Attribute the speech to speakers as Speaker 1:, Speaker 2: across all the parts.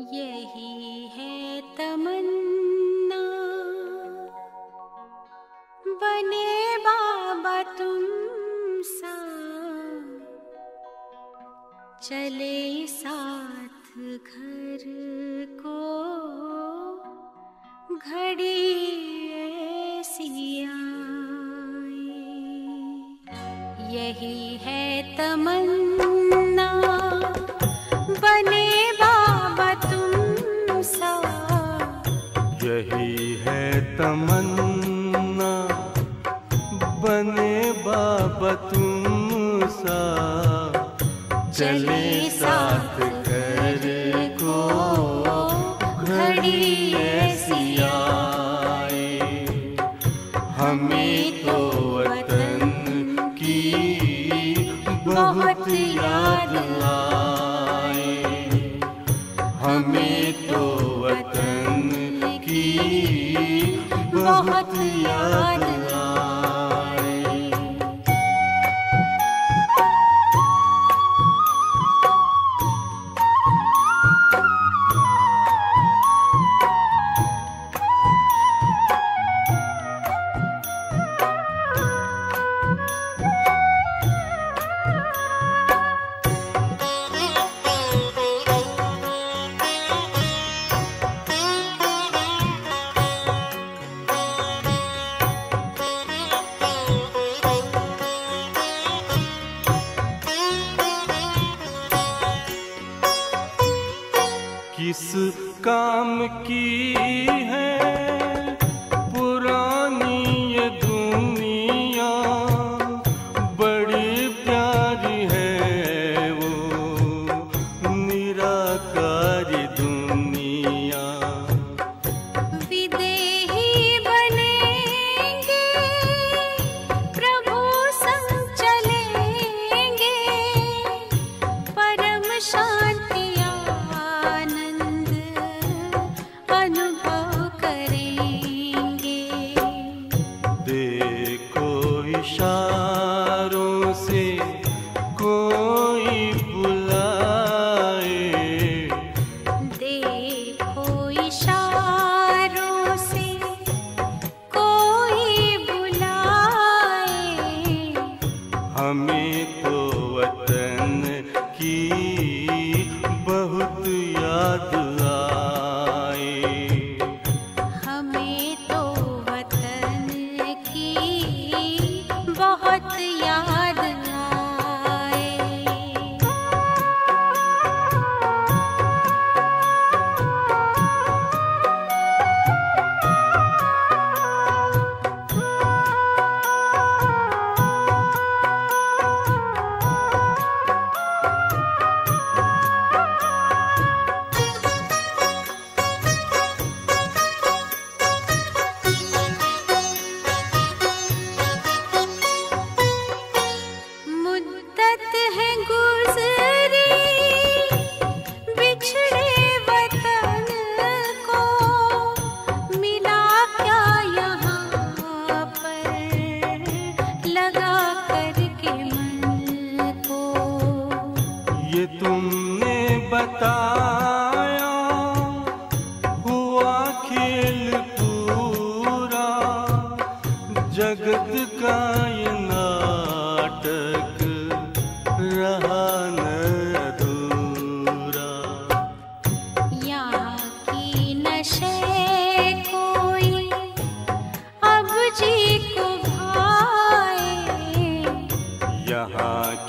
Speaker 1: यही
Speaker 2: है तमन्ना बने बाबा तुम सा चले साथ घर को घड़ी ऐसी यही है तमन्ना
Speaker 3: यही है तमन्ना बने बाबा तुम सा चले साथ
Speaker 2: बहुत याद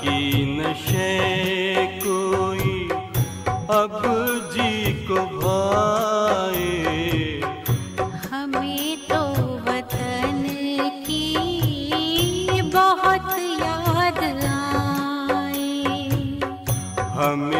Speaker 3: की नशे कोई अब जी को
Speaker 2: भाए हमें तो वतन की बहुत याद आए
Speaker 3: हमें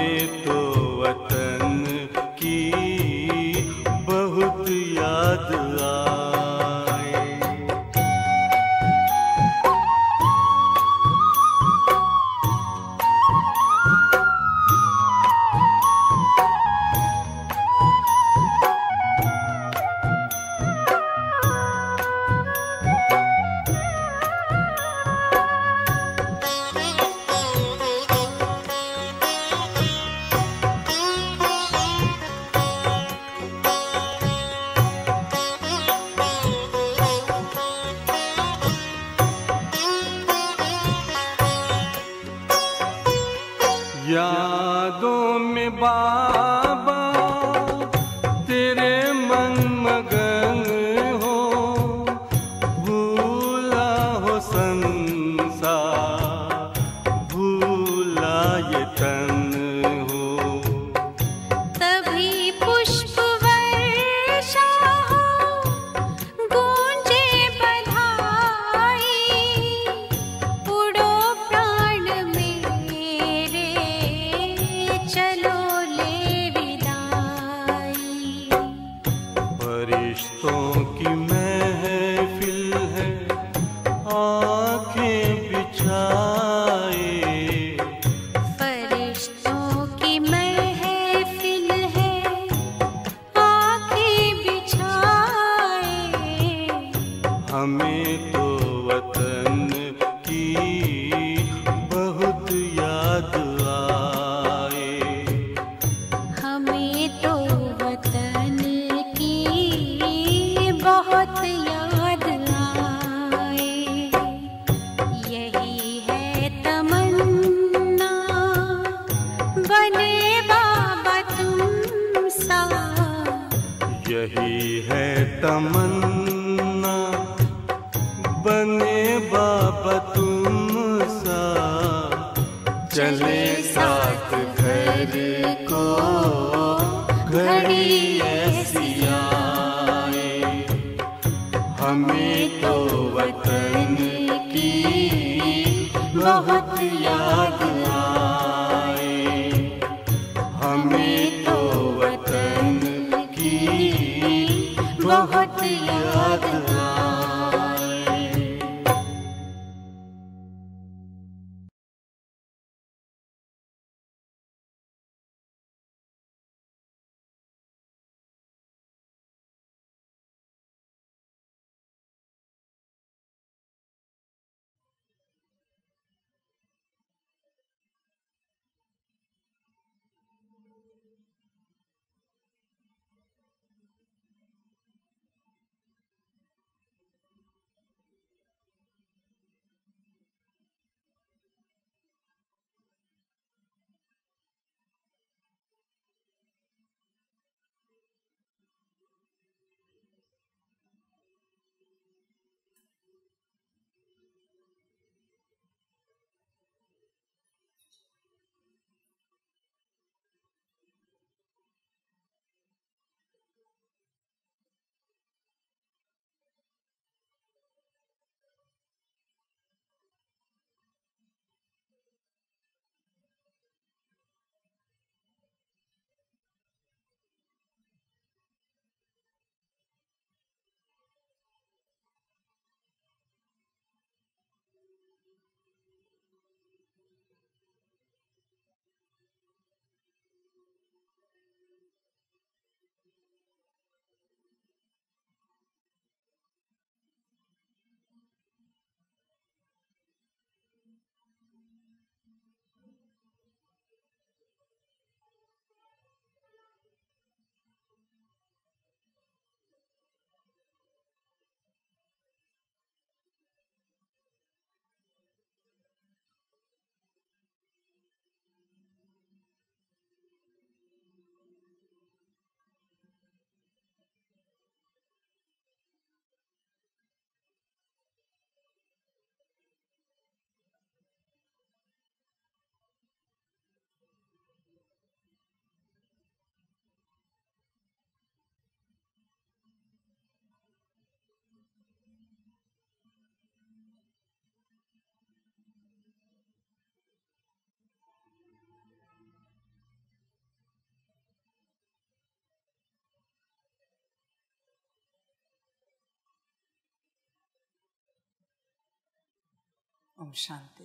Speaker 1: ओम शांति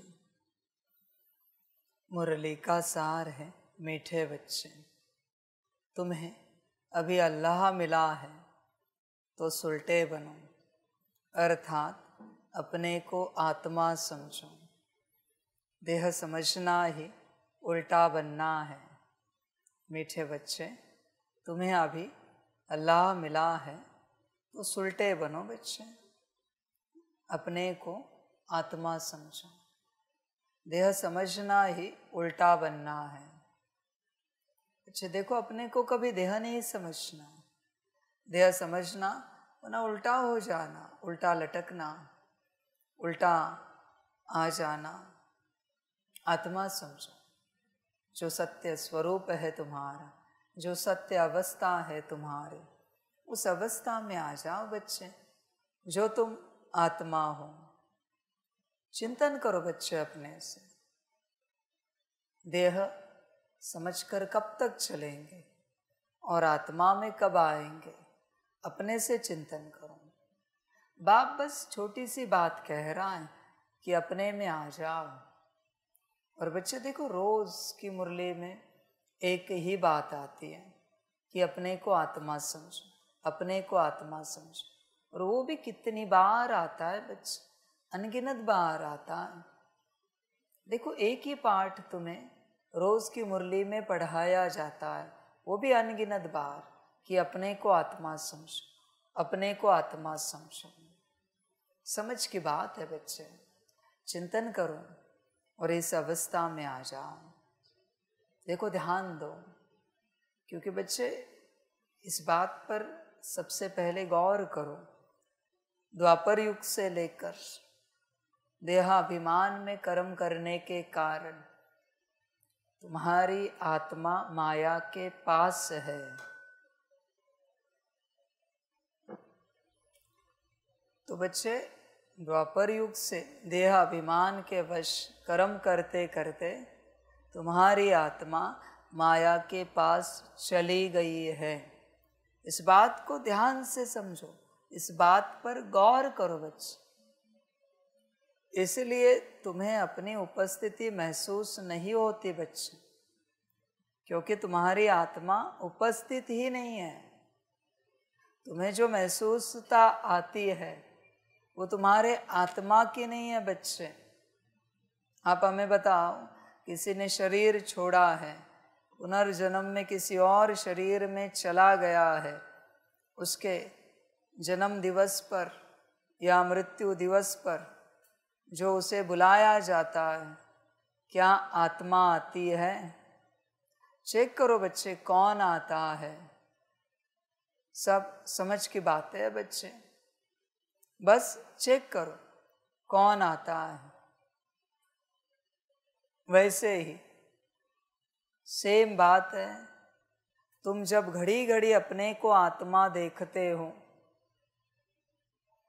Speaker 1: मुरली का सार है मीठे बच्चे तुम्हें अभी अल्लाह मिला है तो सुलटे बनो अर्थात अपने को आत्मा समझो देह समझना ही उल्टा बनना है मीठे बच्चे तुम्हें अभी अल्लाह मिला है तो सुलटे बनो बच्चे अपने को आत्मा समझो देह समझना ही उल्टा बनना है अच्छा देखो अपने को कभी देह नहीं समझना देह समझना वरना उल्टा हो जाना उल्टा लटकना उल्टा आ जाना आत्मा समझो जो सत्य स्वरूप है तुम्हारा जो सत्य अवस्था है तुम्हारे उस अवस्था में आ जाओ बच्चे जो तुम आत्मा हो चिंतन करो बच्चे अपने से देह समझकर कब तक चलेंगे और आत्मा में कब आएंगे अपने से चिंतन करो बाप बस छोटी सी बात कह रहा है कि अपने में आ जाओ और बच्चे देखो रोज की मुरली में एक ही बात आती है कि अपने को आत्मा समझो अपने को आत्मा समझो और वो भी कितनी बार आता है बच्चे अनगिनत बार आता है देखो एक ही पाठ तुम्हें रोज की मुरली में पढ़ाया जाता है वो भी अनगिनत बार कि अपने को आत्मा समझो अपने को आत्मा समझो समझ की बात है बच्चे चिंतन करो और इस अवस्था में आ जाओ देखो ध्यान दो क्योंकि बच्चे इस बात पर सबसे पहले गौर करो द्वापर युग से लेकर देहाभिमान में कर्म करने के कारण तुम्हारी आत्मा माया के पास है तो बच्चे द्वापर युग से देहाभिमान के वश कर्म करते करते तुम्हारी आत्मा माया के पास चली गई है इस बात को ध्यान से समझो इस बात पर गौर करो बच्चे इसलिए तुम्हें अपनी उपस्थिति महसूस नहीं होती बच्चे क्योंकि तुम्हारी आत्मा उपस्थित ही नहीं है तुम्हें जो महसूसता आती है वो तुम्हारे आत्मा की नहीं है बच्चे आप हमें बताओ किसी ने शरीर छोड़ा है पुनर्जन्म में किसी और शरीर में चला गया है उसके जन्म दिवस पर या मृत्यु दिवस पर जो उसे बुलाया जाता है क्या आत्मा आती है चेक करो बच्चे कौन आता है सब समझ की बात है बच्चे बस चेक करो कौन आता है वैसे ही सेम बात है तुम जब घड़ी घड़ी अपने को आत्मा देखते हो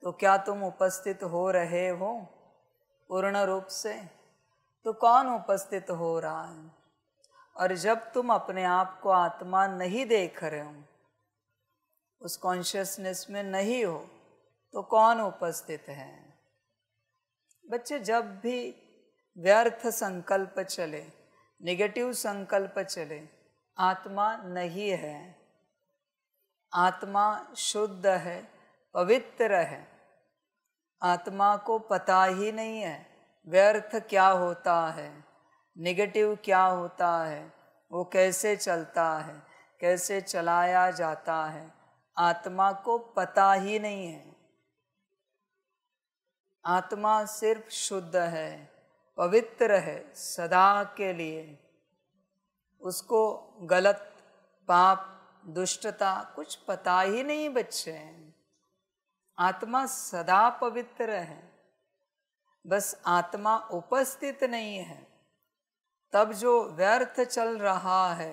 Speaker 1: तो क्या तुम उपस्थित हो रहे हो पूर्ण रूप से तो कौन उपस्थित हो रहा है और जब तुम अपने आप को आत्मा नहीं देख रहे हो उस कॉन्शियसनेस में नहीं हो तो कौन उपस्थित है बच्चे जब भी व्यर्थ संकल्प चले निगेटिव संकल्प चले आत्मा नहीं है आत्मा शुद्ध है पवित्र है आत्मा को पता ही नहीं है व्यर्थ क्या होता है निगेटिव क्या होता है वो कैसे चलता है कैसे चलाया जाता है आत्मा को पता ही नहीं है आत्मा सिर्फ शुद्ध है पवित्र है सदा के लिए उसको गलत पाप दुष्टता कुछ पता ही नहीं बच्चे हैं आत्मा सदा पवित्र है बस आत्मा उपस्थित नहीं है तब जो व्यर्थ चल रहा है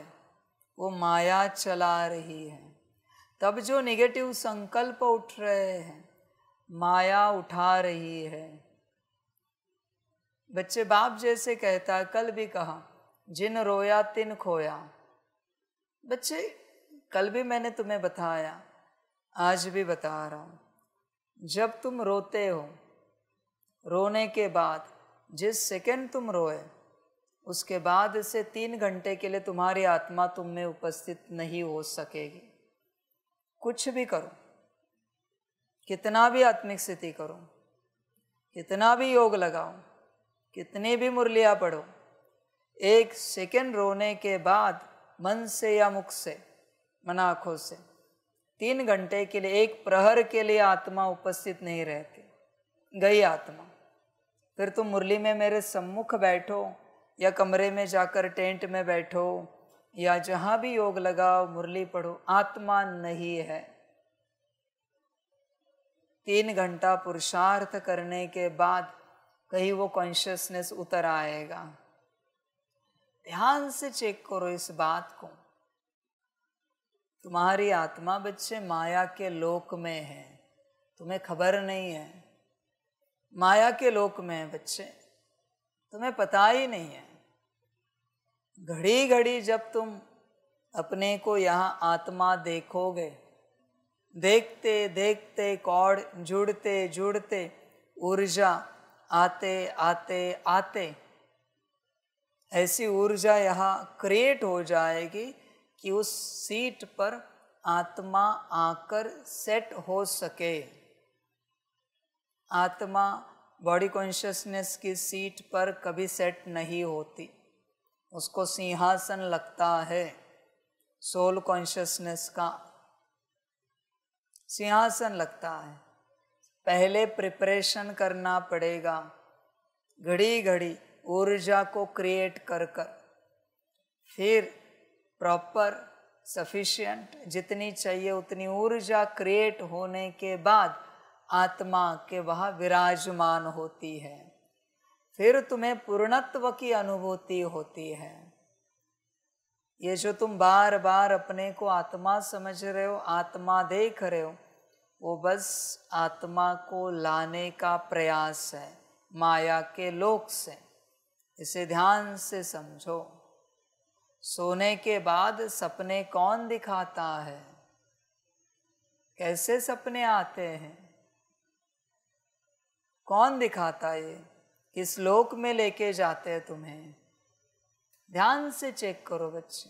Speaker 1: वो माया चला रही है तब जो नेगेटिव संकल्प उठ रहे हैं माया उठा रही है बच्चे बाप जैसे कहता है कल भी कहा जिन रोया तिन खोया बच्चे कल भी मैंने तुम्हें बताया आज भी बता रहा हूँ जब तुम रोते हो रोने के बाद जिस सेकंड तुम रोए उसके बाद से तीन घंटे के लिए तुम्हारी आत्मा तुम में उपस्थित नहीं हो सकेगी कुछ भी करो कितना भी आत्मिक स्थिति करो कितना भी योग लगाओ कितनी भी मुरलियाँ पढ़ो एक सेकंड रोने के बाद मन से या मुख से मना आँखों से तीन घंटे के लिए एक प्रहर के लिए आत्मा उपस्थित नहीं रहती गई आत्मा फिर तुम मुरली में मेरे सम्मुख बैठो या कमरे में जाकर टेंट में बैठो या जहाँ भी योग लगाओ मुरली पढ़ो आत्मा नहीं है तीन घंटा पुरुषार्थ करने के बाद कहीं वो कॉन्शियसनेस उतर आएगा ध्यान से चेक करो इस बात को तुम्हारी आत्मा बच्चे माया के लोक में है तुम्हें खबर नहीं है माया के लोक में है बच्चे तुम्हें पता ही नहीं है घड़ी घड़ी जब तुम अपने को यहाँ आत्मा देखोगे देखते देखते कौड़ जुड़ते जुड़ते ऊर्जा आते आते आते ऐसी ऊर्जा यहाँ क्रिएट हो जाएगी कि उस सीट पर आत्मा आकर सेट हो सके आत्मा बॉडी कॉन्शियसनेस की सीट पर कभी सेट नहीं होती उसको सिंहासन लगता है सोल कॉन्शियसनेस का सिंहासन लगता है पहले प्रिपरेशन करना पड़ेगा घड़ी घड़ी ऊर्जा को क्रिएट कर कर फिर प्रॉपर सफिशियंट जितनी चाहिए उतनी ऊर्जा क्रिएट होने के बाद आत्मा के वह विराजमान होती है फिर तुम्हें पूर्णत्व की अनुभूति होती है ये जो तुम बार बार अपने को आत्मा समझ रहे हो आत्मा देख रहे हो वो बस आत्मा को लाने का प्रयास है माया के लोक से इसे ध्यान से समझो सोने के बाद सपने कौन दिखाता है कैसे सपने आते हैं कौन दिखाता है ये किस लोक में लेके जाते हैं तुम्हें ध्यान से चेक करो बच्चे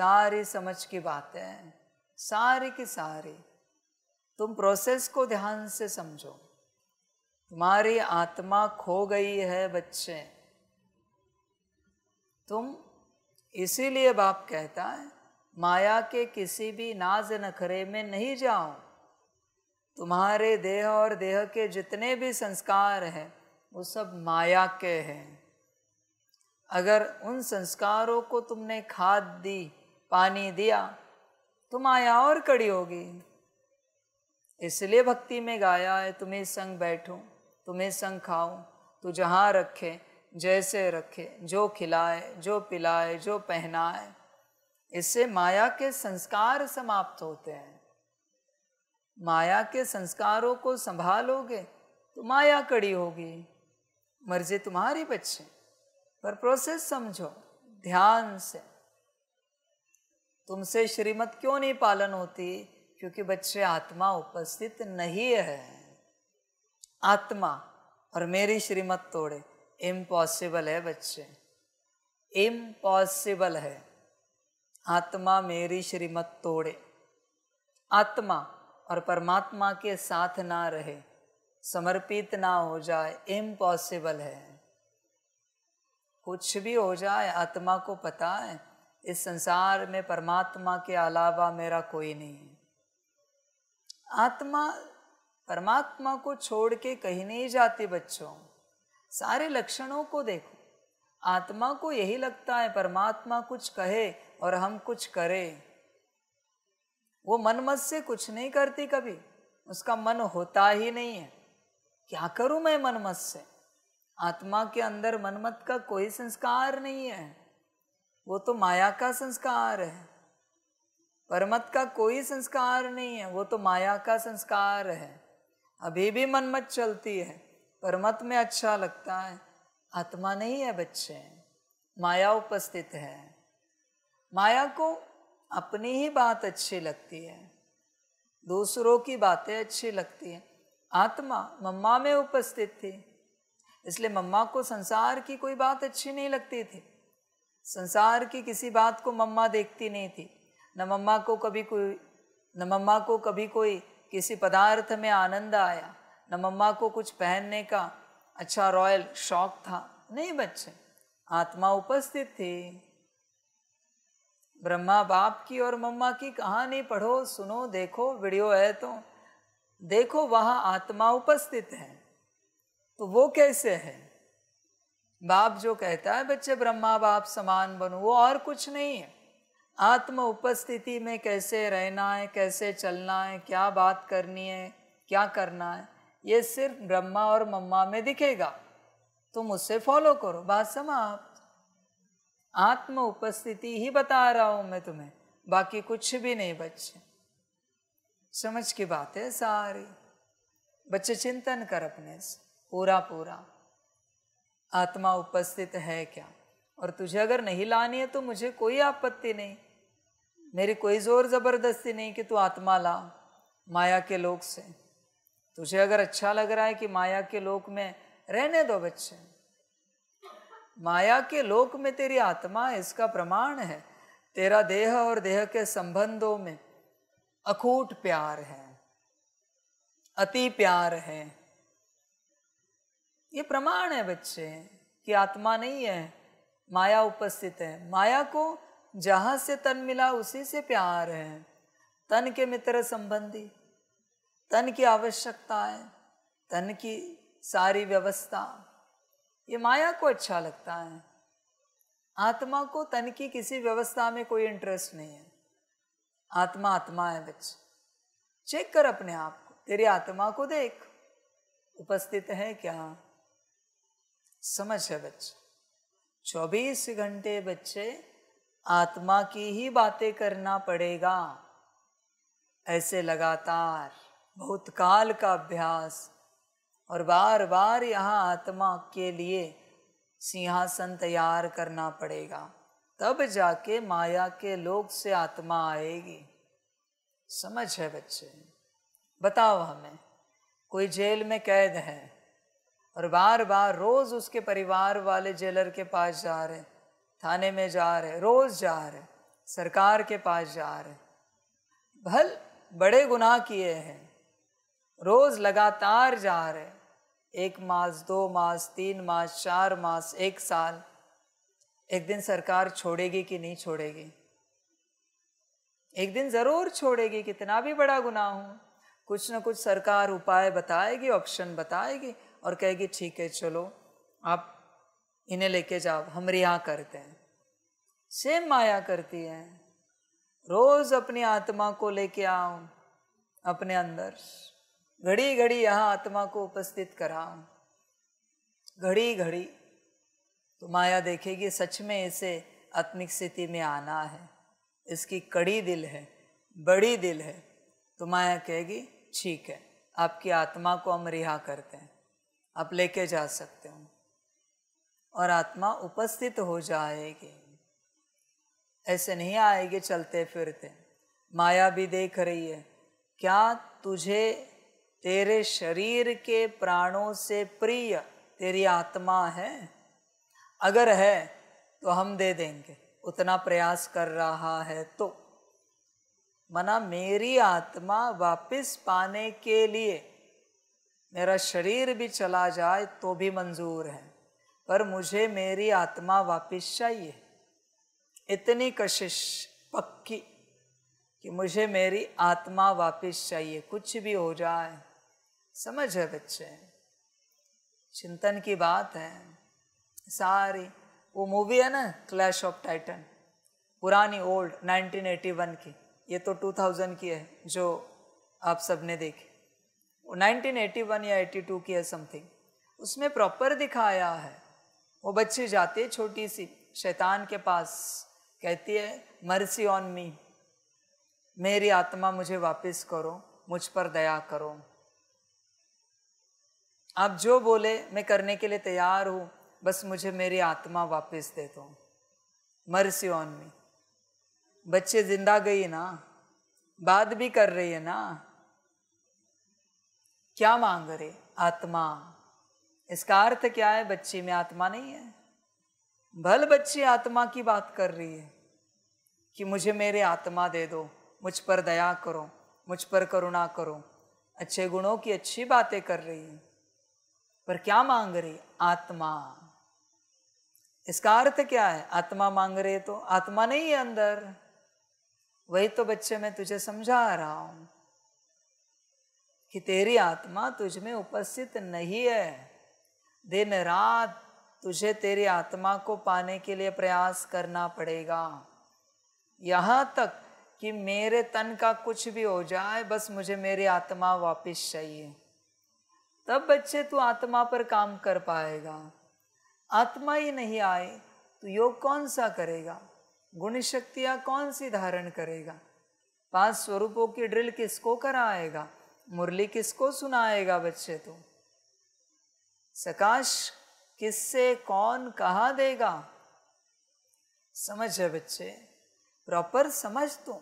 Speaker 1: सारी समझ की बातें सारी की सारी तुम प्रोसेस को ध्यान से समझो तुम्हारी आत्मा खो गई है बच्चे तुम इसीलिए बाप कहता है माया के किसी भी नाज नखरे में नहीं जाओ तुम्हारे देह और देह के जितने भी संस्कार हैं वो सब माया के हैं अगर उन संस्कारों को तुमने खाद दी पानी दिया तो माया और कड़ी होगी इसलिए भक्ति में गाया है तुम्हें संग बैठो तुम्हें संग खाओ तू जहाँ रखे जैसे रखे जो खिलाए जो पिलाए जो पहनाए इससे माया के संस्कार समाप्त होते हैं माया के संस्कारों को संभालोगे तो माया कड़ी होगी मर्जी तुम्हारी बच्चे पर प्रोसेस समझो ध्यान से तुमसे श्रीमत क्यों नहीं पालन होती क्योंकि बच्चे आत्मा उपस्थित नहीं है आत्मा और मेरी श्रीमत तोड़े इम्पॉसिबल है बच्चे इम्पॉसिबल है आत्मा मेरी श्रीमत तोड़े आत्मा और परमात्मा के साथ ना रहे समर्पित ना हो जाए इम्पॉसिबल है कुछ भी हो जाए आत्मा को पता है इस संसार में परमात्मा के अलावा मेरा कोई नहीं है आत्मा परमात्मा को छोड़ के कहीं नहीं जाती बच्चों सारे लक्षणों को देखो आत्मा को यही लगता है परमात्मा कुछ कहे और हम कुछ करें वो मन मत से कुछ नहीं करती कभी उसका मन होता ही नहीं है क्या करूं मैं मन मत से आत्मा के अंदर मनमत का कोई संस्कार नहीं है वो तो माया का संस्कार है परमत का कोई संस्कार नहीं है वो तो माया का संस्कार है अभी भी मनमत चलती है परमात्मा में अच्छा लगता है आत्मा नहीं है बच्चे माया उपस्थित है माया को अपनी ही बात अच्छी लगती है दूसरों की बातें अच्छी लगती है आत्मा मम्मा में उपस्थित थी इसलिए मम्मा को संसार की कोई बात अच्छी नहीं लगती थी संसार की किसी बात को मम्मा देखती नहीं थी न मम्मा को कभी कोई न मम्मा को कभी कोई किसी पदार्थ में आनंद आया न मम्मा को कुछ पहनने का अच्छा रॉयल शौक था नहीं बच्चे आत्मा उपस्थित थी ब्रह्मा बाप की और मम्मा की कहानी पढ़ो सुनो देखो वीडियो है तो देखो वहाँ आत्मा उपस्थित है तो वो कैसे है बाप जो कहता है बच्चे ब्रह्मा बाप समान बनो वो और कुछ नहीं है आत्म उपस्थिति में कैसे रहना है कैसे चलना है क्या बात करनी है क्या करना है ये सिर्फ ब्रह्मा और मम्मा में दिखेगा तुम उससे फॉलो करो बात समाप्त आत्म उपस्थिति ही बता रहा हूं मैं तुम्हें बाकी कुछ भी नहीं बच्चे समझ की बात है सारी बच्चे चिंतन कर अपने से पूरा पूरा आत्मा उपस्थित है क्या और तुझे अगर नहीं लानी है तो मुझे कोई आपत्ति नहीं मेरी कोई जोर जबरदस्ती नहीं कि तू आत्मा ला माया के लोग से तुझे अगर अच्छा लग रहा है कि माया के लोक में रहने दो बच्चे माया के लोक में तेरी आत्मा इसका प्रमाण है तेरा देह और देह के संबंधों में अकूट प्यार है अति प्यार है ये प्रमाण है बच्चे कि आत्मा नहीं है माया उपस्थित है माया को जहां से तन मिला उसी से प्यार है तन के मित्र संबंधी तन की आवश्यकता है तन की सारी व्यवस्था ये माया को अच्छा लगता है आत्मा को तन की किसी व्यवस्था में कोई इंटरेस्ट नहीं है आत्मा आत्मा है बच्चे चेक कर अपने आप को तेरी आत्मा को देख उपस्थित है क्या समझ है बच्चे चौबीस घंटे बच्चे आत्मा की ही बातें करना पड़ेगा ऐसे लगातार बहुत काल का अभ्यास और बार बार यहाँ आत्मा के लिए सिंहासन तैयार करना पड़ेगा तब जाके माया के लोग से आत्मा आएगी समझ है बच्चे बताओ हमें कोई जेल में कैद है और बार बार रोज़ उसके परिवार वाले जेलर के पास जा रहे थाने में जा रहे रोज़ जा रहे सरकार के पास जा रहे भल बड़े गुनाह किए हैं रोज लगातार जा रहे एक मास दो मास तीन मास चार मास एक साल एक दिन सरकार छोड़ेगी कि नहीं छोड़ेगी एक दिन ज़रूर छोड़ेगी कितना भी बड़ा गुनाह हो कुछ ना कुछ सरकार उपाय बताएगी ऑप्शन बताएगी और कहेगी ठीक है चलो आप इन्हें लेके जाओ हम रिहा करते हैं सेम माया करती है रोज़ अपनी आत्मा को लेके आओ अपने अंदर घड़ी घड़ी यहाँ आत्मा को उपस्थित हूँ घड़ी घड़ी तो माया देखेगी सच में इसे आत्मिक स्थिति में आना है इसकी कड़ी दिल है बड़ी दिल है तो माया कहेगी ठीक है आपकी आत्मा को हम रिहा करते हैं आप लेके जा सकते हो और आत्मा उपस्थित हो जाएगी ऐसे नहीं आएगी चलते फिरते माया भी देख रही है क्या तुझे तेरे शरीर के प्राणों से प्रिय तेरी आत्मा है अगर है तो हम दे देंगे उतना प्रयास कर रहा है तो मना मेरी आत्मा वापस पाने के लिए मेरा शरीर भी चला जाए तो भी मंजूर है पर मुझे मेरी आत्मा वापस चाहिए इतनी कशिश पक्की कि मुझे मेरी आत्मा वापस चाहिए कुछ भी हो जाए समझ है बच्चे चिंतन की बात है सारी वो मूवी है ना क्लैश ऑफ टाइटन पुरानी ओल्ड 1981 की ये तो 2000 की है जो आप सबने देखी वो 1981 या 82 की है समथिंग उसमें प्रॉपर दिखाया है वो बच्ची जाती है छोटी सी शैतान के पास कहती है मर्सी ऑन मी मेरी आत्मा मुझे वापस करो मुझ पर दया करो आप जो बोले मैं करने के लिए तैयार हूँ बस मुझे मेरी आत्मा वापस दे दो मर्सी ऑन मी बच्चे जिंदा गई ना बात भी कर रही है ना क्या मांग रहे आत्मा इसका अर्थ क्या है बच्ची में आत्मा नहीं है भल बच्ची आत्मा की बात कर रही है कि मुझे मेरे आत्मा दे दो मुझ पर दया करो मुझ पर करुणा करो अच्छे गुणों की अच्छी बातें कर रही है पर क्या मांग रही आत्मा इसका अर्थ क्या है आत्मा मांग रहे तो आत्मा नहीं है अंदर वही तो बच्चे मैं तुझे समझा रहा हूं कि तेरी आत्मा तुझ में उपस्थित नहीं है दिन रात तुझे तेरी आत्मा को पाने के लिए प्रयास करना पड़ेगा यहां तक कि मेरे तन का कुछ भी हो जाए बस मुझे मेरी आत्मा वापस चाहिए तब बच्चे तू आत्मा पर काम कर पाएगा आत्मा ही नहीं आए तो योग कौन सा करेगा गुण शक्तियाँ कौन सी धारण करेगा पांच स्वरूपों की ड्रिल किसको कराएगा मुरली किसको सुनाएगा बच्चे तो सकाश किससे कौन कहा देगा समझ है बच्चे प्रॉपर समझ तो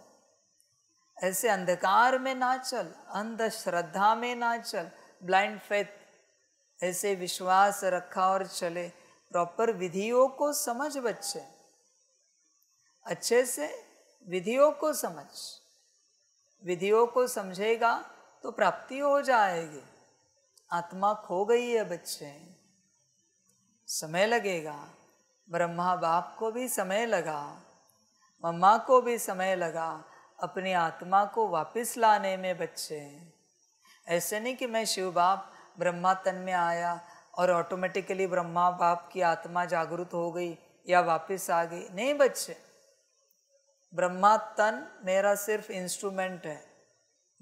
Speaker 1: ऐसे अंधकार में ना चल अंधश्रद्धा में ना चल ब्लाइंड फेथ ऐसे विश्वास रखा और चले प्रॉपर विधियों को समझ बच्चे अच्छे से विधियों को समझ विधियों को समझेगा तो प्राप्ति हो जाएगी आत्मा खो गई है बच्चे समय लगेगा ब्रह्मा बाप को भी समय लगा मम्मा को भी समय लगा अपनी आत्मा को वापस लाने में बच्चे ऐसे नहीं कि मैं शिव बाप ब्रह्मा तन में आया और ऑटोमेटिकली ब्रह्मा बाप की आत्मा जागृत हो गई या वापस आ गई नहीं बच्चे ब्रह्मा तन मेरा सिर्फ इंस्ट्रूमेंट है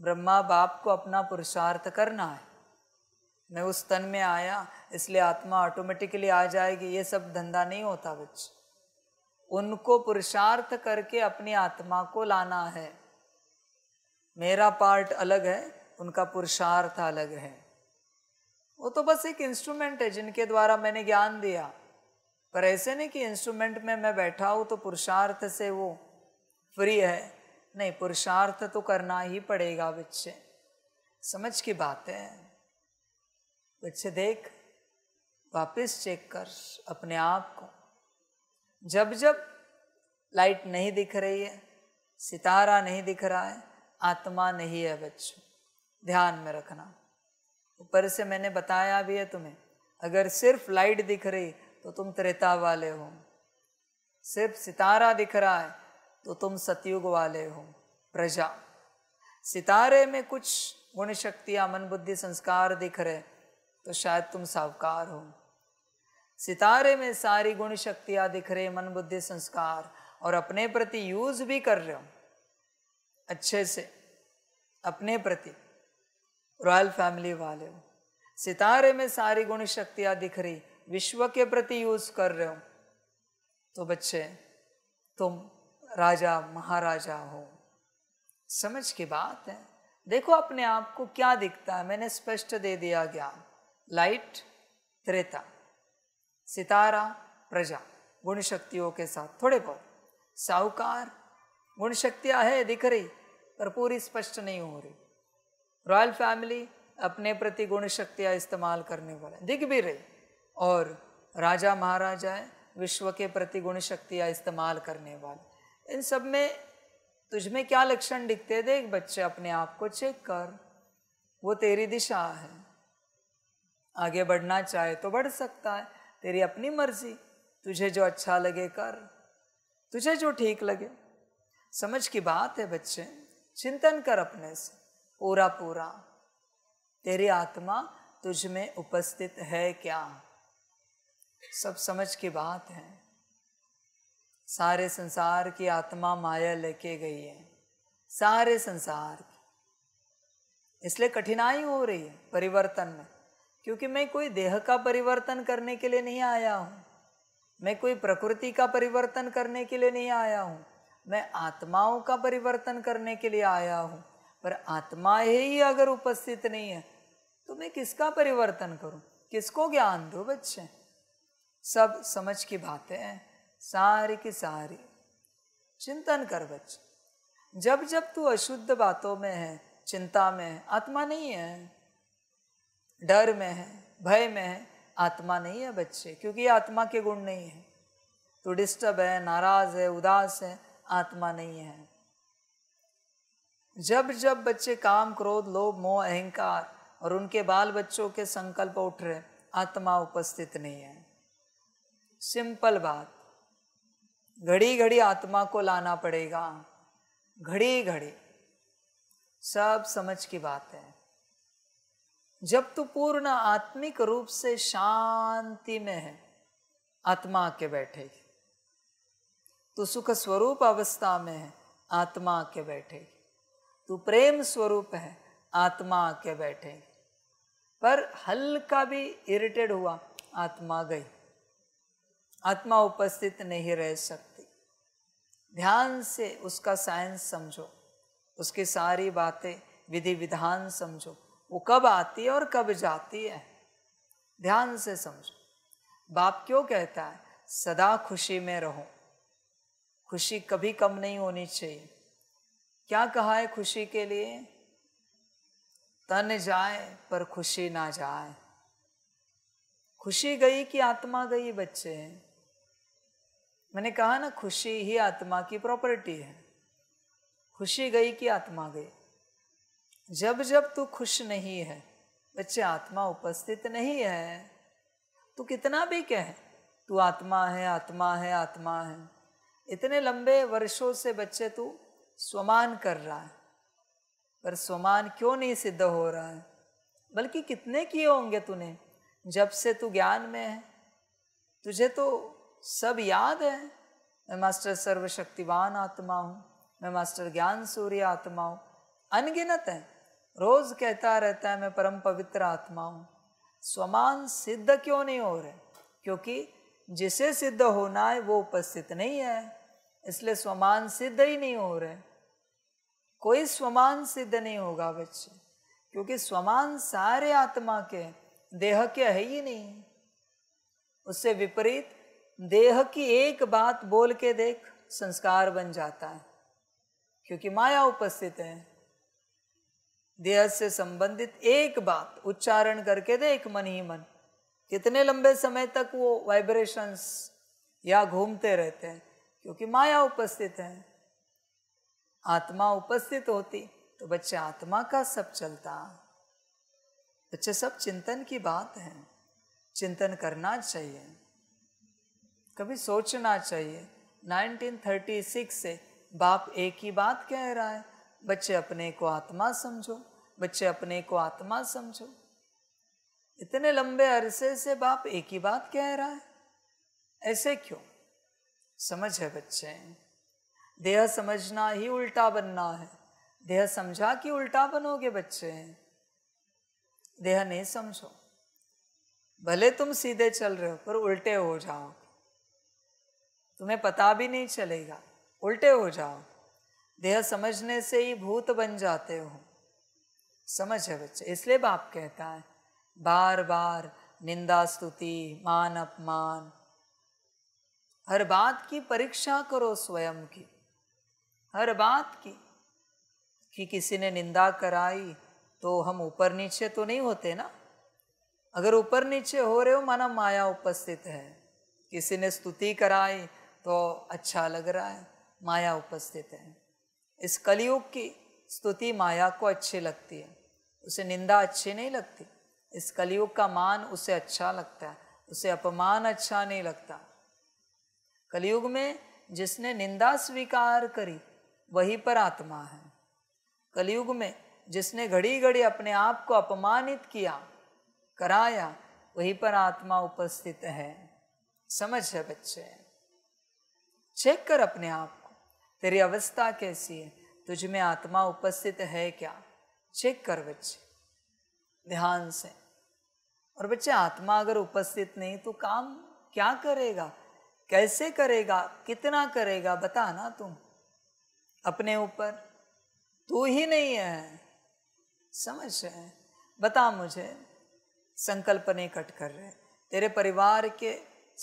Speaker 1: ब्रह्मा बाप को अपना पुरुषार्थ करना है मैं उस तन में आया इसलिए आत्मा ऑटोमेटिकली आ जाएगी ये सब धंधा नहीं होता बच्चे उनको पुरुषार्थ करके अपनी आत्मा को लाना है मेरा पार्ट अलग है उनका पुरुषार्थ अलग है वो तो बस एक इंस्ट्रूमेंट है जिनके द्वारा मैंने ज्ञान दिया पर ऐसे नहीं कि इंस्ट्रूमेंट में मैं बैठा हूँ तो पुरुषार्थ से वो फ्री है नहीं पुरुषार्थ तो करना ही पड़ेगा बच्चे समझ की बात है बच्चे देख वापस चेक कर अपने आप को जब जब लाइट नहीं दिख रही है सितारा नहीं दिख रहा है आत्मा नहीं है बच्चों ध्यान में रखना ऊपर से मैंने बताया भी है तुम्हें अगर सिर्फ लाइट दिख रही तो तुम त्रेता वाले हो सिर्फ सितारा दिख रहा है तो तुम सतयुग वाले हो प्रजा सितारे में कुछ गुण शक्तियाँ मन बुद्धि संस्कार दिख रहे तो शायद तुम सावकार हो सितारे में सारी गुण शक्तियाँ दिख रही मन बुद्धि संस्कार और अपने प्रति यूज भी कर रहे हो अच्छे से अपने प्रति रॉयल फैमिली वाले हो सितारे में सारी गुण शक्तियाँ दिख रही विश्व के प्रति यूज कर रहे हो तो बच्चे तुम राजा महाराजा हो समझ की बात है देखो अपने आप को क्या दिखता है मैंने स्पष्ट दे दिया गया लाइट त्रेता सितारा प्रजा गुण शक्तियों के साथ थोड़े बहुत साहूकार गुण शक्तियां है दिख रही पर पूरी स्पष्ट नहीं हो रही रॉयल फैमिली अपने प्रति गुण शक्तियाँ इस्तेमाल करने वाले दिख भी रही और राजा महाराजाएँ विश्व के प्रति गुण शक्तियाँ इस्तेमाल करने वाले इन सब में तुझमें क्या लक्षण दिखते देख बच्चे अपने आप को चेक कर वो तेरी दिशा है आगे बढ़ना चाहे तो बढ़ सकता है तेरी अपनी मर्जी तुझे जो अच्छा लगे कर तुझे जो ठीक लगे समझ की बात है बच्चे चिंतन कर अपने से पूरा पूरा तेरी आत्मा तुझ में उपस्थित है क्या सब समझ की बात है सारे संसार की आत्मा माया लेके गई है सारे संसार की इसलिए कठिनाई हो रही है परिवर्तन में क्योंकि मैं कोई देह का परिवर्तन करने के लिए नहीं आया हूँ मैं कोई प्रकृति का परिवर्तन करने के लिए नहीं आया हूँ मैं आत्माओं का परिवर्तन करने के लिए आया हूँ पर आत्मा ही अगर उपस्थित नहीं है तो मैं किसका परिवर्तन करूं किसको ज्ञान दो बच्चे सब समझ की बातें हैं सारी की सारी चिंतन कर बच्चे जब जब तू अशुद्ध बातों में है चिंता में है आत्मा नहीं है डर में है भय में है आत्मा नहीं है बच्चे क्योंकि आत्मा के गुण नहीं है तो डिस्टर्ब है नाराज है उदास है आत्मा नहीं है जब जब बच्चे काम क्रोध लोभ मोह अहंकार और उनके बाल बच्चों के संकल्प उठ रहे आत्मा उपस्थित नहीं है सिंपल बात घड़ी घड़ी आत्मा को लाना पड़ेगा घड़ी घड़ी सब समझ की बात है जब तू पूर्ण आत्मिक रूप से शांति में है आत्मा के बैठे तू सुख स्वरूप अवस्था में है आत्मा के बैठेगी तू प्रेम स्वरूप है आत्मा आके बैठे पर हल्का भी इरिटेड हुआ आत्मा गई आत्मा उपस्थित नहीं रह सकती ध्यान से उसका साइंस समझो उसकी सारी बातें विधि विधान समझो वो कब आती है और कब जाती है ध्यान से समझो बाप क्यों कहता है सदा खुशी में रहो खुशी कभी कम नहीं होनी चाहिए क्या कहा है खुशी के लिए तन जाए पर खुशी ना जाए खुशी गई कि आत्मा गई बच्चे हैं मैंने कहा ना खुशी ही आत्मा की प्रॉपर्टी है खुशी गई कि आत्मा गई जब जब तू खुश नहीं है बच्चे आत्मा उपस्थित नहीं है तू कितना भी कहे तू आत्मा है आत्मा है आत्मा है इतने लंबे वर्षों से बच्चे तू स्वमान कर रहा है पर स्वमान क्यों नहीं सिद्ध हो रहा है बल्कि कितने किए होंगे तूने जब से तू ज्ञान में है तुझे तो सब याद है मैं मास्टर सर्वशक्तिवान आत्मा हूँ मैं मास्टर ज्ञान सूर्य आत्मा हूँ अनगिनत है रोज कहता रहता है मैं परम पवित्र आत्मा हूँ स्वमान सिद्ध क्यों नहीं हो रहे क्योंकि जिसे सिद्ध होना है वो उपस्थित नहीं है इसलिए स्वमान सिद्ध ही नहीं हो रहे कोई स्वमान सिद्ध नहीं होगा बच्चे क्योंकि स्वमान सारे आत्मा के देह के है ही नहीं उससे विपरीत देह की एक बात बोल के देख संस्कार बन जाता है क्योंकि माया उपस्थित है देह से संबंधित एक बात उच्चारण करके देख मन ही मन कितने लंबे समय तक वो वाइब्रेशंस या घूमते रहते हैं क्योंकि माया उपस्थित है आत्मा उपस्थित होती तो बच्चे आत्मा का सब चलता बच्चे सब चिंतन की बात है चिंतन करना चाहिए कभी सोचना चाहिए 1936 से बाप एक ही बात कह रहा है बच्चे अपने को आत्मा समझो बच्चे अपने को आत्मा समझो इतने लंबे अरसे से बाप एक ही बात कह रहा है ऐसे क्यों समझ है बच्चे देह समझना ही उल्टा बनना है देह समझा कि उल्टा बनोगे बच्चे हैं देह नहीं समझो भले तुम सीधे चल रहे हो पर उल्टे हो जाओ तुम्हें पता भी नहीं चलेगा उल्टे हो जाओ देह समझने से ही भूत बन जाते हो समझ है बच्चे इसलिए बाप कहता है बार बार निंदा स्तुति मान अपमान हर बात की परीक्षा करो स्वयं की हर बात की कि किसी ने निंदा कराई तो हम ऊपर नीचे तो नहीं होते ना अगर ऊपर नीचे हो रहे हो माना माया उपस्थित है किसी ने स्तुति कराई तो अच्छा लग रहा है माया उपस्थित है इस कलयुग की स्तुति माया को अच्छी लगती है उसे निंदा अच्छी नहीं लगती इस कलयुग का मान उसे अच्छा लगता है उसे अपमान अच्छा नहीं लगता कलयुग में जिसने निंदा स्वीकार करी वही पर आत्मा है कलयुग में जिसने घड़ी घड़ी अपने आप को अपमानित किया कराया वही पर आत्मा उपस्थित है समझ है बच्चे चेक कर अपने आप को तेरी अवस्था कैसी है तुझ में आत्मा उपस्थित है क्या चेक कर बच्चे ध्यान से और बच्चे आत्मा अगर उपस्थित नहीं तो काम क्या करेगा कैसे करेगा कितना करेगा बता ना तुम अपने ऊपर तू ही नहीं है समझ रहे बता मुझे संकल्प नहीं कट कर रहे तेरे परिवार के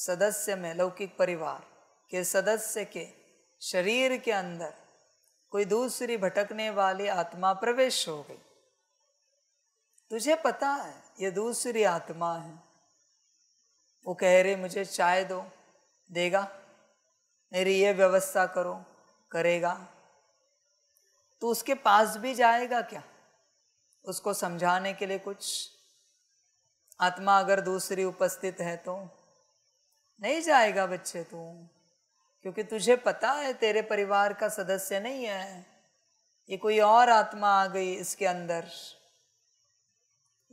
Speaker 1: सदस्य में लौकिक परिवार के सदस्य के शरीर के अंदर कोई दूसरी भटकने वाली आत्मा प्रवेश हो गई तुझे पता है ये दूसरी आत्मा है वो कह रहे मुझे चाय दो देगा मेरी ये व्यवस्था करो करेगा तो उसके पास भी जाएगा क्या उसको समझाने के लिए कुछ आत्मा अगर दूसरी उपस्थित है तो नहीं जाएगा बच्चे तू क्योंकि तुझे पता है तेरे परिवार का सदस्य नहीं है ये कोई और आत्मा आ गई इसके अंदर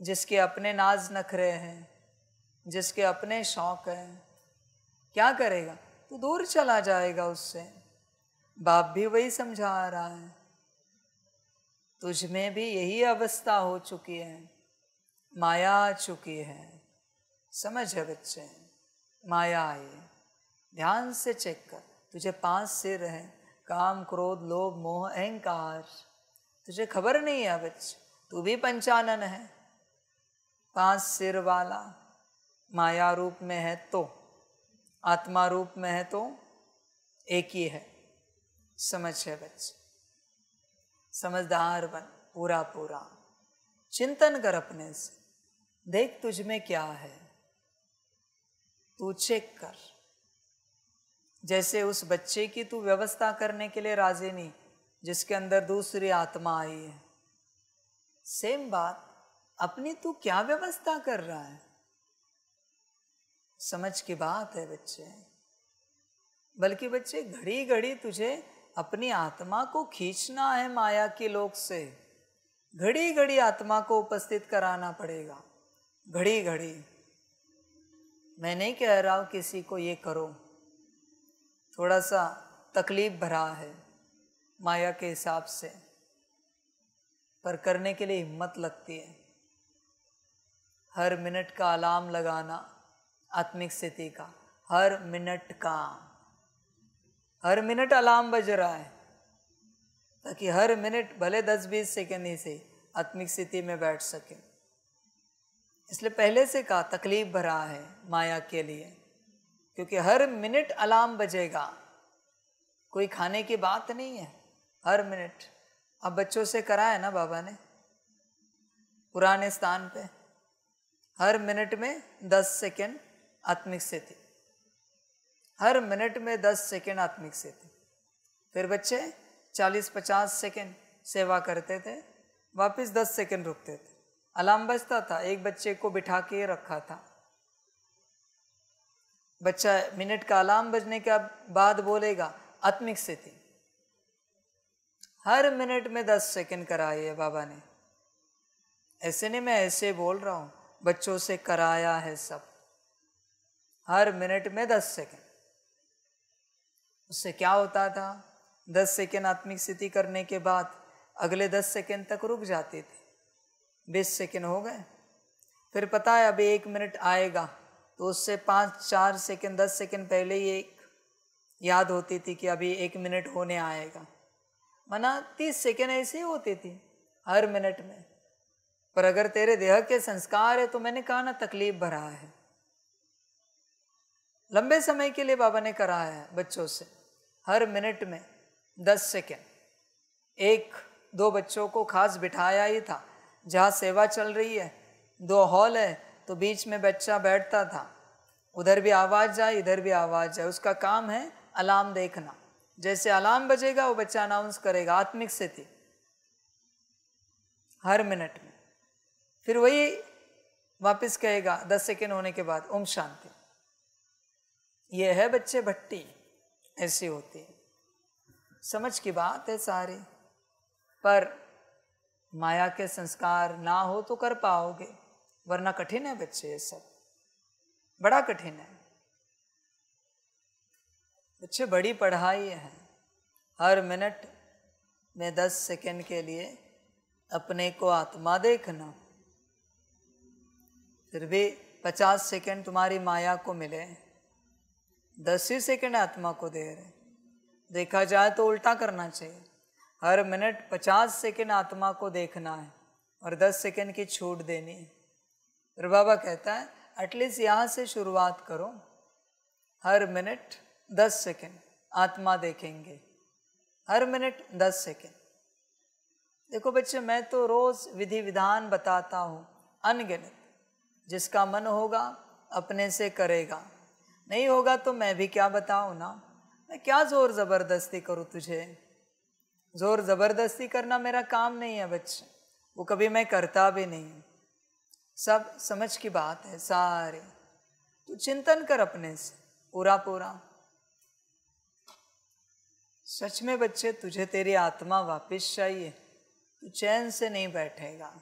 Speaker 1: जिसके अपने नाज नखरे हैं जिसके अपने शौक हैं क्या करेगा तो दूर चला जाएगा उससे बाप भी वही समझा रहा है तुझ में भी यही अवस्था हो चुकी है माया आ चुकी है समझ है बच्चे माया आई ध्यान से चेक कर तुझे पांच सिर है काम क्रोध लोभ मोह अहंकार तुझे खबर नहीं है बच्चे तू भी पंचानन है पांच सिर वाला माया रूप में है तो आत्मा रूप में है तो एक ही है समझ है बच्चे समझदार बन पूरा पूरा चिंतन कर अपने से देख तुझ में क्या है तू चेक कर जैसे उस बच्चे की तू व्यवस्था करने के लिए राजी नहीं जिसके अंदर दूसरी आत्मा आई है सेम बात अपनी तू क्या व्यवस्था कर रहा है समझ की बात है बच्चे बल्कि बच्चे घड़ी घड़ी तुझे अपनी आत्मा को खींचना है माया के लोक से घड़ी घड़ी आत्मा को उपस्थित कराना पड़ेगा घड़ी घड़ी मैं नहीं कह रहा हूँ किसी को ये करो थोड़ा सा तकलीफ भरा है माया के हिसाब से पर करने के लिए हिम्मत लगती है हर मिनट का अलार्म लगाना आत्मिक स्थिति का हर मिनट का हर मिनट अलार्म बज रहा है ताकि हर मिनट भले दस बीस सेकेंड ही से आत्मिक स्थिति में बैठ सके इसलिए पहले से कहा तकलीफ भरा है माया के लिए क्योंकि हर मिनट अलार्म बजेगा कोई खाने की बात नहीं है हर मिनट अब बच्चों से कराया ना बाबा ने पुराने स्थान पे हर मिनट में दस सेकेंड आत्मिक स्थिति हर मिनट में दस सेकेंड आत्मिक से थे फिर बच्चे चालीस पचास सेकेंड सेवा करते थे वापस दस सेकेंड रुकते थे अलार्म बजता था एक बच्चे को बिठा के रखा था बच्चा मिनट का अलार्म बजने के बाद बोलेगा आत्मिक से थी हर मिनट में दस कराई कराए बाबा ने ऐसे नहीं मैं ऐसे बोल रहा हूँ बच्चों से कराया है सब हर मिनट में दस सेकेंड उससे क्या होता था दस सेकेंड आत्मिक स्थिति करने के बाद अगले दस सेकेंड तक रुक जाते थे बीस सेकेंड हो गए फिर पता है अभी एक मिनट आएगा तो उससे पाँच चार सेकेंड दस सेकेंड पहले ही एक याद होती थी कि अभी एक मिनट होने आएगा मना तीस सेकेंड ऐसे ही होती थी हर मिनट में पर अगर तेरे देह के संस्कार है तो मैंने कहा ना तकलीफ भरा है लंबे समय के लिए बाबा ने कराया है बच्चों से हर मिनट में दस सेकेंड एक दो बच्चों को खास बिठाया ही था जहाँ सेवा चल रही है दो हॉल है तो बीच में बच्चा बैठता था उधर भी आवाज़ जाए इधर भी आवाज़ जाए उसका काम है अलार्म देखना जैसे अलार्म बजेगा वो बच्चा अनाउंस करेगा आत्मिक स्थिति हर मिनट में फिर वही वापस कहेगा दस सेकेंड होने के बाद ओम शांति ये है बच्चे भट्टी ऐसे होते हैं समझ की बात है सारे पर माया के संस्कार ना हो तो कर पाओगे वरना कठिन है बच्चे ये सब बड़ा कठिन है बच्चे बड़ी पढ़ाई है हर मिनट में दस सेकंड के लिए अपने को आत्मा देखना फिर भी पचास सेकंड तुम्हारी माया को मिले दस ही सेकेंड आत्मा को दे रहे देखा जाए तो उल्टा करना चाहिए हर मिनट पचास सेकेंड आत्मा को देखना है और दस सेकेंड की छूट देनी है फिर बाबा कहता है एटलीस्ट यहाँ से शुरुआत करो हर मिनट दस सेकेंड आत्मा देखेंगे हर मिनट दस सेकेंड देखो बच्चे मैं तो रोज़ विधि विधान बताता हूँ अनगिनत जिसका मन होगा अपने से करेगा नहीं होगा तो मैं भी क्या बताऊँ ना मैं क्या ज़ोर ज़बरदस्ती करूँ तुझे ज़ोर ज़बरदस्ती करना मेरा काम नहीं है बच्चे वो कभी मैं करता भी नहीं सब समझ की बात है सारे तू चिंतन कर अपने से पूरा पूरा सच में बच्चे तुझे तेरी आत्मा वापस चाहिए तू चैन से नहीं बैठेगा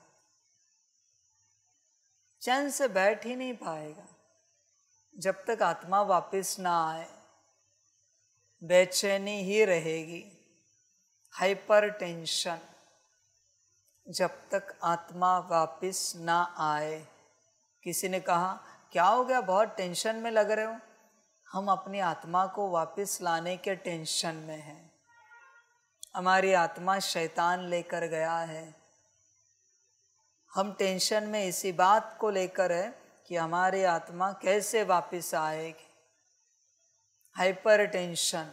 Speaker 1: चैन से बैठ ही नहीं पाएगा जब तक आत्मा वापस ना आए बेचैनी ही रहेगी हाइपर टेंशन जब तक आत्मा वापस ना आए किसी ने कहा क्या हो गया बहुत टेंशन में लग रहे हो हम अपनी आत्मा को वापस लाने के टेंशन में हैं हमारी आत्मा शैतान लेकर गया है हम टेंशन में इसी बात को लेकर है कि हमारी आत्मा कैसे वापस आएगी हाइपर टेंशन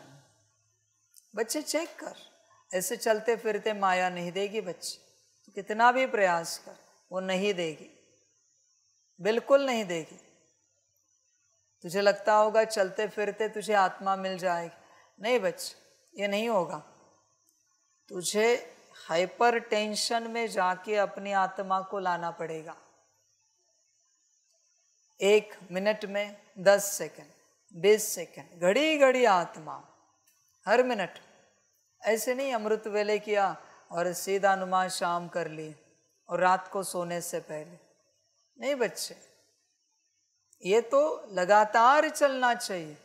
Speaker 1: बच्चे चेक कर ऐसे चलते फिरते माया नहीं देगी बच्चे तो कितना भी प्रयास कर वो नहीं देगी बिल्कुल नहीं देगी तुझे लगता होगा चलते फिरते तुझे आत्मा मिल जाएगी नहीं बच्चे ये नहीं होगा तुझे हाइपर टेंशन में जाके अपनी आत्मा को लाना पड़ेगा एक मिनट में दस सेकंड बीस सेकंड घड़ी घड़ी आत्मा हर मिनट ऐसे नहीं अमृत वेले किया और सीधा नुमा शाम कर ली और रात को सोने से पहले नहीं बच्चे ये तो लगातार चलना चाहिए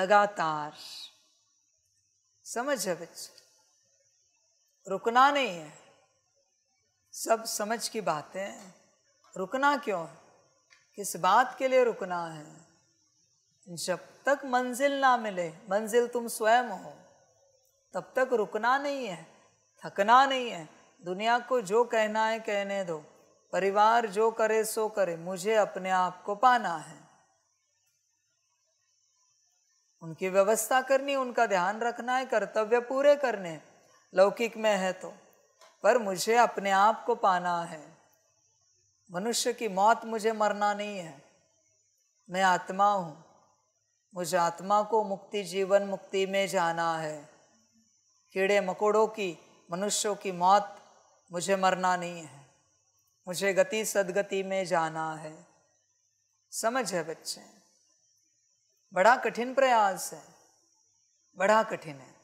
Speaker 1: लगातार समझ है बच्चे रुकना नहीं है सब समझ की बातें रुकना क्यों है किस बात के लिए रुकना है जब तक मंजिल ना मिले मंजिल तुम स्वयं हो तब तक रुकना नहीं है थकना नहीं है दुनिया को जो कहना है कहने दो परिवार जो करे सो करे मुझे अपने आप को पाना है उनकी व्यवस्था करनी उनका ध्यान रखना है कर्तव्य पूरे करने लौकिक में है तो पर मुझे अपने आप को पाना है मनुष्य की मौत मुझे मरना नहीं है मैं आत्मा हूँ मुझे आत्मा को मुक्ति जीवन मुक्ति में जाना है कीड़े मकोड़ों की मनुष्यों की मौत मुझे मरना नहीं है मुझे गति सदगति में जाना है समझ है बच्चे बड़ा कठिन प्रयास है बड़ा कठिन है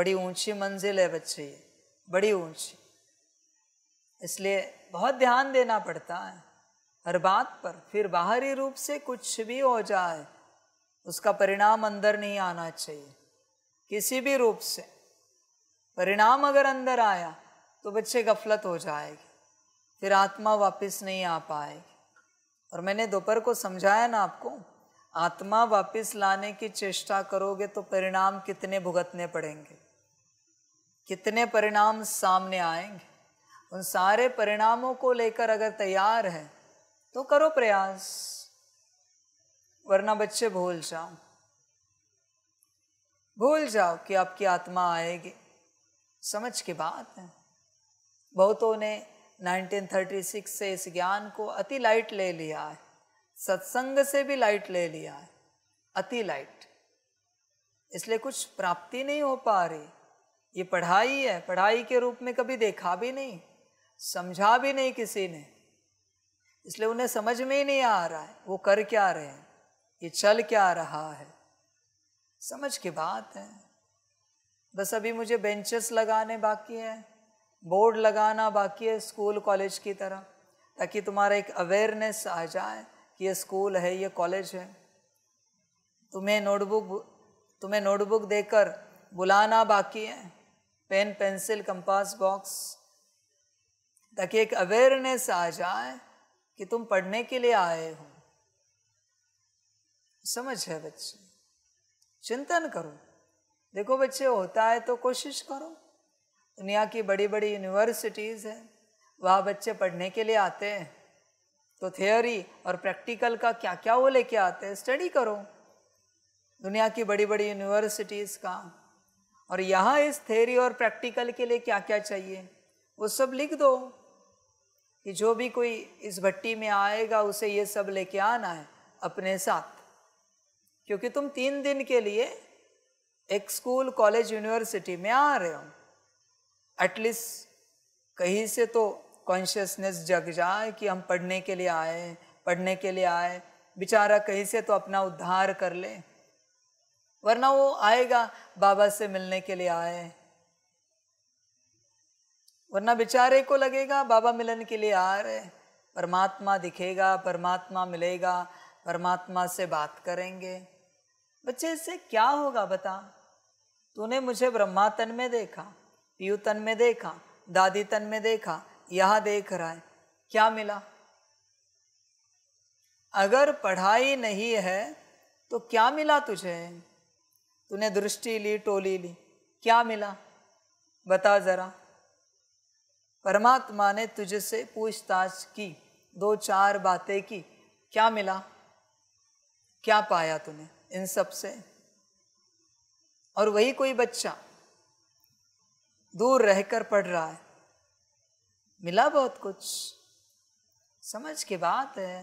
Speaker 1: बड़ी ऊंची मंजिल है बच्चे बड़ी ऊंची इसलिए बहुत ध्यान देना पड़ता है हर बात पर फिर बाहरी रूप से कुछ भी हो जाए उसका परिणाम अंदर नहीं आना चाहिए किसी भी रूप से परिणाम अगर अंदर आया तो बच्चे गफलत हो जाएगी फिर आत्मा वापस नहीं आ पाएगी और मैंने दोपहर को समझाया ना आपको आत्मा वापस लाने की चेष्टा करोगे तो परिणाम कितने भुगतने पड़ेंगे कितने परिणाम सामने आएंगे उन सारे परिणामों को लेकर अगर तैयार है तो करो प्रयास वरना बच्चे भूल जाओ भूल जाओ कि आपकी आत्मा आएगी समझ के बात है बहुतों ने 1936 से इस ज्ञान को अति लाइट ले लिया है सत्संग से भी लाइट ले लिया है अति लाइट इसलिए कुछ प्राप्ति नहीं हो पा रही ये पढ़ाई है पढ़ाई के रूप में कभी देखा भी नहीं समझा भी नहीं किसी ने इसलिए उन्हें समझ में ही नहीं आ रहा है वो कर क्या रहे हैं ये चल क्या रहा है समझ की बात है बस अभी मुझे बेंचेस लगाने बाकी है बोर्ड लगाना बाकी है स्कूल कॉलेज की तरह ताकि तुम्हारा एक अवेयरनेस आ जाए कि ये स्कूल है ये कॉलेज है तुम्हें नोटबुक तुम्हें नोटबुक देकर बुलाना बाकी है पेन पेंसिल कंपास बॉक्स ताकि एक अवेयरनेस आ जाए कि तुम पढ़ने के लिए आए हो समझ है बच्चे चिंतन करो देखो बच्चे होता है तो कोशिश करो दुनिया की बड़ी बड़ी यूनिवर्सिटीज़ हैं वहाँ बच्चे पढ़ने के लिए आते हैं तो थियोरी और प्रैक्टिकल का क्या क्या वो लेके आते हैं स्टडी करो दुनिया की बड़ी बड़ी यूनिवर्सिटीज़ का और यहाँ इस थियोरी और प्रैक्टिकल के लिए क्या क्या चाहिए वो सब लिख दो कि जो भी कोई इस भट्टी में आएगा उसे ये सब लेके आना है अपने साथ क्योंकि तुम तीन दिन के लिए एक स्कूल कॉलेज यूनिवर्सिटी में आ रहे हो एटलीस्ट कहीं से तो कॉन्शियसनेस जग जाए कि हम पढ़ने के लिए आए पढ़ने के लिए आए बेचारा कहीं से तो अपना उद्धार कर ले वरना वो आएगा बाबा से मिलने के लिए आए वरना बेचारे को लगेगा बाबा मिलन के लिए आ रहे परमात्मा दिखेगा परमात्मा मिलेगा परमात्मा से बात करेंगे बच्चे इससे क्या होगा बता तूने मुझे ब्रह्मा तन में देखा पीयू तन में देखा दादी तन में देखा यह देख रहा है क्या मिला अगर पढ़ाई नहीं है तो क्या मिला तुझे तूने दृष्टि ली टोली ली क्या मिला बता ज़रा परमात्मा ने तुझसे पूछताछ की दो चार बातें की क्या मिला क्या पाया तूने इन सब से और वही कोई बच्चा दूर रहकर पढ़ रहा है मिला बहुत कुछ समझ की बात है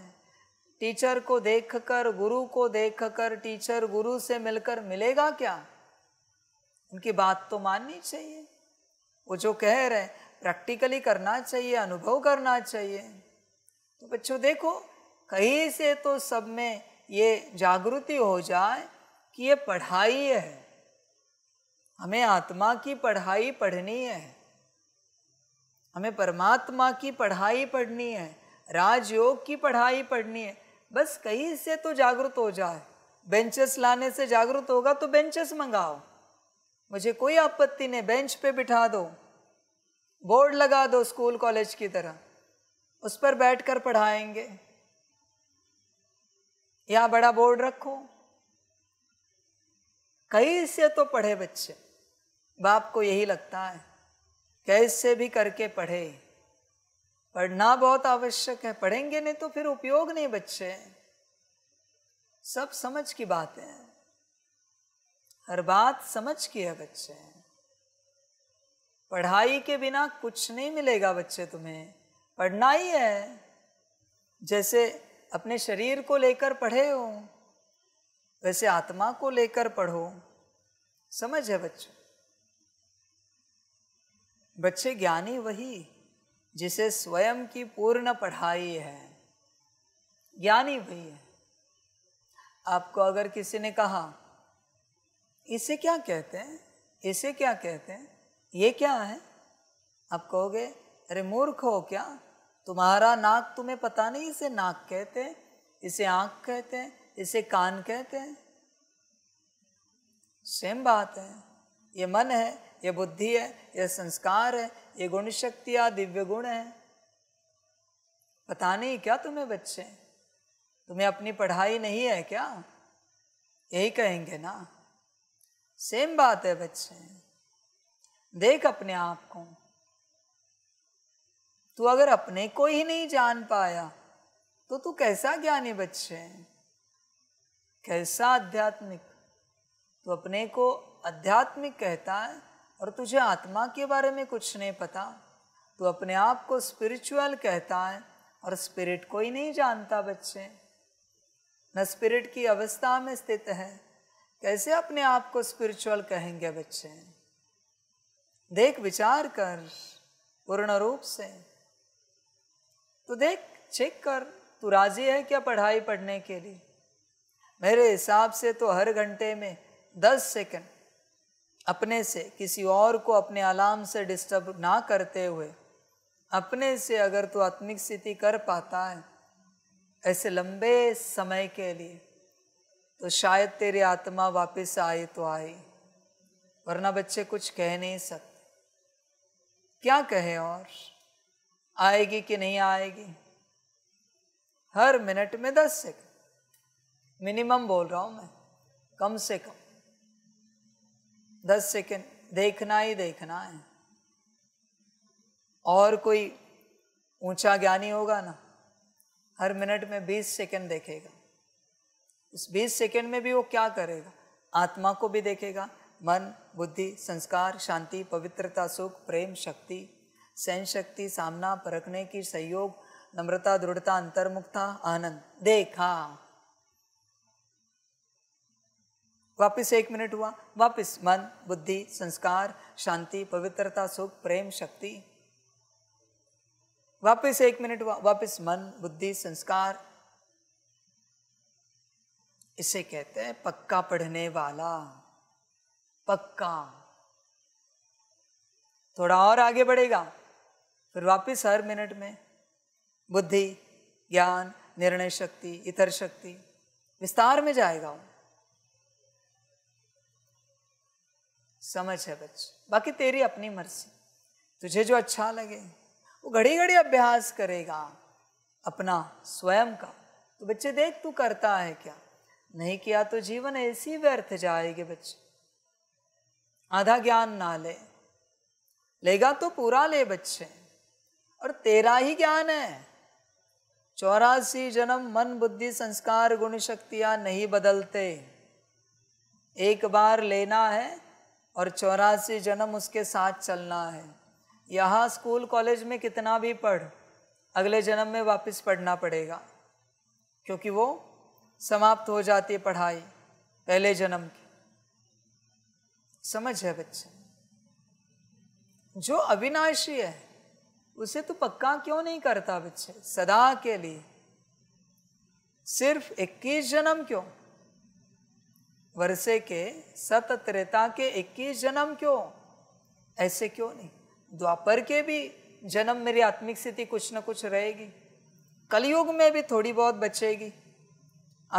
Speaker 1: टीचर को देखकर गुरु को देखकर टीचर गुरु से मिलकर मिलेगा क्या उनकी बात तो माननी चाहिए वो जो कह रहे प्रैक्टिकली करना चाहिए अनुभव करना चाहिए तो बच्चों देखो कहीं से तो सब में ये जागृति हो जाए कि ये पढ़ाई है हमें आत्मा की पढ़ाई पढ़नी है हमें परमात्मा की पढ़ाई पढ़नी है राजयोग की पढ़ाई पढ़नी है बस कहीं से तो जागृत हो जाए बेंचेस लाने से जागृत होगा तो बेंचेस मंगाओ मुझे कोई आपत्ति नहीं बेंच पे बिठा दो बोर्ड लगा दो स्कूल कॉलेज की तरह उस पर बैठकर पढ़ाएंगे या बड़ा बोर्ड रखो कहीं से तो पढ़े बच्चे बाप को यही लगता है कैसे भी करके पढ़े पढ़ना बहुत आवश्यक है पढ़ेंगे नहीं तो फिर उपयोग नहीं बच्चे सब समझ की बातें हैं हर बात समझ की है बच्चे हैं पढ़ाई के बिना कुछ नहीं मिलेगा बच्चे तुम्हें पढ़ना ही है जैसे अपने शरीर को लेकर पढ़े हो वैसे आत्मा को लेकर पढ़ो समझ है बच्चों बच्चे ज्ञानी वही जिसे स्वयं की पूर्ण पढ़ाई है ज्ञानी वही है आपको अगर किसी ने कहा इसे क्या कहते हैं इसे क्या कहते हैं ये क्या है आप कहोगे अरे मूर्ख हो क्या तुम्हारा नाक तुम्हें पता नहीं इसे नाक कहते हैं इसे आँख कहते हैं इसे कान कहते हैं सेम बात है ये मन है ये बुद्धि है ये संस्कार है ये गुण या दिव्य गुण है पता नहीं क्या तुम्हें बच्चे तुम्हें अपनी पढ़ाई नहीं है क्या यही कहेंगे ना सेम बात है बच्चे देख अपने आप को तू अगर अपने को ही नहीं जान पाया तो तू कैसा ज्ञानी बच्चे है कैसा आध्यात्मिक तू अपने को आध्यात्मिक कहता है और तुझे आत्मा के बारे में कुछ नहीं पता तू अपने आप को स्पिरिचुअल कहता है और स्पिरिट को ही नहीं जानता बच्चे न स्पिरिट की अवस्था में स्थित है कैसे अपने आप को स्पिरिचुअल कहेंगे बच्चे देख विचार कर पूर्ण रूप से तो देख चेक कर तू राजी है क्या पढ़ाई पढ़ने के लिए मेरे हिसाब से तो हर घंटे में दस सेकंड अपने से किसी और को अपने अलार्म से डिस्टर्ब ना करते हुए अपने से अगर तू आत्मिक स्थिति कर पाता है ऐसे लंबे समय के लिए तो शायद तेरी आत्मा वापस आए तो आई वरना बच्चे कुछ कह नहीं सकते क्या कहे और आएगी कि नहीं आएगी हर मिनट में दस सेकंड मिनिमम बोल रहा हूं मैं कम से कम दस सेकंड देखना ही देखना है और कोई ऊंचा ज्ञानी होगा ना हर मिनट में बीस सेकंड देखेगा इस बीस सेकंड में भी वो क्या करेगा आत्मा को भी देखेगा मन बुद्धि संस्कार शांति पवित्रता सुख प्रेम शक्ति सहन शक्ति सामना परखने की सहयोग नम्रता दृढ़ता अंतर्मुखता आनंद देखा वापिस एक मिनट हुआ वापिस मन बुद्धि संस्कार शांति पवित्रता सुख प्रेम शक्ति वापिस एक मिनट हुआ वापिस मन बुद्धि संस्कार इसे कहते हैं पक्का पढ़ने वाला पक्का थोड़ा और आगे बढ़ेगा फिर वापस हर मिनट में बुद्धि ज्ञान निर्णय शक्ति इतर शक्ति विस्तार में जाएगा समझ है बच्चे बाकी तेरी अपनी मर्जी तुझे जो अच्छा लगे वो घड़ी घड़ी अभ्यास करेगा अपना स्वयं का तो बच्चे देख तू करता है क्या नहीं किया तो जीवन ऐसी व्यर्थ जाएगी बच्चे आधा ज्ञान ना ले लेगा तो पूरा ले बच्चे और तेरा ही ज्ञान है चौरासी जन्म मन बुद्धि संस्कार गुण शक्तियाँ नहीं बदलते एक बार लेना है और चौरासी जन्म उसके साथ चलना है यहाँ स्कूल कॉलेज में कितना भी पढ़ अगले जन्म में वापस पढ़ना पड़ेगा क्योंकि वो समाप्त हो जाती है पढ़ाई पहले जन्म की समझ है बच्चे जो अविनाशी है उसे तो पक्का क्यों नहीं करता बच्चे सदा के लिए सिर्फ 21 जन्म क्यों वर्षे के सत त्रेता के 21 जन्म क्यों ऐसे क्यों नहीं द्वापर के भी जन्म मेरी आत्मिक स्थिति कुछ ना कुछ रहेगी कलयुग में भी थोड़ी बहुत बचेगी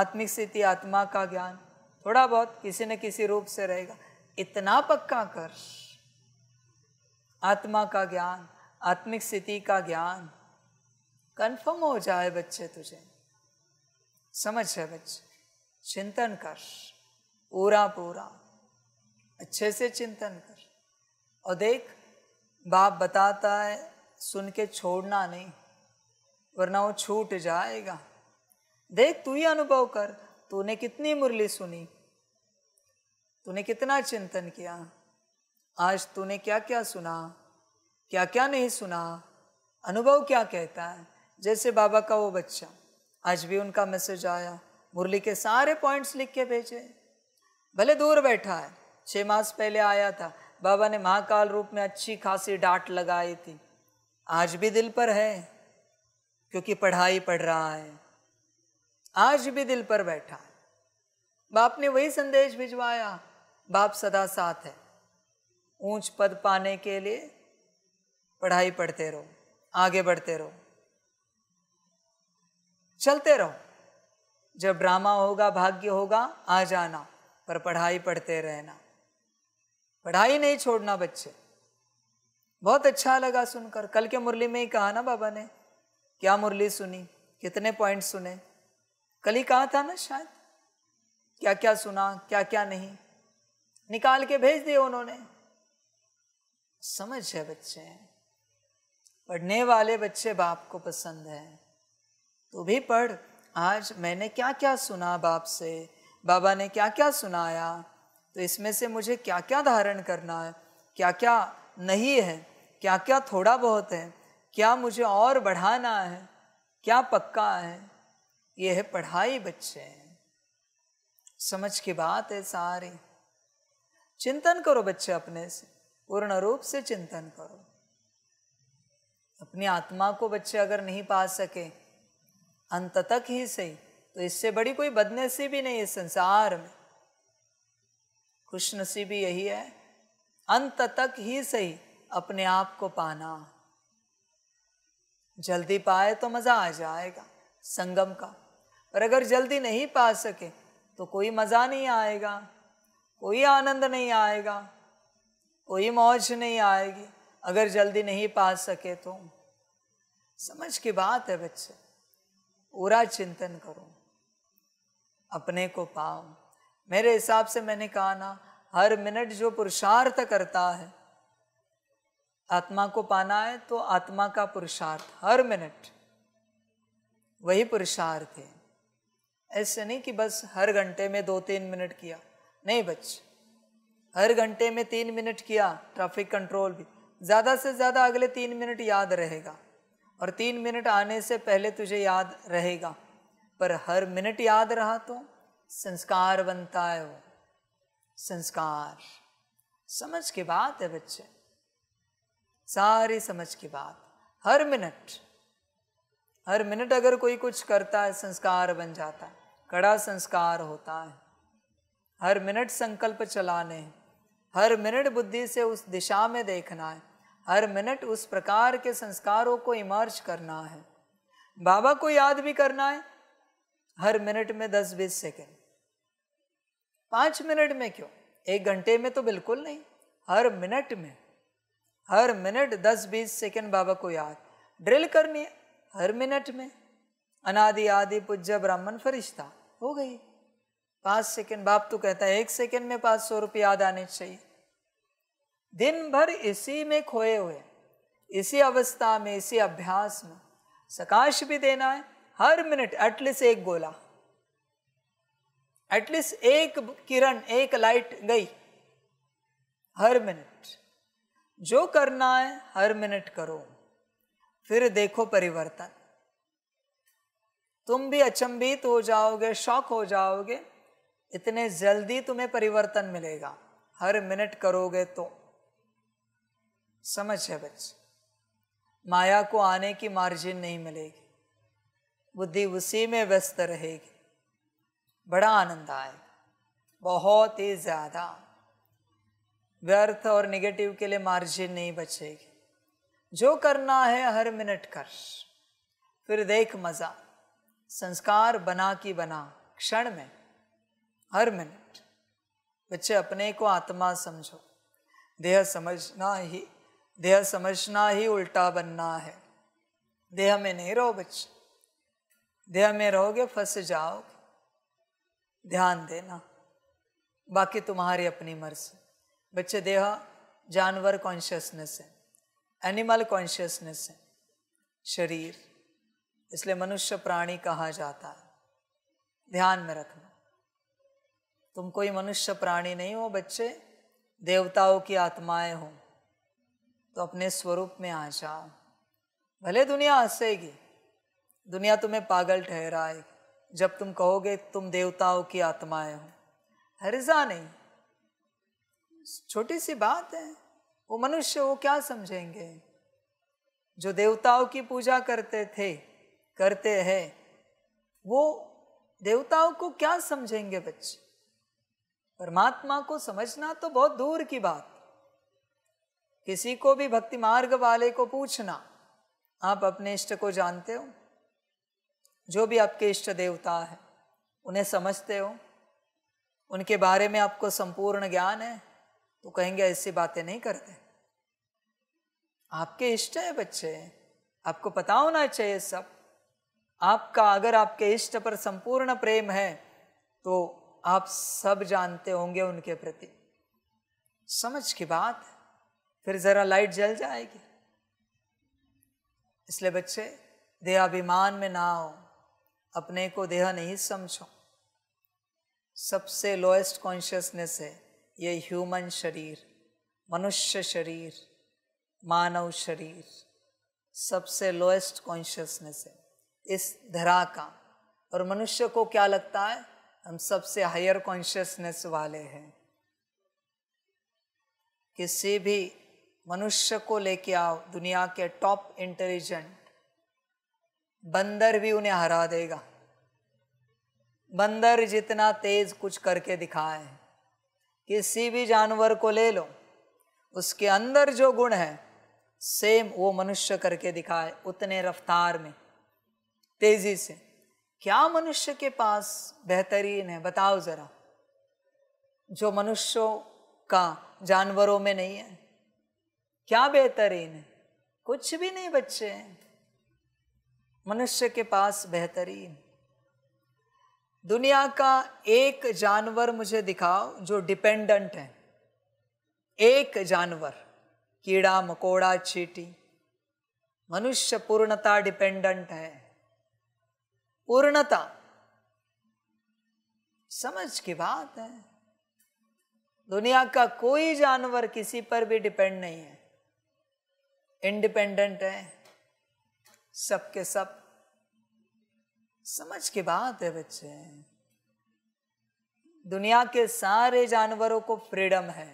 Speaker 1: आत्मिक स्थिति आत्मा का ज्ञान थोड़ा बहुत किसी न किसी रूप से रहेगा इतना पक्का कर आत्मा का ज्ञान आत्मिक स्थिति का ज्ञान कन्फर्म हो जाए बच्चे तुझे समझ है बच्चे चिंतन कर पूरा पूरा अच्छे से चिंतन कर और देख बाप बताता है सुन के छोड़ना नहीं वरना वो छूट जाएगा देख तू ही अनुभव कर तूने कितनी मुरली सुनी तूने कितना चिंतन किया आज तूने क्या क्या सुना क्या क्या नहीं सुना अनुभव क्या कहता है जैसे बाबा का वो बच्चा आज भी उनका मैसेज आया मुरली के सारे पॉइंट्स लिख के भेजे भले दूर बैठा है छः मास पहले आया था बाबा ने महाकाल रूप में अच्छी खासी डांट लगाई थी आज भी दिल पर है क्योंकि पढ़ाई पढ़ रहा है आज भी दिल पर बैठा है बाप ने वही संदेश भिजवाया बाप सदा साथ है ऊंच पद पाने के लिए पढ़ाई पढ़ते रहो आगे बढ़ते रहो चलते रहो जब ड्रामा होगा भाग्य होगा आ जाना पर पढ़ाई पढ़ते रहना पढ़ाई नहीं छोड़ना बच्चे बहुत अच्छा लगा सुनकर कल के मुरली में ही कहा ना बाबा ने क्या मुरली सुनी कितने पॉइंट सुने कल ही कहा था ना शायद क्या क्या सुना क्या क्या नहीं निकाल के भेज दिए उन्होंने समझ है बच्चे पढ़ने वाले बच्चे बाप को पसंद है तो भी पढ़ आज मैंने क्या क्या सुना बाप से बाबा ने क्या क्या सुनाया तो इसमें से मुझे क्या क्या धारण करना है क्या क्या नहीं है क्या क्या थोड़ा बहुत है क्या मुझे और बढ़ाना है क्या पक्का है यह है पढ़ाई बच्चे समझ की बात है सारी चिंतन करो बच्चे अपने से पूर्ण रूप से चिंतन करो अपनी आत्मा को बच्चे अगर नहीं पा सके अंत तक ही सही तो इससे बड़ी कोई बदनसी भी नहीं है संसार में खुशनसीबी यही है अंत तक ही सही अपने आप को पाना जल्दी पाए तो मज़ा आ जाएगा संगम का पर अगर जल्दी नहीं पा सके तो कोई मज़ा नहीं आएगा कोई आनंद नहीं आएगा कोई मौज नहीं आएगी अगर जल्दी नहीं पा सके तो समझ की बात है बच्चे पूरा चिंतन करो अपने को पाओ मेरे हिसाब से मैंने कहा ना हर मिनट जो पुरुषार्थ करता है आत्मा को पाना है तो आत्मा का पुरुषार्थ हर मिनट वही पुरुषार्थ है ऐसे नहीं कि बस हर घंटे में दो तीन मिनट किया नहीं बच्चे हर घंटे में तीन मिनट किया ट्रैफिक कंट्रोल भी ज़्यादा से ज़्यादा अगले तीन मिनट याद रहेगा और तीन मिनट आने से पहले तुझे याद रहेगा पर हर मिनट याद रहा तो संस्कार बनता है वो संस्कार समझ की बात है बच्चे सारी समझ की बात हर मिनट हर मिनट अगर कोई कुछ करता है संस्कार बन जाता है कड़ा संस्कार होता है हर मिनट संकल्प चलाने हैं हर मिनट बुद्धि से उस दिशा में देखना है हर मिनट उस प्रकार के संस्कारों को इमर्ज करना है बाबा को याद भी करना है हर मिनट में दस बीस सेकेंड पांच मिनट में क्यों एक घंटे में तो बिल्कुल नहीं हर मिनट में हर मिनट दस बीस सेकेंड बाबा को याद ड्रिल करनी है हर मिनट में अनादि आदि पूज्य ब्राह्मण फरिश्ता हो गई पाँच सेकंड बाप तो कहता है एक सेकंड में पाँच सौ रुपये याद आने चाहिए दिन भर इसी में खोए हुए इसी अवस्था में इसी अभ्यास में सकाश भी देना है हर मिनट एटलीस्ट एक गोला एटलीस्ट एक किरण एक लाइट गई हर मिनट जो करना है हर मिनट करो फिर देखो परिवर्तन तुम भी अचंभित हो जाओगे शौक हो जाओगे इतने जल्दी तुम्हें परिवर्तन मिलेगा हर मिनट करोगे तो समझ है बच्चे माया को आने की मार्जिन नहीं मिलेगी बुद्धि उसी में व्यस्त रहेगी बड़ा आनंद आएगा बहुत ही ज़्यादा व्यर्थ और निगेटिव के लिए मार्जिन नहीं बचेगी जो करना है हर मिनट कर फिर देख मज़ा संस्कार बना की बना क्षण में हर मिनट बच्चे अपने को आत्मा समझो देह समझना ही देह समझना ही उल्टा बनना है देह में नहीं रहो बच्चे देह में रहोगे फंस जाओगे ध्यान देना बाकी तुम्हारी अपनी मर्जी बच्चे देह जानवर कॉन्शियसनेस है एनिमल कॉन्शियसनेस है शरीर इसलिए मनुष्य प्राणी कहा जाता है ध्यान में रखना तुम कोई मनुष्य प्राणी नहीं हो बच्चे देवताओं की आत्माएं हो तो अपने स्वरूप में आ जाओ भले दुनिया हंसेगी दुनिया तुम्हें पागल ठहराएगी जब तुम कहोगे तुम देवताओं की आत्माएं हो हर्जा नहीं छोटी सी बात है वो मनुष्य वो क्या समझेंगे जो देवताओं की पूजा करते थे करते हैं वो देवताओं को क्या समझेंगे बच्चे परमात्मा को समझना तो बहुत दूर की बात किसी को भी भक्ति मार्ग वाले को पूछना आप अपने इष्ट को जानते हो जो भी आपके इष्ट देवता है उन्हें समझते हो उनके बारे में आपको संपूर्ण ज्ञान है तो कहेंगे ऐसी बातें नहीं करते आपके इष्ट है बच्चे आपको पता होना चाहिए सब आपका अगर आपके इष्ट पर संपूर्ण प्रेम है तो आप सब जानते होंगे उनके प्रति समझ की बात फिर ज़रा लाइट जल जाएगी इसलिए बच्चे देहाभिमान में ना हो अपने को देह नहीं समझो सबसे लोएस्ट कॉन्शियसनेस है ये ह्यूमन शरीर मनुष्य शरीर मानव शरीर सबसे लोएस्ट कॉन्शियसनेस है इस धरा का और मनुष्य को क्या लगता है हम सबसे हायर कॉन्शियसनेस वाले हैं किसी भी मनुष्य को लेके आओ दुनिया के टॉप इंटेलिजेंट बंदर भी उन्हें हरा देगा बंदर जितना तेज कुछ करके दिखाए किसी भी जानवर को ले लो उसके अंदर जो गुण है सेम वो मनुष्य करके दिखाए उतने रफ्तार में तेजी से क्या मनुष्य के पास बेहतरीन है बताओ ज़रा जो मनुष्यों का जानवरों में नहीं है क्या बेहतरीन है कुछ भी नहीं बच्चे हैं मनुष्य के पास बेहतरीन दुनिया का एक जानवर मुझे दिखाओ जो डिपेंडेंट है एक जानवर कीड़ा मकोड़ा चीटी मनुष्य पूर्णता डिपेंडेंट है पूर्णता समझ की बात है दुनिया का कोई जानवर किसी पर भी डिपेंड नहीं है इंडिपेंडेंट है सबके सब समझ की बात है बच्चे दुनिया के सारे जानवरों को फ्रीडम है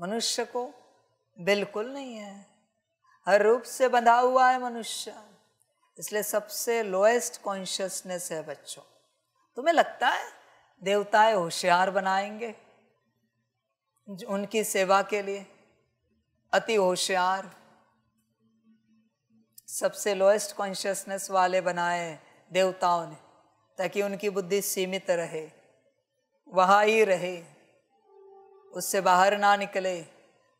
Speaker 1: मनुष्य को बिल्कुल नहीं है हर रूप से बंधा हुआ है मनुष्य इसलिए सबसे लोएस्ट कॉन्शियसनेस है बच्चों तुम्हें लगता है देवताएं होशियार बनाएंगे उनकी सेवा के लिए अति होशियार सबसे लोएस्ट कॉन्शियसनेस वाले बनाए देवताओं ने ताकि उनकी बुद्धि सीमित रहे वहाँ ही रहे उससे बाहर ना निकले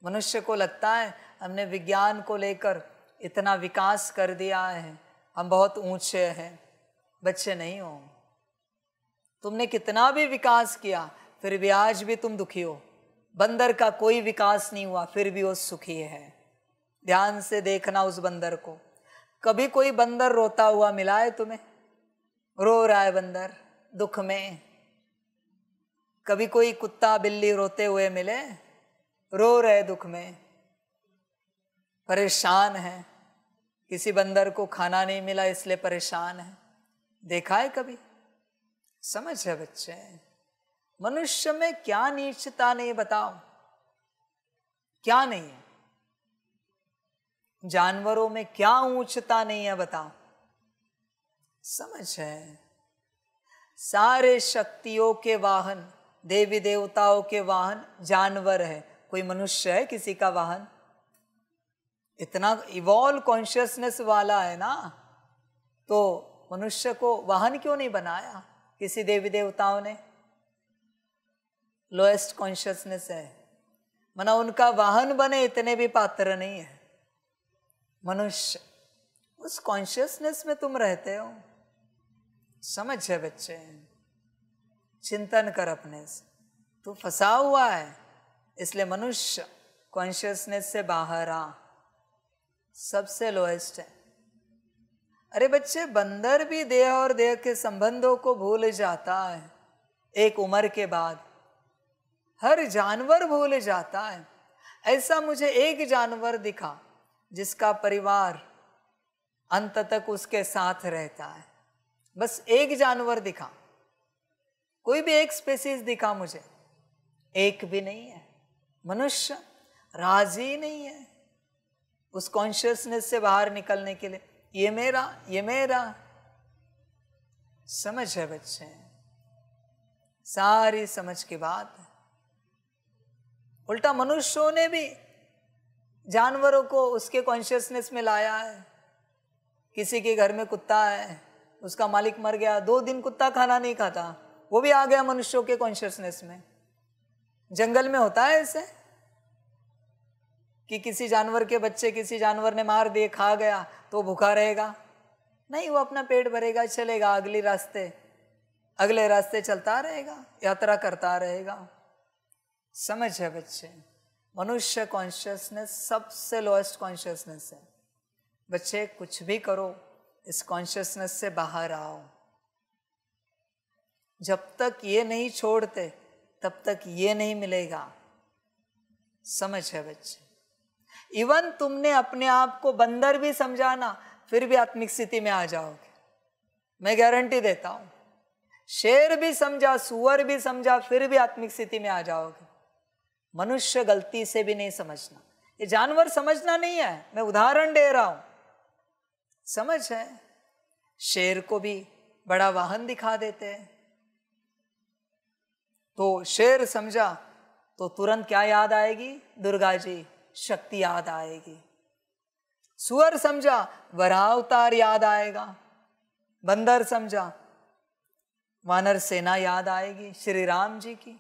Speaker 1: मनुष्य को लगता है हमने विज्ञान को लेकर इतना विकास कर दिया है हम बहुत ऊंचे हैं बच्चे नहीं हो तुमने कितना भी विकास किया फिर भी आज भी तुम दुखी हो बंदर का कोई विकास नहीं हुआ फिर भी वो सुखी है ध्यान से देखना उस बंदर को कभी कोई बंदर रोता हुआ मिला है तुम्हें रो रहा है बंदर दुख में कभी कोई कुत्ता बिल्ली रोते हुए मिले रो रहे दुख में परेशान है किसी बंदर को खाना नहीं मिला इसलिए परेशान है देखा है कभी समझ है बच्चे मनुष्य में क्या नीचता नहीं बताओ क्या नहीं है जानवरों में क्या ऊंचता नहीं है बताओ समझ है सारे शक्तियों के वाहन देवी देवताओं के वाहन जानवर है कोई मनुष्य है किसी का वाहन इतना इवॉल्व कॉन्शियसनेस वाला है ना तो मनुष्य को वाहन क्यों नहीं बनाया किसी देवी देवताओं ने लोएस्ट कॉन्शियसनेस है मना उनका वाहन बने इतने भी पात्र नहीं है मनुष्य उस कॉन्शियसनेस में तुम रहते हो समझ है बच्चे चिंतन कर अपने से तू फंसा हुआ है इसलिए मनुष्य कॉन्शियसनेस से बाहर आ सबसे लोएस्ट है अरे बच्चे बंदर भी देह और देह के संबंधों को भूल जाता है एक उम्र के बाद हर जानवर भूल जाता है ऐसा मुझे एक जानवर दिखा जिसका परिवार अंत तक उसके साथ रहता है बस एक जानवर दिखा कोई भी एक स्पेसीज दिखा मुझे एक भी नहीं है मनुष्य राजी नहीं है उस कॉन्शियसनेस से बाहर निकलने के लिए ये मेरा ये मेरा समझ है बच्चे सारी समझ की बात उल्टा मनुष्यों ने भी जानवरों को उसके कॉन्शियसनेस में लाया है किसी के घर में कुत्ता है उसका मालिक मर गया दो दिन कुत्ता खाना नहीं खाता वो भी आ गया मनुष्यों के कॉन्शियसनेस में जंगल में होता है ऐसे कि किसी जानवर के बच्चे किसी जानवर ने मार दिए खा गया तो भूखा रहेगा नहीं वो अपना पेट भरेगा चलेगा अगले रास्ते अगले रास्ते चलता रहेगा यात्रा करता रहेगा समझ है बच्चे मनुष्य कॉन्शियसनेस सबसे लोएस्ट कॉन्शियसनेस है बच्चे कुछ भी करो इस कॉन्शियसनेस से बाहर आओ जब तक ये नहीं छोड़ते तब तक ये नहीं मिलेगा समझ है बच्चे इवन तुमने अपने आप को बंदर भी समझाना फिर भी आत्मिक स्थिति में आ जाओगे मैं गारंटी देता हूं शेर भी समझा सुअर भी समझा फिर भी आत्मिक स्थिति में आ जाओगे मनुष्य गलती से भी नहीं समझना ये जानवर समझना नहीं है मैं उदाहरण दे रहा हूं समझ है शेर को भी बड़ा वाहन दिखा देते हैं तो शेर समझा तो तुरंत क्या याद आएगी दुर्गा जी शक्ति याद आएगी सुअर समझा वरावतार याद आएगा बंदर समझा वानर सेना याद आएगी श्री राम जी की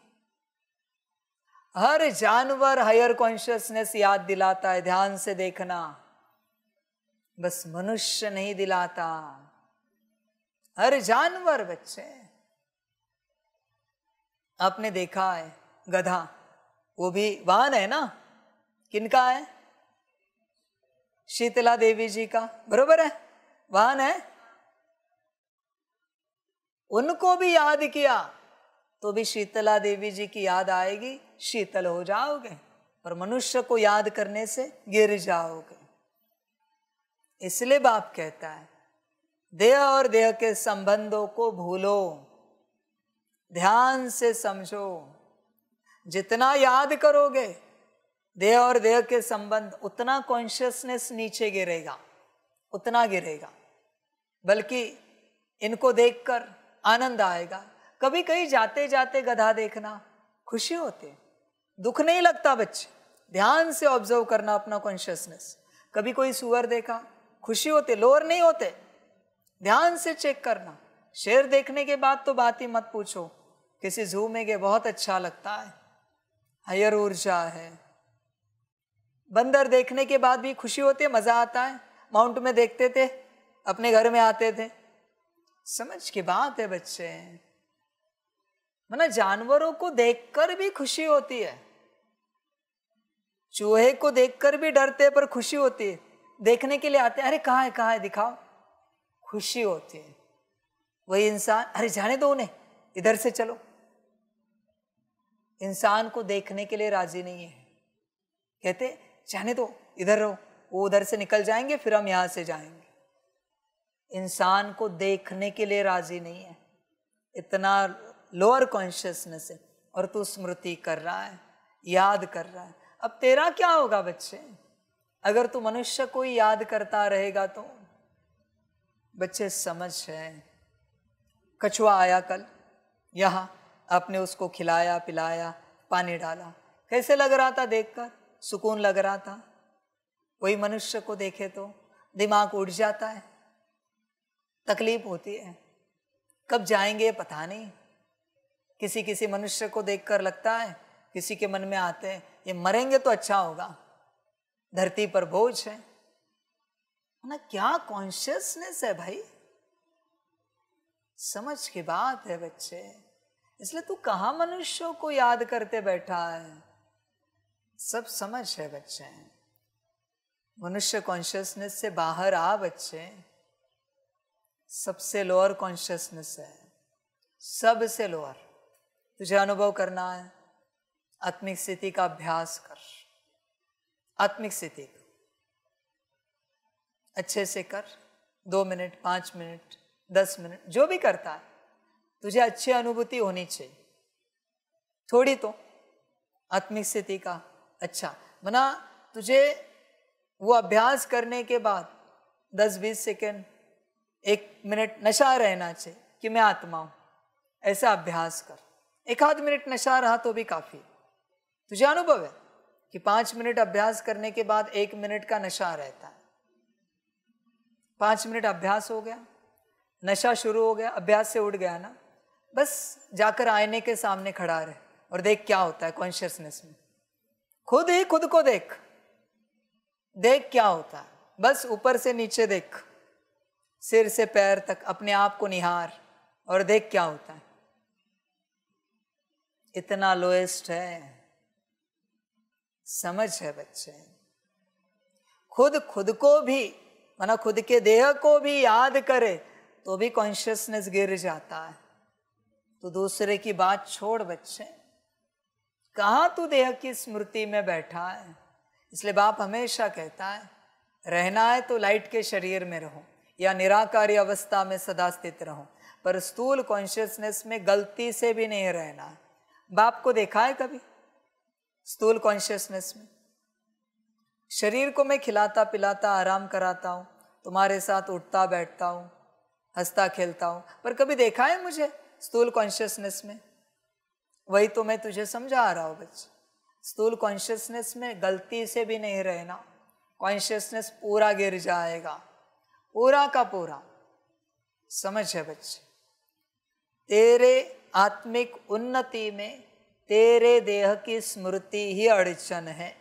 Speaker 1: हर जानवर हायर कॉन्शियसनेस याद दिलाता है ध्यान से देखना बस मनुष्य नहीं दिलाता हर जानवर बच्चे आपने देखा है गधा वो भी वाहन है ना किनका है शीतला देवी जी का बरोबर है वाहन है उनको भी याद किया तो भी शीतला देवी जी की याद आएगी शीतल हो जाओगे पर मनुष्य को याद करने से गिर जाओगे इसलिए बाप कहता है देह और देह के संबंधों को भूलो ध्यान से समझो जितना याद करोगे देह और देह के संबंध उतना कॉन्शियसनेस नीचे गिरेगा उतना गिरेगा बल्कि इनको देखकर आनंद आएगा कभी कहीं जाते जाते गधा देखना खुशी होते दुख नहीं लगता बच्चे ध्यान से ऑब्जर्व करना अपना कॉन्शियसनेस कभी कोई सुअर देखा खुशी होते लोअर नहीं होते ध्यान से चेक करना शेर देखने के बाद तो बात ही मत पूछो किसी जू में गए बहुत अच्छा लगता है हायर ऊर्जा है बंदर देखने के बाद भी खुशी होती है मज़ा आता है माउंट में देखते थे अपने घर में आते थे समझ की बात है बच्चे मना जानवरों को देखकर भी खुशी होती है चूहे को देखकर भी डरते पर खुशी होती है देखने के लिए आते हैं अरे कहाँ है कहाँ है दिखाओ खुशी होती है वही इंसान अरे जाने दो उन्हें इधर से चलो इंसान को देखने के लिए राजी नहीं है कहते जाने दो इधर रहो वो उधर से निकल जाएंगे फिर हम यहां से जाएंगे इंसान को देखने के लिए राजी नहीं है इतना लोअर कॉन्शियसनेस है और तू स्मृति कर रहा है याद कर रहा है अब तेरा क्या होगा बच्चे अगर तू मनुष्य को ही याद करता रहेगा तो बच्चे समझ है कछुआ आया कल यहाँ आपने उसको खिलाया पिलाया पानी डाला कैसे लग रहा था देखकर सुकून लग रहा था कोई मनुष्य को देखे तो दिमाग उठ जाता है तकलीफ होती है कब जाएंगे पता नहीं किसी किसी मनुष्य को देखकर लगता है किसी के मन में आते हैं ये मरेंगे तो अच्छा होगा धरती पर बोझ है ना क्या कॉन्शियसनेस है भाई समझ की बात है बच्चे इसलिए तू कहा मनुष्यों को याद करते बैठा है सब समझ है बच्चे हैं मनुष्य कॉन्शियसनेस से बाहर आ बच्चे सबसे लोअर कॉन्शियसनेस है सबसे लोअर तुझे अनुभव करना है आत्मिक स्थिति का अभ्यास कर आत्मिक स्थिति अच्छे से कर दो मिनट पांच मिनट दस मिनट जो भी करता है तुझे अच्छी अनुभूति होनी चाहिए थोड़ी तो आत्मिक स्थिति का अच्छा मना तुझे वो अभ्यास करने के बाद 10-20 सेकेंड एक मिनट नशा रहना चाहिए कि मैं आत्मा हूँ ऐसा अभ्यास कर एक आध मिनट नशा रहा तो भी काफ़ी तुझे अनुभव है कि पाँच मिनट अभ्यास करने के बाद एक मिनट का नशा रहता है पाँच मिनट अभ्यास हो गया नशा शुरू हो गया अभ्यास से उठ गया ना बस जाकर आईने के सामने खड़ा रहे और देख क्या होता है कॉन्शियसनेस में खुद ही खुद को देख देख क्या होता है बस ऊपर से नीचे देख सिर से पैर तक अपने आप को निहार और देख क्या होता है इतना लोएस्ट है समझ है बच्चे खुद खुद को भी माना खुद के देह को भी याद करे तो भी कॉन्शियसनेस गिर जाता है तो दूसरे की बात छोड़ बच्चे कहाँ तू देह की स्मृति में बैठा है इसलिए बाप हमेशा कहता है रहना है तो लाइट के शरीर में रहो या निराकारी अवस्था में सदा स्थित रहो पर स्थूल कॉन्शियसनेस में गलती से भी नहीं रहना है बाप को देखा है कभी स्थूल कॉन्शियसनेस में शरीर को मैं खिलाता पिलाता आराम कराता हूँ तुम्हारे साथ उठता बैठता हूँ हंसता खेलता हूँ पर कभी देखा है मुझे स्थूल कॉन्शियसनेस में वही तो मैं तुझे समझा रहा हूँ बच्चे स्थूल कॉन्शियसनेस में गलती से भी नहीं रहना कॉन्शियसनेस पूरा गिर जाएगा पूरा का पूरा समझ है बच्चे तेरे आत्मिक उन्नति में तेरे देह की स्मृति ही अड़चन है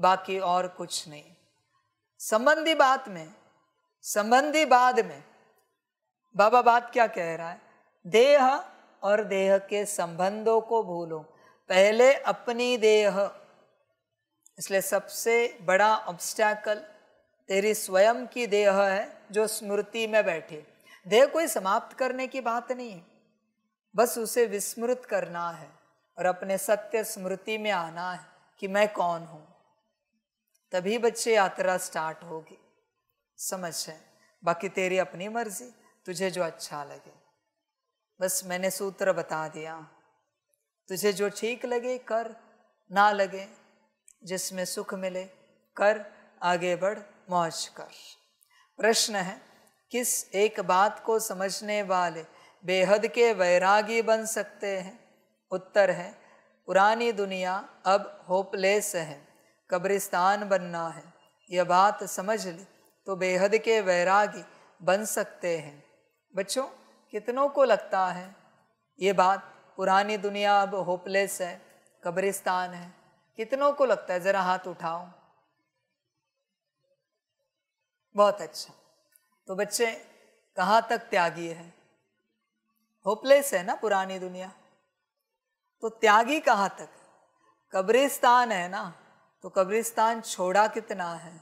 Speaker 1: बाकी और कुछ नहीं संबंधी बात में संबंधी बाद में बाबा बात क्या कह रहा है देह और देह के संबंधों को भूलो पहले अपनी देह इसलिए सबसे बड़ा ऑब्स्टैकल तेरी स्वयं की देह है जो स्मृति में बैठे देह कोई समाप्त करने की बात नहीं है बस उसे विस्मृत करना है और अपने सत्य स्मृति में आना है कि मैं कौन हूँ तभी बच्चे यात्रा स्टार्ट होगी समझ है बाकी तेरी अपनी मर्जी तुझे जो अच्छा लगे बस मैंने सूत्र बता दिया तुझे जो ठीक लगे कर ना लगे जिसमें सुख मिले कर आगे बढ़ मौज कर प्रश्न है किस एक बात को समझने वाले बेहद के वैरागी बन सकते हैं उत्तर है पुरानी दुनिया अब होपलेस है कब्रिस्तान बनना है यह बात समझ ली तो बेहद के वैरागी बन सकते हैं बच्चों कितनों को लगता है ये बात पुरानी दुनिया अब होपलेस है कब्रिस्तान है कितनों को लगता है ज़रा हाथ उठाओ बहुत अच्छा तो बच्चे कहाँ तक त्यागी है होपलेस है ना पुरानी दुनिया तो त्यागी कहाँ तक कब्रिस्तान है ना तो कब्रिस्तान छोड़ा कितना है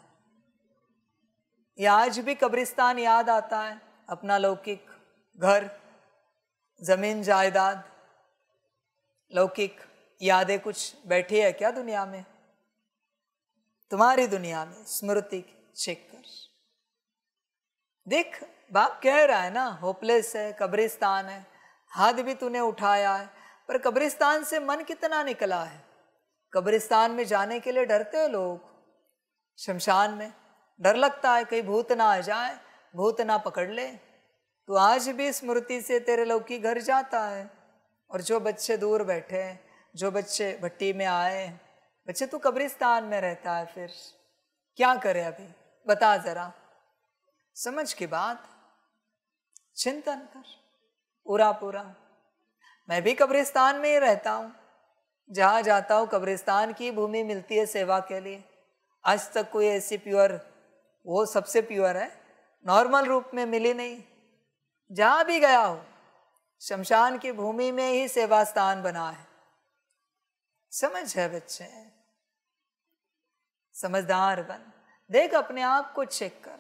Speaker 1: ये आज भी कब्रिस्तान याद आता है अपना लौकिक घर ज़मीन जायदाद लौकिक यादें कुछ बैठी है क्या दुनिया में तुम्हारी दुनिया में स्मृति चेक कर देख बाप कह रहा है ना होपलेस है कब्रिस्तान है हाथ भी तूने उठाया है पर कब्रिस्तान से मन कितना निकला है कब्रिस्तान में जाने के लिए डरते हैं लोग शमशान में डर लगता है कहीं भूत ना आ जाए भूत ना पकड़ ले तो आज भी स्मृति से तेरे लौकी घर जाता है और जो बच्चे दूर बैठे जो बच्चे भट्टी में आए बच्चे तो कब्रिस्तान में रहता है फिर क्या करे अभी बता जरा समझ की बात चिंतन कर पूरा पूरा मैं भी कब्रिस्तान में ही रहता हूँ जहाँ जाता हूँ कब्रिस्तान की भूमि मिलती है सेवा के लिए आज तक कोई ऐसी प्योर वो सबसे प्योर है नॉर्मल रूप में मिली नहीं जहां भी गया हो शमशान की भूमि में ही सेवा स्थान बना है समझ है बच्चे समझदार बन देख अपने आप को चेक कर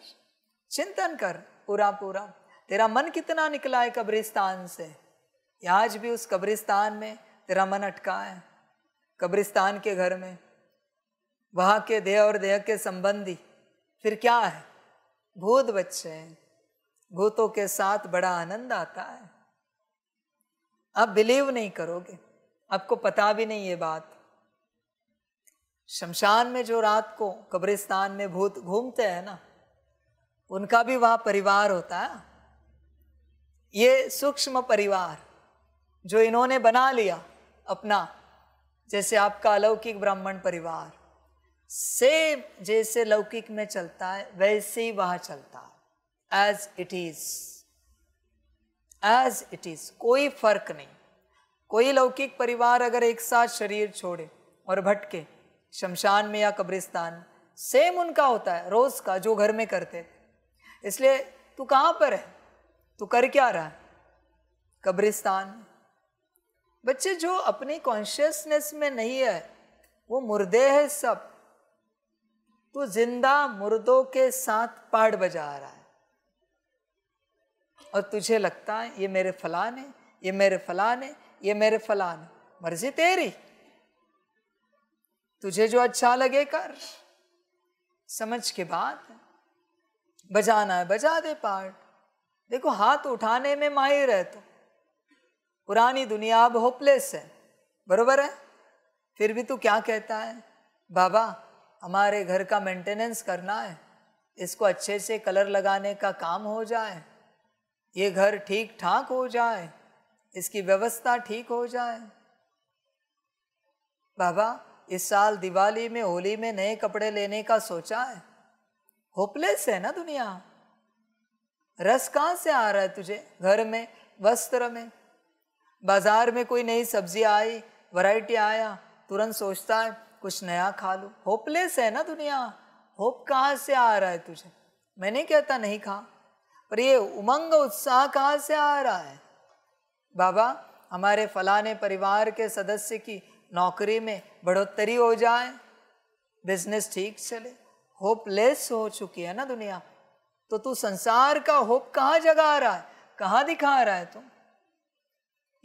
Speaker 1: चिंतन कर पूरा पूरा तेरा मन कितना निकला है कब्रिस्तान से आज भी उस कब्रिस्तान में तेरा मन अटका है कब्रिस्तान के घर में वहां के देह और देह के संबंधी फिर क्या है भूत बच्चे हैं भूतों के साथ बड़ा आनंद आता है आप बिलीव नहीं करोगे आपको पता भी नहीं ये बात शमशान में जो रात को कब्रिस्तान में भूत घूमते हैं ना उनका भी वहां परिवार होता है ये सूक्ष्म परिवार जो इन्होंने बना लिया अपना जैसे आपका अलौकिक ब्राह्मण परिवार सेम जैसे लौकिक में चलता है वैसे ही वहां चलता है as it is as it is कोई फर्क नहीं कोई लौकिक परिवार अगर एक साथ शरीर छोड़े और भटके शमशान में या कब्रिस्तान सेम उनका होता है रोज का जो घर में करते इसलिए तू कहां पर है तू कर क्या रहा है कब्रिस्तान बच्चे जो अपनी कॉन्शियसनेस में नहीं है वो मुर्दे है सब तू जिंदा मुर्दों के साथ पाठ बजा रहा है और तुझे लगता है ये मेरे फलान है ये मेरे फलान है ये मेरे फलान मर्जी तेरी तुझे जो अच्छा लगे कर समझ के बाद बजाना है बजा दे पार्ट देखो हाथ उठाने में माहिर है तो पुरानी दुनिया अब होपलेस है बरोबर है फिर भी तू क्या कहता है बाबा हमारे घर का मेंटेनेंस करना है इसको अच्छे से कलर लगाने का काम हो जाए ये घर ठीक ठाक हो जाए इसकी व्यवस्था ठीक हो जाए बाबा इस साल दिवाली में होली में नए कपड़े लेने का सोचा है होपलेस है ना दुनिया रस कहाँ से आ रहा है तुझे घर में वस्त्र में बाजार में कोई नई सब्जी आई वैरायटी आया तुरंत सोचता है कुछ नया खा लूँ होपलेस है ना दुनिया होप कहाँ से आ रहा है तुझे मैंने कहता नहीं खा पर ये उमंग उत्साह कहाँ से आ रहा है बाबा हमारे फलाने परिवार के सदस्य की नौकरी में बढ़ोतरी हो जाए बिजनेस ठीक चले होपलेस हो चुकी है ना दुनिया तो तू संसार का होप कहाँ जगा रहा है कहाँ दिखा रहा है तुम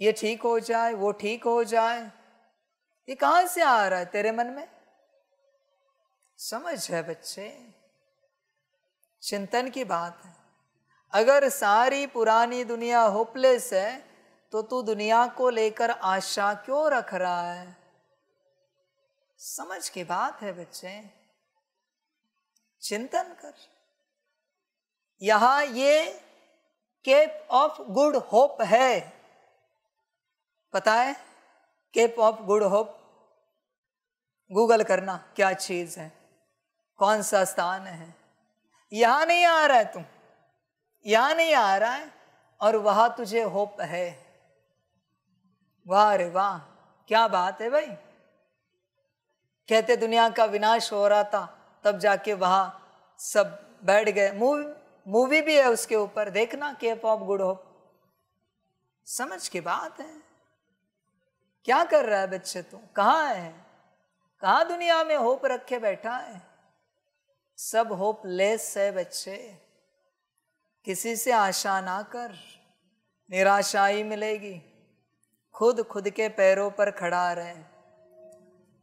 Speaker 1: ये ठीक हो जाए वो ठीक हो जाए ये कहाँ से आ रहा है तेरे मन में समझ है बच्चे चिंतन की बात है अगर सारी पुरानी दुनिया होपलेस है तो तू दुनिया को लेकर आशा क्यों रख रहा है समझ की बात है बच्चे चिंतन कर यहां ये केप ऑफ गुड होप है पता है Cape of Good Hope Google करना क्या चीज है कौन सा स्थान है यहां नहीं आ रहा है तुम यहाँ नहीं आ रहा है और वहाँ तुझे होप है वाह अरे वाह क्या बात है भाई कहते दुनिया का विनाश हो रहा था तब जाके वहाँ सब बैठ गए मूवी मूवी भी है उसके ऊपर देखना के पॉप गुड होप समझ के बात है क्या कर रहा है बच्चे तू कहाँ है कहाँ दुनिया में होप रखे बैठा है सब होप लेस है बच्चे किसी से आशा ना कर निराशा ही मिलेगी खुद खुद के पैरों पर खड़ा रहे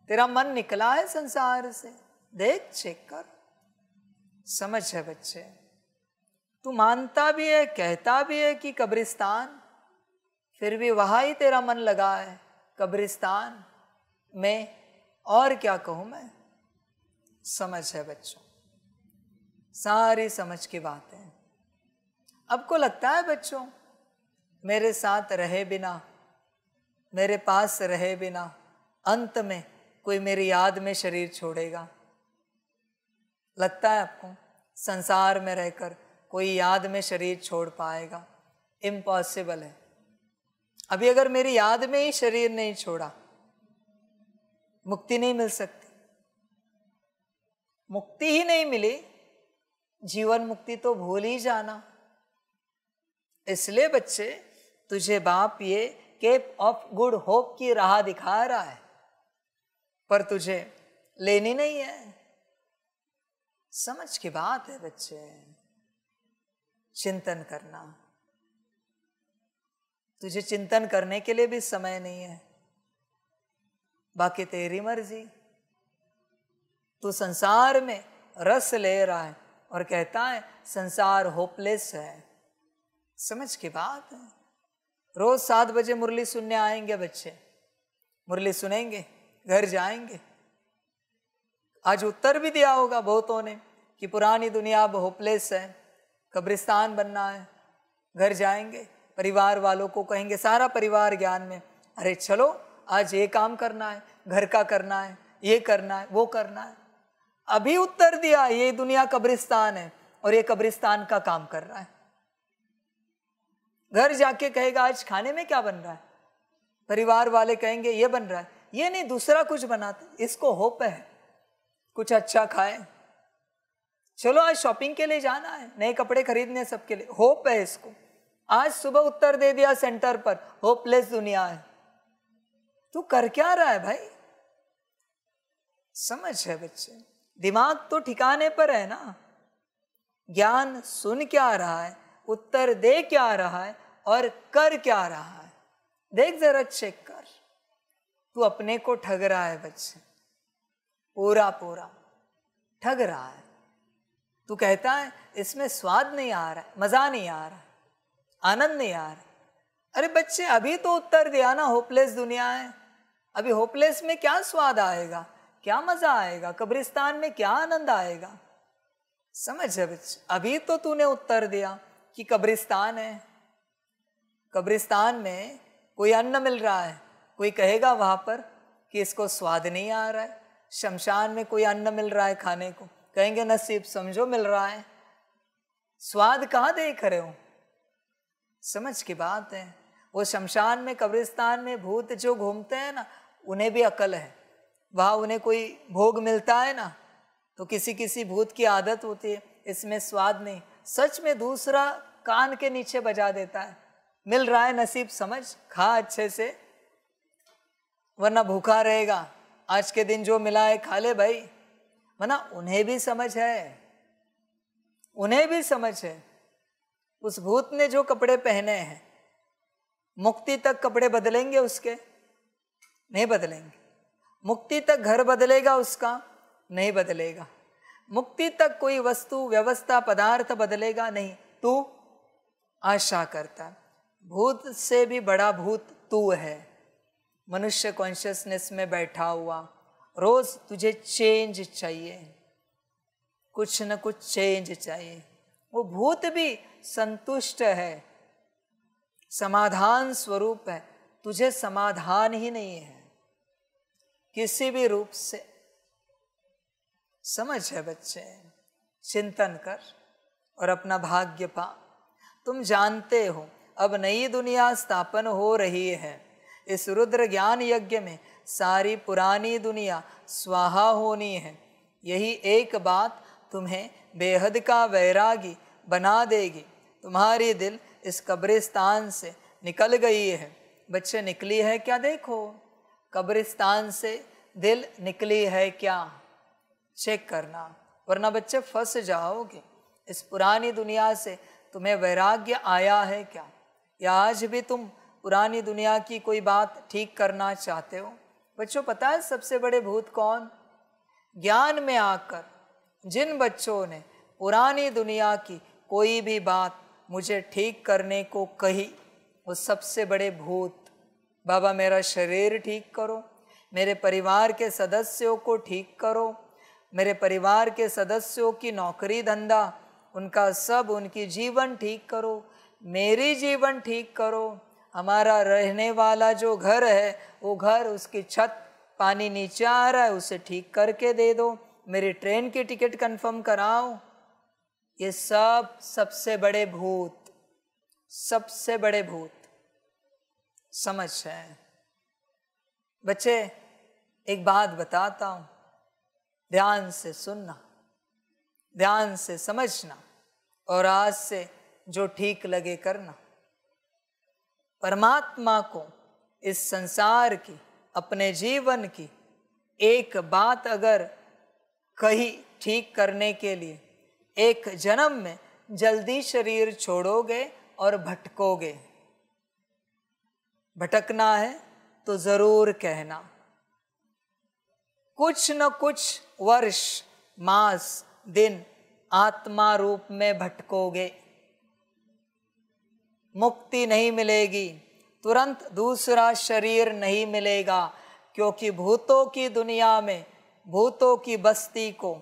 Speaker 1: तेरा मन निकला है संसार से देख चेक कर समझ है बच्चे तू मानता भी है कहता भी है कि कब्रिस्तान फिर भी वहां ही तेरा मन लगा है कब्रिस्तान में और क्या कहूँ मैं समझ है बच्चों सारी समझ की बात है अब को लगता है बच्चों मेरे साथ रहे बिना मेरे पास रहे बिना अंत में कोई मेरी याद में शरीर छोड़ेगा लगता है आपको संसार में रहकर कोई याद में शरीर छोड़ पाएगा इम्पॉसिबल है अभी अगर मेरी याद में ही शरीर नहीं छोड़ा मुक्ति नहीं मिल सकती मुक्ति ही नहीं मिली जीवन मुक्ति तो भूल ही जाना इसलिए बच्चे तुझे बाप ये केप ऑफ गुड होप की राह दिखा रहा है पर तुझे लेनी नहीं है समझ की बात है बच्चे चिंतन करना तुझे चिंतन करने के लिए भी समय नहीं है बाकी तेरी मर्जी तू संसार में रस ले रहा है और कहता है संसार होपलेस है समझ की बात है रोज सात बजे मुरली सुनने आएंगे बच्चे मुरली सुनेंगे घर जाएंगे आज उत्तर भी दिया होगा बहुतों ने कि पुरानी दुनिया अब होपलेस है कब्रिस्तान बनना है घर जाएंगे परिवार वालों को कहेंगे सारा परिवार ज्ञान में अरे चलो आज ये काम करना है घर का करना है ये करना है वो करना है अभी उत्तर दिया ये दुनिया कब्रिस्तान है और ये कब्रिस्तान का काम कर रहा है घर जाके कहेगा आज खाने में क्या बन रहा है परिवार वाले कहेंगे ये बन रहा है ये नहीं दूसरा कुछ बनाते इसको होप है कुछ अच्छा खाए चलो आज शॉपिंग के लिए जाना है नए कपड़े खरीदने सबके लिए होप है इसको आज सुबह उत्तर दे दिया सेंटर पर होपलेस दुनिया है तू कर क्या रहा है भाई समझ है बच्चे दिमाग तो ठिकाने पर है ना ज्ञान सुन क्या रहा है उत्तर दे क्या रहा है और कर क्या रहा है देख जरा चेक कर तू अपने को ठग रहा है बच्चे पूरा पूरा ठग रहा है तू कहता है इसमें स्वाद नहीं आ रहा है मज़ा नहीं आ रहा आनंद नहीं आ रहा अरे बच्चे अभी तो उत्तर दिया ना होपलेस दुनिया है अभी होपलेस में क्या स्वाद आएगा क्या मज़ा आएगा कब्रिस्तान में क्या आनंद आएगा समझ है बच्चे अभी तो तूने उत्तर दिया कि कब्रिस्तान है कब्रिस्तान में कोई अन्न मिल रहा है कोई कहेगा वहाँ पर कि इसको स्वाद नहीं आ रहा है शमशान में कोई अन्न मिल रहा है खाने को कहेंगे नसीब समझो मिल रहा है स्वाद कहाँ देख रहे हो समझ की बात है वो शमशान में कब्रिस्तान में भूत जो घूमते हैं ना उन्हें भी अकल है वहाँ उन्हें कोई भोग मिलता है ना तो किसी किसी भूत की आदत होती है इसमें स्वाद नहीं सच में दूसरा कान के नीचे बजा देता है मिल रहा है नसीब समझ खा अच्छे से वरना भूखा रहेगा आज के दिन जो मिला है खा ले भाई वरना उन्हें भी समझ है उन्हें भी समझ है उस भूत ने जो कपड़े पहने हैं मुक्ति तक कपड़े बदलेंगे उसके नहीं बदलेंगे मुक्ति तक घर बदलेगा उसका नहीं बदलेगा मुक्ति तक कोई वस्तु व्यवस्था पदार्थ बदलेगा नहीं तू आशा करता है भूत से भी बड़ा भूत तू है मनुष्य कॉन्शियसनेस में बैठा हुआ रोज़ तुझे चेंज चाहिए कुछ न कुछ चेंज चाहिए वो भूत भी संतुष्ट है समाधान स्वरूप है तुझे समाधान ही नहीं है किसी भी रूप से समझ है बच्चे चिंतन कर और अपना भाग्य पा तुम जानते हो अब नई दुनिया स्थापन हो रही है इस रुद्र ज्ञान यज्ञ में सारी पुरानी दुनिया स्वाहा होनी है यही एक बात तुम्हें बेहद का वैरागी बना देगी तुम्हारी दिल इस कब्रिस्तान से निकल गई है बच्चे निकली है क्या देखो कब्रिस्तान से दिल निकली है क्या चेक करना वरना बच्चे फंस जाओगे इस पुरानी दुनिया से तुम्हें वैराग्य आया है क्या या आज भी तुम पुरानी दुनिया की कोई बात ठीक करना चाहते हो बच्चों पता है सबसे बड़े भूत कौन ज्ञान में आकर जिन बच्चों ने पुरानी दुनिया की कोई भी बात मुझे ठीक करने को कही वो सबसे बड़े भूत बाबा मेरा शरीर ठीक करो मेरे परिवार के सदस्यों को ठीक करो मेरे परिवार के सदस्यों की नौकरी धंधा उनका सब उनकी जीवन ठीक करो मेरी जीवन ठीक करो हमारा रहने वाला जो घर है वो घर उसकी छत पानी नीचे आ रहा है उसे ठीक करके दे दो मेरी ट्रेन की टिकट कंफर्म कराओ ये सब सबसे बड़े भूत सबसे बड़े भूत समझ है बच्चे एक बात बताता हूँ ध्यान से सुनना ध्यान से समझना और आज से जो ठीक लगे करना परमात्मा को इस संसार की अपने जीवन की एक बात अगर कही ठीक करने के लिए एक जन्म में जल्दी शरीर छोड़ोगे और भटकोगे भटकना है तो ज़रूर कहना कुछ न कुछ वर्ष मास दिन आत्मा रूप में भटकोगे मुक्ति नहीं मिलेगी तुरंत दूसरा शरीर नहीं मिलेगा क्योंकि भूतों की दुनिया में भूतों की बस्ती को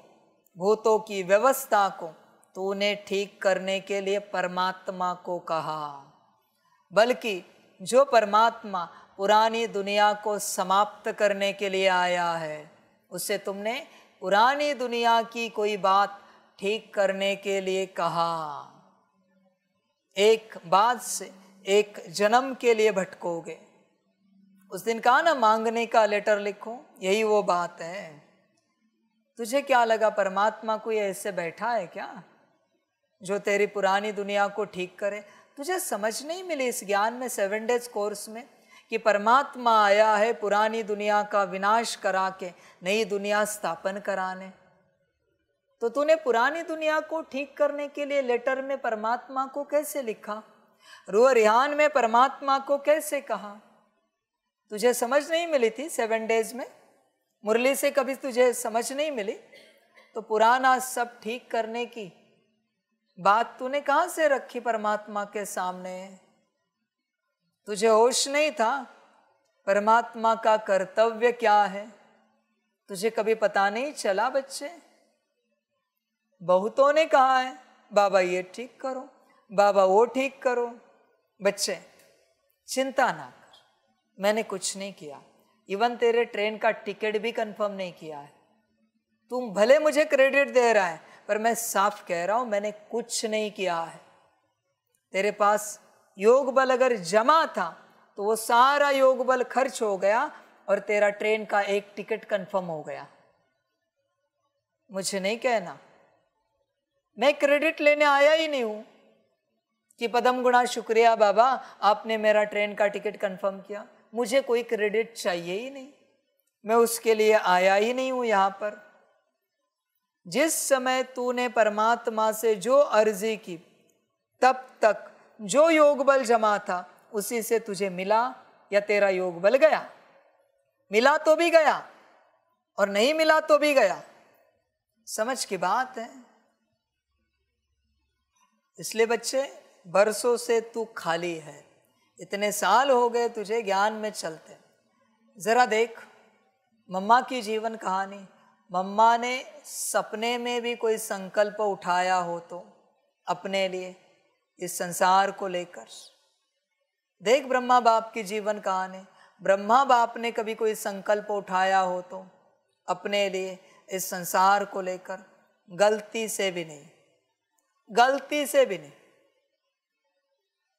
Speaker 1: भूतों की व्यवस्था को तो उन्हें ठीक करने के लिए परमात्मा को कहा बल्कि जो परमात्मा पुरानी दुनिया को समाप्त करने के लिए आया है उसे तुमने पुरानी दुनिया की कोई बात ठीक करने के लिए कहा एक बात से एक जन्म के लिए भटकोगे उस दिन कहा ना मांगने का लेटर लिखो यही वो बात है तुझे क्या लगा परमात्मा कोई ऐसे बैठा है क्या जो तेरी पुरानी दुनिया को ठीक करे तुझे समझ नहीं मिली इस ज्ञान में सेवन डेज कोर्स में कि परमात्मा आया है पुरानी दुनिया का विनाश करा के नई दुनिया स्थापन कराने तो तूने पुरानी दुनिया को ठीक करने के लिए लेटर में परमात्मा को कैसे लिखा रूह रिहान में परमात्मा को कैसे कहा तुझे समझ नहीं मिली थी सेवन डेज में मुरली से कभी तुझे समझ नहीं मिली तो पुराना सब ठीक करने की बात तूने कहाँ से रखी परमात्मा के सामने तुझे होश नहीं था परमात्मा का कर्तव्य क्या है तुझे कभी पता नहीं चला बच्चे बहुतों ने कहा है बाबा ये ठीक करो बाबा वो ठीक करो बच्चे चिंता ना कर मैंने कुछ नहीं किया इवन तेरे ट्रेन का टिकट भी कंफर्म नहीं किया है तुम भले मुझे क्रेडिट दे रहा है पर मैं साफ कह रहा हूं मैंने कुछ नहीं किया है तेरे पास योग बल अगर जमा था तो वो सारा योग बल खर्च हो गया और तेरा ट्रेन का एक टिकट कंफर्म हो गया मुझे नहीं कहना मैं क्रेडिट लेने आया ही नहीं हूं कि पदम गुणा शुक्रिया बाबा आपने मेरा ट्रेन का टिकट कंफर्म किया मुझे कोई क्रेडिट चाहिए ही नहीं मैं उसके लिए आया ही नहीं हूं यहां पर जिस समय तूने परमात्मा से जो अर्जी की तब तक जो योग बल जमा था उसी से तुझे मिला या तेरा योग बल गया मिला तो भी गया और नहीं मिला तो भी गया समझ की बात है इसलिए बच्चे बरसों से तू खाली है इतने साल हो गए तुझे ज्ञान में चलते ज़रा देख मम्मा की जीवन कहानी मम्मा ने सपने में भी कोई संकल्प उठाया हो तो अपने लिए इस संसार को लेकर देख ब्रह्मा बाप की जीवन कहानी ब्रह्मा बाप ने कभी कोई संकल्प उठाया हो तो अपने लिए इस संसार को लेकर गलती से भी नहीं गलती से भी नहीं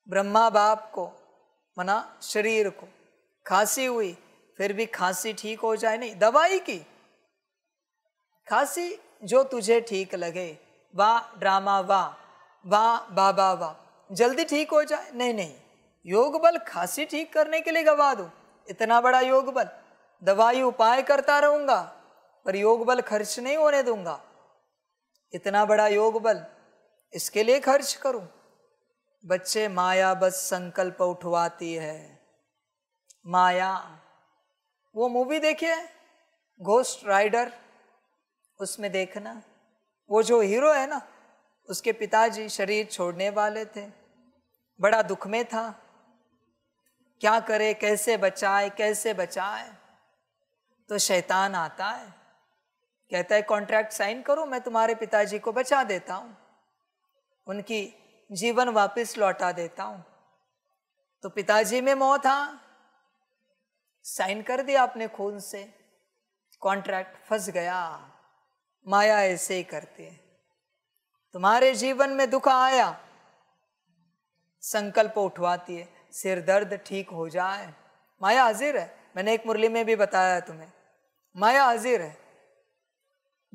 Speaker 1: ब्रह्मा बाप को मना शरीर को खांसी हुई फिर भी खांसी ठीक हो जाए नहीं दवाई की खांसी जो तुझे ठीक लगे वाह ड्रामा वाह वाह बाबा वाह जल्दी ठीक हो जाए नहीं नहीं योग बल खांसी ठीक करने के लिए गवा दो इतना बड़ा योग बल दवाई उपाय करता रहूंगा पर योग बल खर्च नहीं होने दूंगा इतना बड़ा योग बल इसके लिए खर्च करूं बच्चे माया बस संकल्प उठवाती है माया वो मूवी देखिए घोस्ट राइडर उसमें देखना वो जो हीरो है ना उसके पिताजी शरीर छोड़ने वाले थे बड़ा दुख में था क्या करे कैसे बचाए कैसे बचाए तो शैतान आता है कहता है कॉन्ट्रैक्ट साइन करो मैं तुम्हारे पिताजी को बचा देता हूँ उनकी जीवन वापस लौटा देता हूं तो पिताजी में मौत हा साइन कर दिया आपने खून से कॉन्ट्रैक्ट फंस गया माया ऐसे ही करती है तुम्हारे जीवन में दुख आया संकल्प उठवाती है सिर दर्द ठीक हो जाए माया हाजिर है मैंने एक मुरली में भी बताया तुम्हें माया हाजिर है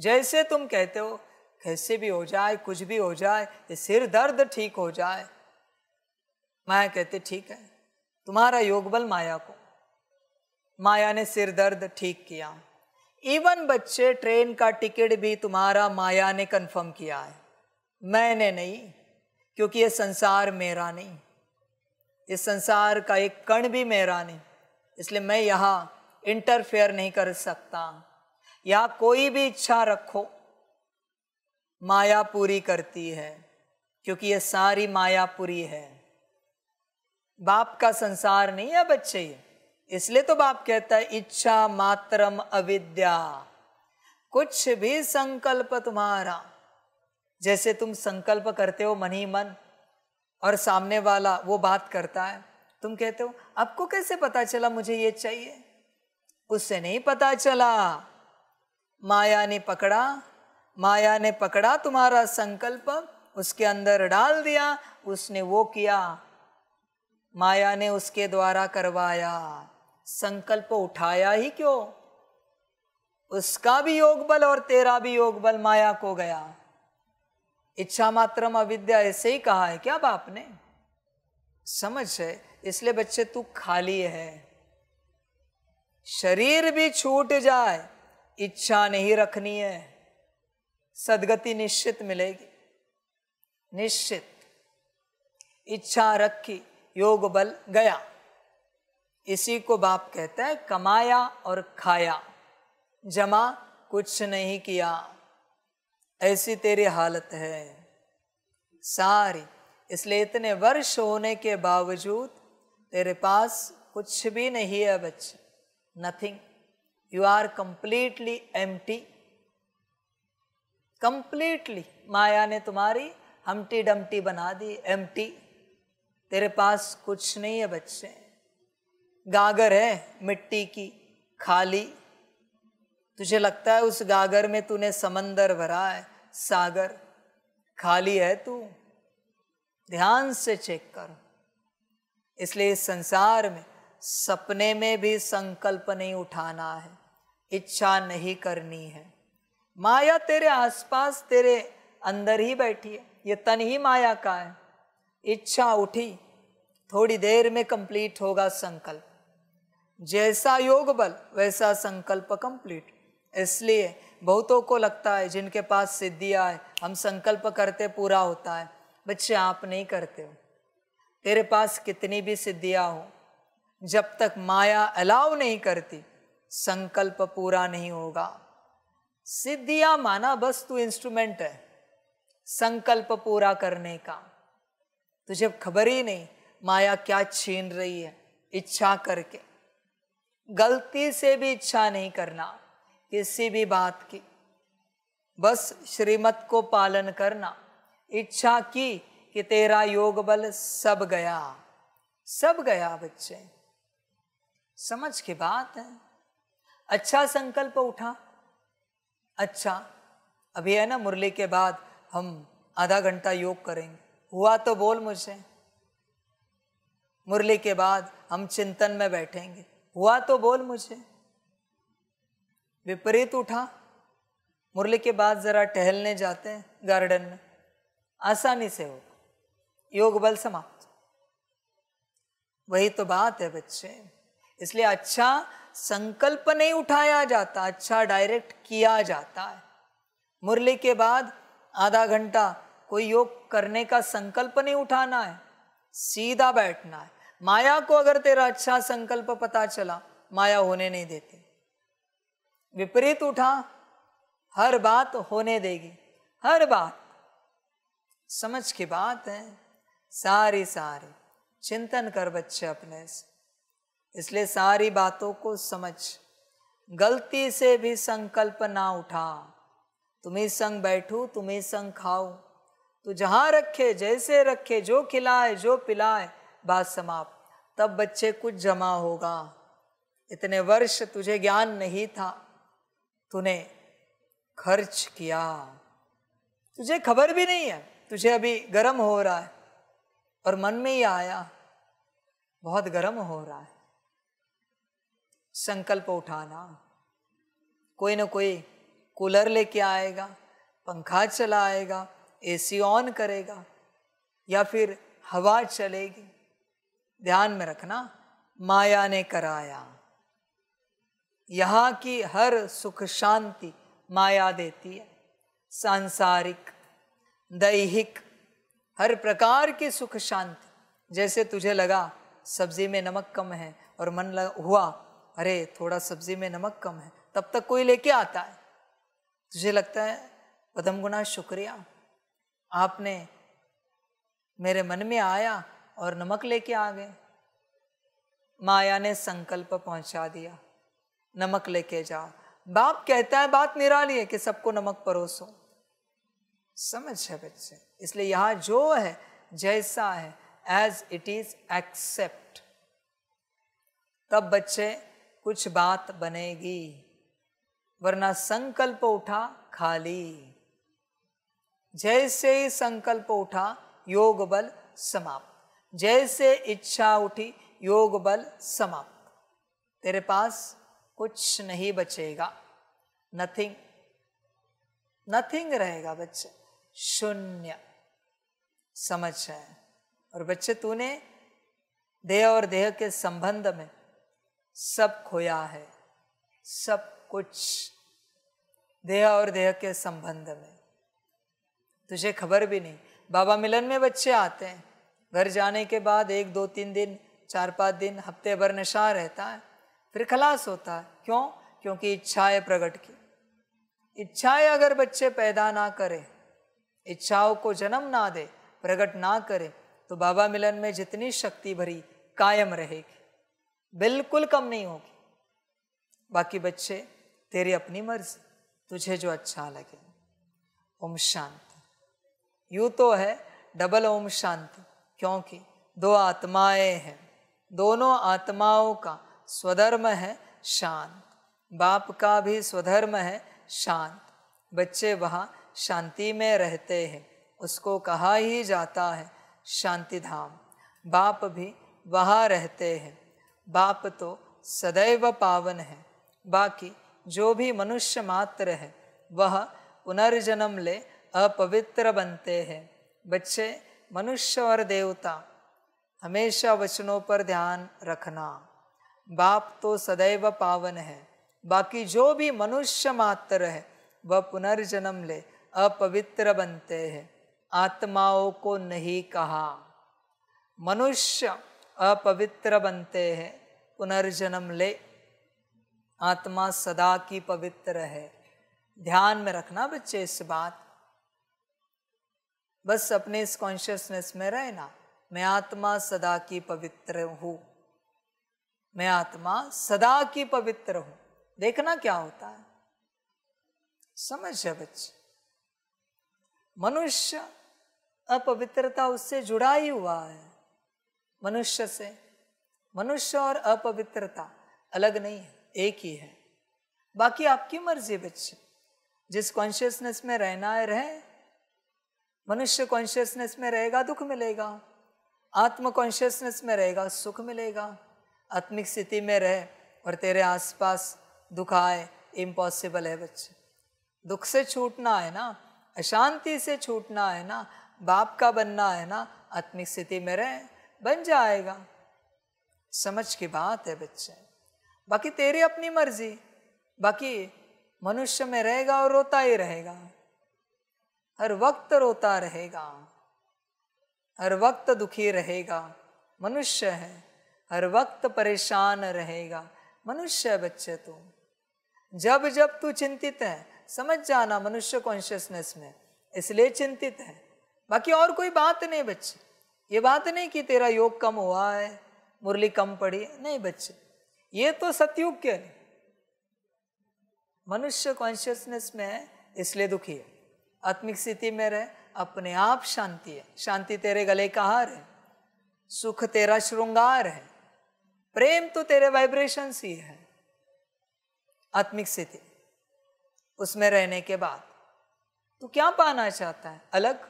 Speaker 1: जैसे तुम कहते हो कैसे भी हो जाए कुछ भी हो जाए ये सिर दर्द ठीक हो जाए माया कहते ठीक है तुम्हारा योग बल माया को माया ने सिर दर्द ठीक किया इवन बच्चे ट्रेन का टिकट भी तुम्हारा माया ने कंफर्म किया है मैंने नहीं क्योंकि ये संसार मेरा नहीं इस संसार का एक कण भी मेरा नहीं इसलिए मैं यहाँ इंटरफेयर नहीं कर सकता यहाँ कोई भी इच्छा रखो माया पूरी करती है क्योंकि ये सारी माया पूरी है बाप का संसार नहीं है बच्चे इसलिए तो बाप कहता है इच्छा मात्रम अविद्या कुछ भी संकल्प तुम्हारा जैसे तुम संकल्प करते हो मन ही मन और सामने वाला वो बात करता है तुम कहते हो आपको कैसे पता चला मुझे ये चाहिए उससे नहीं पता चला माया ने पकड़ा माया ने पकड़ा तुम्हारा संकल्प उसके अंदर डाल दिया उसने वो किया माया ने उसके द्वारा करवाया संकल्प उठाया ही क्यों उसका भी योग बल और तेरा भी योग बल माया को गया इच्छा मात्रम अविद्या ऐसे ही कहा है क्या बाप ने समझ है इसलिए बच्चे तू खाली है शरीर भी छूट जाए इच्छा नहीं रखनी है सदगति निश्चित मिलेगी निश्चित इच्छा रखी योग बल गया इसी को बाप कहता है कमाया और खाया जमा कुछ नहीं किया ऐसी तेरी हालत है सारी इसलिए इतने वर्ष होने के बावजूद तेरे पास कुछ भी नहीं है बच्चे nothing you are completely empty completely Maya ने तुम्हारी हमटी डमटी बना दी एम तेरे पास कुछ नहीं है बच्चे गागर है मिट्टी की खाली तुझे लगता है उस गागर में तूने समंदर भरा है सागर खाली है तू ध्यान से चेक कर इसलिए इस संसार में सपने में भी संकल्प नहीं उठाना है इच्छा नहीं करनी है माया तेरे आसपास तेरे अंदर ही बैठी है ये तन ही माया का है इच्छा उठी थोड़ी देर में कंप्लीट होगा संकल्प जैसा योग बल वैसा संकल्प कंप्लीट इसलिए बहुतों को लगता है जिनके पास सिद्धियाँ है हम संकल्प करते पूरा होता है बच्चे आप नहीं करते हो तेरे पास कितनी भी सिद्धियाँ हो जब तक माया अलाउ नहीं करती संकल्प पूरा नहीं होगा सिद्धिया माना बस तू इंस्ट्रूमेंट है संकल्प पूरा करने का तुझे तो खबर ही नहीं माया क्या छीन रही है इच्छा करके गलती से भी इच्छा नहीं करना किसी भी बात की बस श्रीमत को पालन करना इच्छा की कि तेरा योग बल सब गया सब गया बच्चे समझ के बात है अच्छा संकल्प उठा अच्छा अभी है ना मुरली के बाद हम आधा घंटा योग करेंगे हुआ तो बोल मुझे मुरली के बाद हम चिंतन में बैठेंगे हुआ तो बोल मुझे विपरीत उठा मुरली के बाद ज़रा टहलने जाते हैं गार्डन में आसानी से होगा योग बल समाप्त वही तो बात है बच्चे इसलिए अच्छा संकल्प नहीं उठाया जाता अच्छा डायरेक्ट किया जाता है मुरली के बाद आधा घंटा कोई योग करने का संकल्प नहीं उठाना है सीधा बैठना है माया को अगर तेरा अच्छा संकल्प पता चला माया होने नहीं देते विपरीत उठा हर बात होने देगी हर बात समझ की बात है सारी सारी चिंतन कर बच्चे अपने से इसलिए सारी बातों को समझ गलती से भी संकल्प ना उठा तुम्हें संग बैठू तुम्हें संग खाओ तो जहाँ रखे जैसे रखे जो खिलाए जो पिलाए बात समाप्त तब बच्चे कुछ जमा होगा इतने वर्ष तुझे ज्ञान नहीं था तूने खर्च किया तुझे खबर भी नहीं है तुझे अभी गर्म हो रहा है और मन में ही आया बहुत गर्म हो रहा है संकल्प उठाना कोई ना कोई कूलर लेके आएगा पंखा चलाएगा एसी ऑन करेगा या फिर हवा चलेगी ध्यान में रखना माया ने कराया यहाँ की हर सुख शांति माया देती है सांसारिक दैहिक हर प्रकार की सुख शांति जैसे तुझे लगा सब्जी में नमक कम है और मन हुआ अरे थोड़ा सब्जी में नमक कम है तब तक कोई लेके आता है तुझे लगता है पदम गुना शुक्रिया आपने मेरे मन में आया और नमक लेके आ गए माया ने संकल्प पहुंचा दिया नमक लेके जाओ बाप कहता है बात निराली है कि सबको नमक परोसो समझ है बच्चे इसलिए यहाँ जो है जैसा है एज इट इज एक्सेप्ट तब बच्चे कुछ बात बनेगी वरना संकल्प उठा खाली जैसे ही संकल्प उठा योग बल समाप्त जैसे इच्छा उठी योग बल समाप्त तेरे पास कुछ नहीं बचेगा नथिंग नथिंग रहेगा बच्चे शून्य समझ है और बच्चे तूने देह और देह के संबंध में सब खोया है सब कुछ देह और देह के संबंध में तुझे खबर भी नहीं बाबा मिलन में बच्चे आते हैं घर जाने के बाद एक दो तीन दिन चार पाँच दिन हफ्ते भर नशा रहता है फिर खलास होता है क्यों क्योंकि इच्छाएं प्रकट की इच्छाएं अगर बच्चे पैदा ना करें इच्छाओं को जन्म ना दे प्रकट ना करें तो बाबा मिलन में जितनी शक्ति भरी कायम रहेगी बिल्कुल कम नहीं होगी बाकी बच्चे तेरी अपनी मर्जी तुझे जो अच्छा लगे ओम शांति यू तो है डबल ओम शांति क्योंकि दो आत्माएं हैं दोनों आत्माओं का स्वधर्म है शांत बाप का भी स्वधर्म है शांत बच्चे वहाँ शांति में रहते हैं उसको कहा ही जाता है शांति धाम बाप भी वहाँ रहते हैं बाप तो सदैव पावन है बाकी जो भी मनुष्य मात्र है वह पुनर्जन्म ले अपवित्र बनते हैं बच्चे मनुष्य और देवता हमेशा वचनों पर ध्यान रखना बाप तो सदैव पावन है बाकी जो भी मनुष्य मात्र है वह पुनर्जन्म ले अपवित्र बनते हैं आत्माओं को नहीं कहा मनुष्य अपवित्र बनते हैं पुनर्जन्म ले आत्मा सदा की पवित्र है ध्यान में रखना बच्चे इस बात बस अपने इस कॉन्शियसनेस में रहना मैं आत्मा सदा की पवित्र हूं मैं आत्मा सदा की पवित्र हूं देखना क्या होता है समझ है बच्चे मनुष्य अपवित्रता उससे जुड़ा ही हुआ है मनुष्य से मनुष्य और अपवित्रता अलग नहीं है एक ही है बाकी आपकी मर्जी बच्चे जिस कॉन्शियसनेस में रहना है रहे मनुष्य कॉन्शियसनेस में रहेगा दुख मिलेगा आत्म कॉन्शियसनेस में रहेगा सुख मिलेगा आत्मिक स्थिति में रहे और तेरे आसपास दुख आए इम्पॉसिबल है बच्चे दुख से छूटना है ना अशांति से छूटना है ना बाप का बनना है ना आत्मिक स्थिति में रहे बन जाएगा समझ की बात है बच्चे बाकी तेरी अपनी मर्जी बाकी मनुष्य में रहेगा और रोता ही रहेगा हर वक्त रोता रहेगा हर वक्त दुखी रहेगा मनुष्य है हर वक्त परेशान रहेगा मनुष्य है बच्चे तू जब जब तू चिंतित है समझ जाना मनुष्य कॉन्शियसनेस में इसलिए चिंतित है बाकी और कोई बात नहीं बच्चे ये बात नहीं कि तेरा योग कम हुआ है मुरली कम पड़ी है नहीं बच्चे ये तो सतयुग के मनुष्य कॉन्शियसनेस में है इसलिए दुखी है आत्मिक स्थिति में रहे अपने आप शांति है शांति तेरे गले का हार है सुख तेरा श्रृंगार है प्रेम तो तेरे वाइब्रेशन ही है आत्मिक स्थिति उसमें रहने के बाद तू क्या पाना चाहता है अलग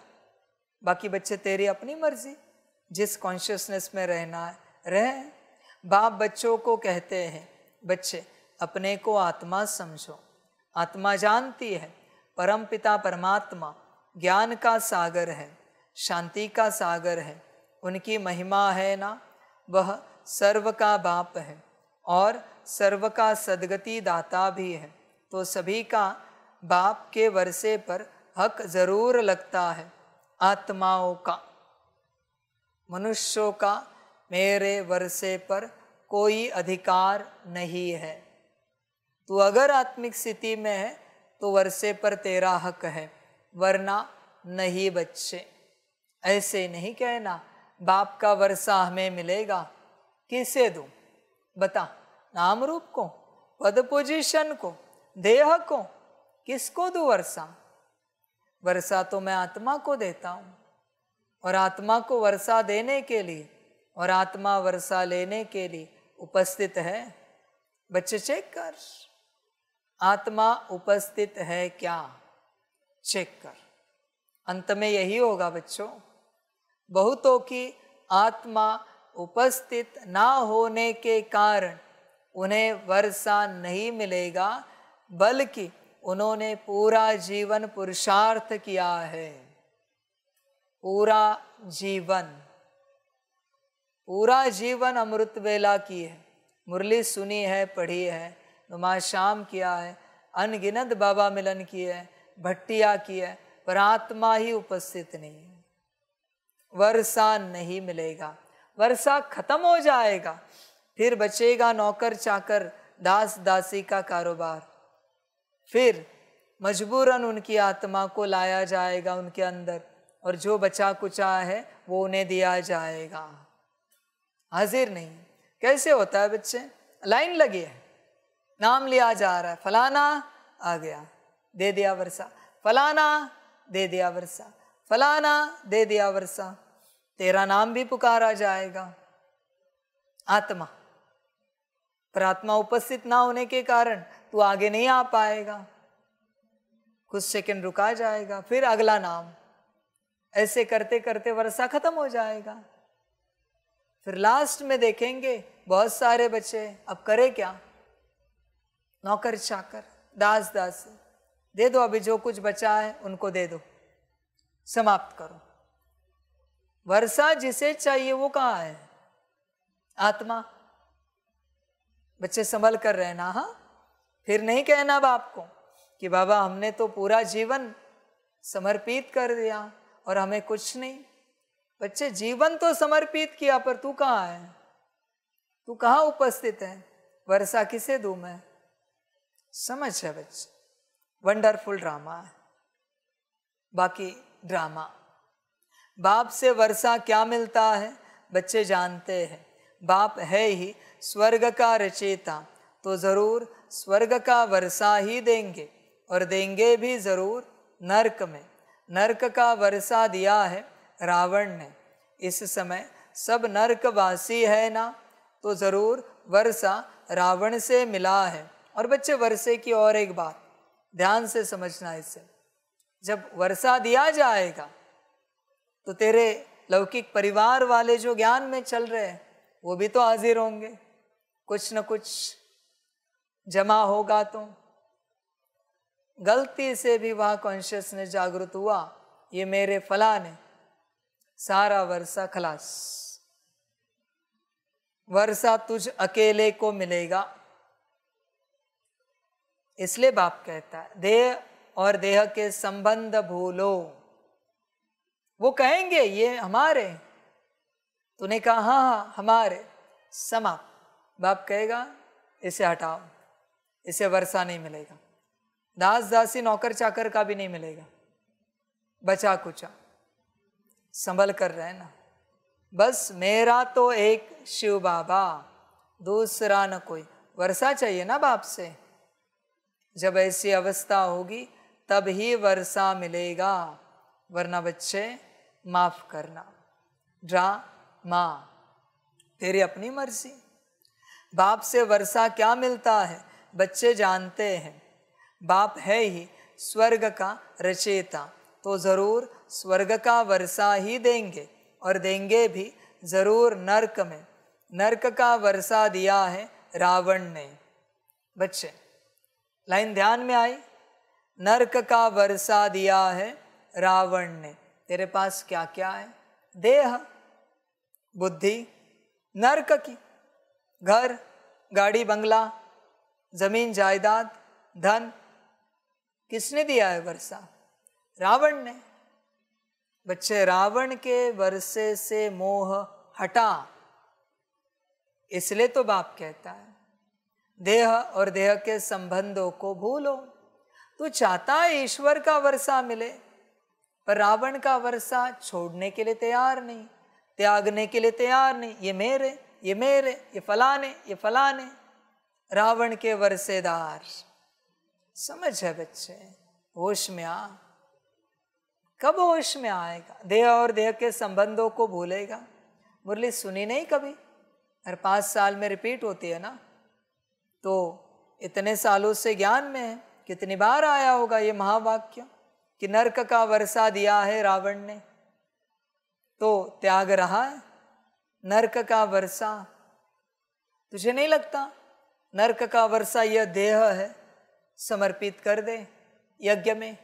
Speaker 1: बाकी बच्चे तेरी अपनी मर्जी जिस कॉन्शियसनेस में रहना है रह बाप बच्चों को कहते हैं बच्चे अपने को आत्मा समझो आत्मा जानती है परम पिता परमात्मा ज्ञान का सागर है शांति का सागर है उनकी महिमा है ना वह सर्व का बाप है और सर्व का सदगति दाता भी है तो सभी का बाप के वर्से पर हक जरूर लगता है आत्माओं का मनुष्यों का मेरे वर्षे पर कोई अधिकार नहीं है तू अगर आत्मिक स्थिति में है तो वर्षे पर तेरा हक है वरना नहीं बच्चे ऐसे नहीं कहना बाप का वर्षा हमें मिलेगा किसे दू बता नाम रूप को पद पोजीशन को देह को किसको दू वर्षा वर्षा तो मैं आत्मा को देता हूँ और आत्मा को वर्षा देने के लिए और आत्मा वर्षा लेने के लिए उपस्थित है बच्चे चेक कर आत्मा उपस्थित है क्या चेक कर अंत में यही होगा बच्चों बहुतों की आत्मा उपस्थित ना होने के कारण उन्हें वर्षा नहीं मिलेगा बल्कि उन्होंने पूरा जीवन पुरुषार्थ किया है पूरा जीवन पूरा जीवन अमृत वेला की है मुरली सुनी है पढ़ी है नुमा शाम किया है अनगिनत बाबा मिलन की है भट्टिया की है पर आत्मा ही उपस्थित नहीं है वर्षा नहीं मिलेगा वर्षा खत्म हो जाएगा फिर बचेगा नौकर चाकर दास दासी का कारोबार फिर मजबूरन उनकी आत्मा को लाया जाएगा उनके अंदर और जो बचा कुचा है वो उन्हें दिया जाएगा हाजिर नहीं कैसे होता है बच्चे लाइन लगी है नाम लिया जा रहा है फलाना आ गया दे दिया वर्षा फलाना दे दिया वर्षा फलाना दे दिया वर्षा तेरा नाम भी पुकारा जाएगा आत्मा पर आत्मा उपस्थित ना होने के कारण तू आगे नहीं आ पाएगा कुछ सेकंड रुका जाएगा फिर अगला नाम ऐसे करते करते वर्षा खत्म हो जाएगा फिर लास्ट में देखेंगे बहुत सारे बच्चे अब करे क्या नौकर चाकर दास दास दे दो अभी जो कुछ बचा है उनको दे दो समाप्त करो वर्षा जिसे चाहिए वो कहाँ है आत्मा बच्चे संभल कर रहना हाँ फिर नहीं कहना बाप को कि बाबा हमने तो पूरा जीवन समर्पित कर दिया और हमें कुछ नहीं बच्चे जीवन तो समर्पित किया पर तू कहाँ है तू कहाँ उपस्थित है वर्षा किसे दू मैं समझ है बच्चे वंडरफुल ड्रामा है बाकी ड्रामा बाप से वर्षा क्या मिलता है बच्चे जानते हैं बाप है ही स्वर्ग का रचेता तो ज़रूर स्वर्ग का वर्षा ही देंगे और देंगे भी ज़रूर नरक में नरक का वर्षा दिया है रावण ने इस समय सब नरकवासी है ना तो ज़रूर वर्षा रावण से मिला है और बच्चे वर्षे की और एक बात ध्यान से समझना इससे जब वर्षा दिया जाएगा तो तेरे लौकिक परिवार वाले जो ज्ञान में चल रहे हैं वो भी तो हाजिर होंगे कुछ न कुछ जमा होगा तो गलती से भी वह कॉन्शियसनेस जागृत हुआ ये मेरे फलान है सारा वर्षा खलास वर्षा तुझ अकेले को मिलेगा इसलिए बाप कहता है देह और देह के संबंध भूलो वो कहेंगे ये हमारे तूने कहा हाँ हाँ हमारे समाप्त बाप कहेगा इसे हटाओ इसे वर्षा नहीं मिलेगा दास दासी नौकर चाकर का भी नहीं मिलेगा बचा कुचा संभल कर रहे ना बस मेरा तो एक शिव बाबा दूसरा न कोई वर्षा चाहिए ना बाप से जब ऐसी अवस्था होगी तब ही वर्षा मिलेगा वरना बच्चे माफ करना ड्रा माँ तेरी अपनी मर्जी बाप से वर्षा क्या मिलता है बच्चे जानते हैं बाप है ही स्वर्ग का रचेता तो ज़रूर स्वर्ग का वर्षा ही देंगे और देंगे भी ज़रूर नरक में नरक का वर्षा दिया है रावण ने बच्चे लाइन ध्यान में आई नरक का वर्षा दिया है रावण ने तेरे पास क्या क्या है देह बुद्धि नरक की घर गाड़ी बंगला जमीन जायदाद धन किसने दिया है वर्षा रावण ने बच्चे रावण के वर्षे से मोह हटा इसलिए तो बाप कहता है देह और देह के संबंधों को भूलो तू चाहता है ईश्वर का वर्षा मिले पर रावण का वर्षा छोड़ने के लिए तैयार नहीं त्यागने के लिए तैयार नहीं ये मेरे ये मेरे ये फलाने ये फलाने रावण के वर्षेदार समझ है बच्चे होश में आ कब होश में आएगा देह और देह के संबंधों को भूलेगा मुरली सुनी नहीं कभी हर पाँच साल में रिपीट होती है ना तो इतने सालों से ज्ञान में है कितनी बार आया होगा ये महावाक्य कि नरक का वर्षा दिया है रावण ने तो त्याग रहा है नरक का वर्षा तुझे नहीं लगता नरक का वर्षा यह देह है समर्पित कर दे यज्ञ में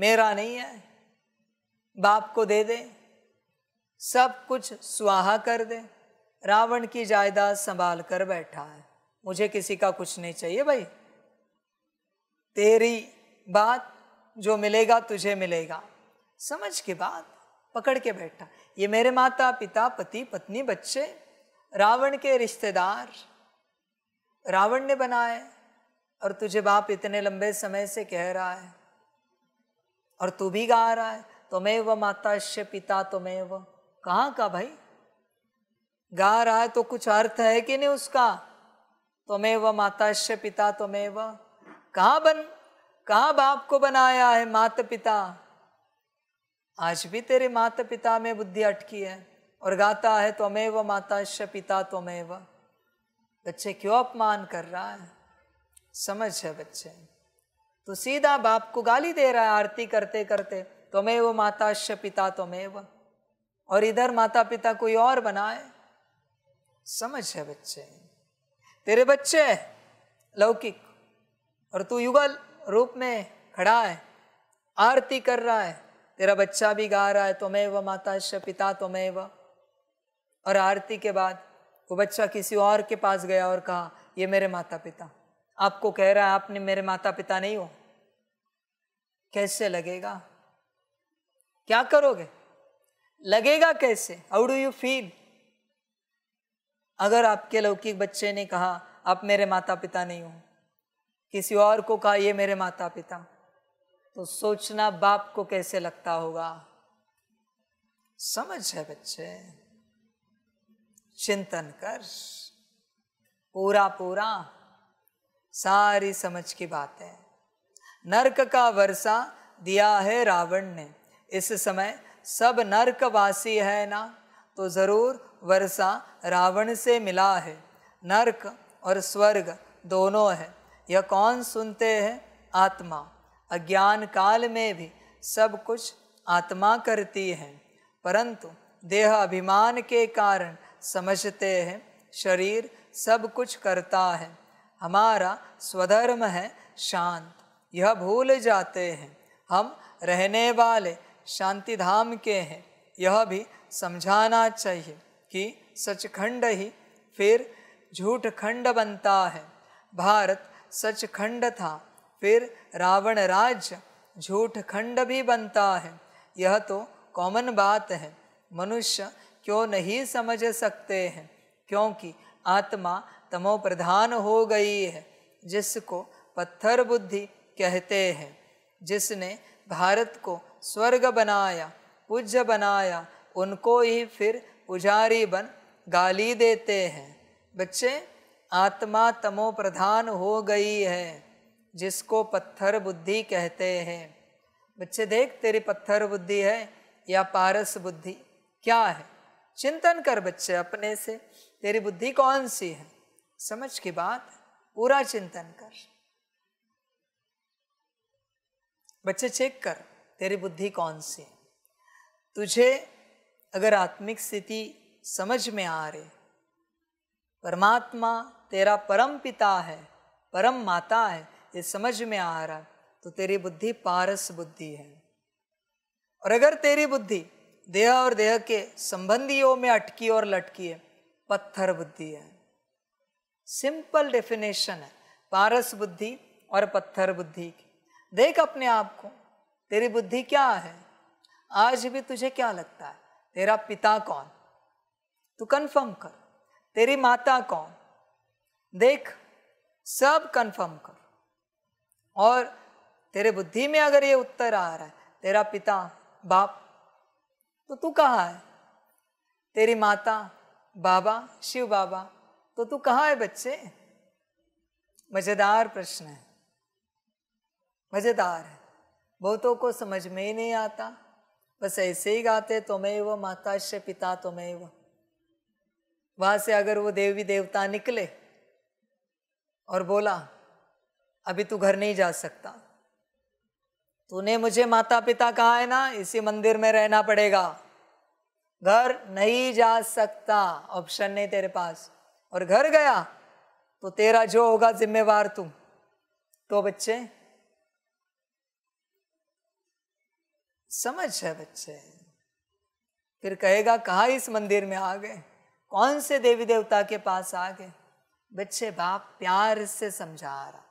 Speaker 1: मेरा नहीं है बाप को दे दे सब कुछ स्वाहा कर दे रावण की जायदाद संभाल कर बैठा है मुझे किसी का कुछ नहीं चाहिए भाई तेरी बात जो मिलेगा तुझे मिलेगा समझ के बाद पकड़ के बैठा ये मेरे माता पिता पति पत्नी बच्चे रावण के रिश्तेदार रावण ने बनाए और तुझे बाप इतने लंबे समय से कह रहा है और तू भी गा रहा है तुम्हें व माताश्य पिता तुम्हें व कहाँ का भाई गा रहा है तो कुछ अर्थ है कि नहीं उसका तुम्हें व माताश्य पिता तुम्हें व कहाँ बन कहाँ बाप को बनाया है माता पिता आज भी तेरे माता पिता में बुद्धि अटकी है और गाता है तुम्हें त्वमेव माताश्य पिता वह बच्चे क्यों अपमान कर रहा है समझ है बच्चे तो सीधा बाप को गाली दे रहा है आरती करते करते तुम्हें वो माता पिता तुम्हें वह और इधर माता पिता कोई और बनाए समझ है बच्चे तेरे बच्चे लौकिक और तू युगल रूप में खड़ा है आरती कर रहा है तेरा बच्चा भी गा रहा है तुम्हें माता पिता तुम्हें व और आरती के बाद वो बच्चा किसी और के पास गया और कहा ये मेरे माता पिता आपको कह रहा है आपने मेरे माता पिता नहीं हो कैसे लगेगा क्या करोगे लगेगा कैसे हाउ डू यू फील अगर आपके लौकिक बच्चे ने कहा आप मेरे माता पिता नहीं हो किसी और को कहा ये मेरे माता पिता तो सोचना बाप को कैसे लगता होगा समझ है बच्चे चिंतन कर पूरा पूरा सारी समझ की बात है नरक का वर्षा दिया है रावण ने इस समय सब नरकवासी है ना तो ज़रूर वर्षा रावण से मिला है नरक और स्वर्ग दोनों है यह कौन सुनते हैं आत्मा अज्ञान काल में भी सब कुछ आत्मा करती है परंतु देह अभिमान के कारण समझते हैं शरीर सब कुछ करता है हमारा स्वधर्म है शांत यह भूल जाते हैं हम रहने वाले शांति धाम के हैं यह भी समझाना चाहिए कि सचखंड ही फिर झूठ खंड बनता है भारत सचखंड था फिर रावण राज्य झूठ खंड भी बनता है यह तो कॉमन बात है मनुष्य क्यों नहीं समझ सकते हैं क्योंकि आत्मा तमो प्रधान हो गई है जिसको पत्थर बुद्धि कहते हैं जिसने भारत को स्वर्ग बनाया पूज्य बनाया उनको ही फिर पुजारी बन गाली देते हैं बच्चे आत्मा तमो प्रधान हो गई है जिसको पत्थर बुद्धि कहते हैं बच्चे देख तेरी पत्थर बुद्धि है या पारस बुद्धि क्या है चिंतन कर बच्चे अपने से तेरी बुद्धि कौन सी है समझ के बाद पूरा चिंतन कर बच्चे चेक कर तेरी बुद्धि कौन सी है तुझे अगर आत्मिक स्थिति समझ में आ रही परमात्मा तेरा परम पिता है परम माता है ये समझ में आ रहा तो तेरी बुद्धि पारस बुद्धि है और अगर तेरी बुद्धि देह और देह के संबंधियों में अटकी और लटकी है पत्थर बुद्धि है सिंपल डेफिनेशन है पारस बुद्धि और पत्थर बुद्धि की देख अपने आप को तेरी बुद्धि क्या है आज भी तुझे क्या लगता है तेरा पिता कौन तू कंफर्म कर तेरी माता कौन देख सब कंफर्म कर और तेरे बुद्धि में अगर ये उत्तर आ रहा है तेरा पिता बाप तो तू कहाँ है तेरी माता बाबा शिव बाबा तो तू कहाँ है बच्चे मज़ेदार प्रश्न है मज़ेदार है बहुतों को समझ में ही नहीं आता बस ऐसे ही गाते तुम्हें वो माता से पिता तुम्हें तो वो वहां से अगर वो देवी देवता निकले और बोला अभी तू घर नहीं जा सकता तूने मुझे माता पिता कहा है ना इसी मंदिर में रहना पड़ेगा घर नहीं जा सकता ऑप्शन नहीं तेरे पास और घर गया तो तेरा जो होगा जिम्मेवार तुम तो बच्चे समझ है बच्चे फिर कहेगा कहा इस मंदिर में आ गए कौन से देवी देवता के पास आ गए बच्चे बाप प्यार से समझा रहा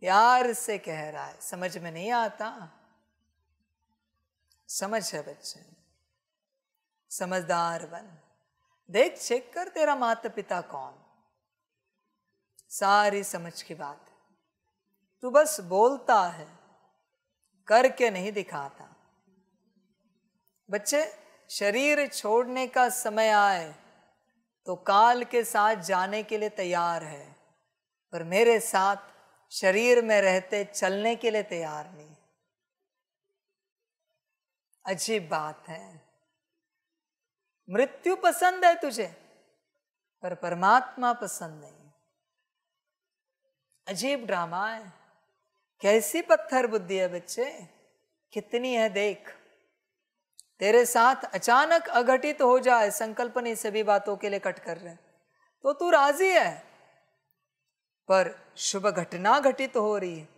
Speaker 1: प्यार से कह रहा है समझ में नहीं आता समझ है बच्चे समझदार बन देख चेक कर तेरा माता पिता कौन सारी समझ की बात तू बस बोलता है करके नहीं दिखाता बच्चे शरीर छोड़ने का समय आए तो काल के साथ जाने के लिए तैयार है पर मेरे साथ शरीर में रहते चलने के लिए तैयार नहीं अजीब बात है मृत्यु पसंद है तुझे पर परमात्मा पसंद नहीं अजीब ड्रामा है कैसी पत्थर बुद्धि है बच्चे कितनी है देख तेरे साथ अचानक अघटित तो हो जाए संकल्प नहीं सभी बातों के लिए कट कर रहे तो तू राजी है पर शुभ घटना घटित तो हो रही है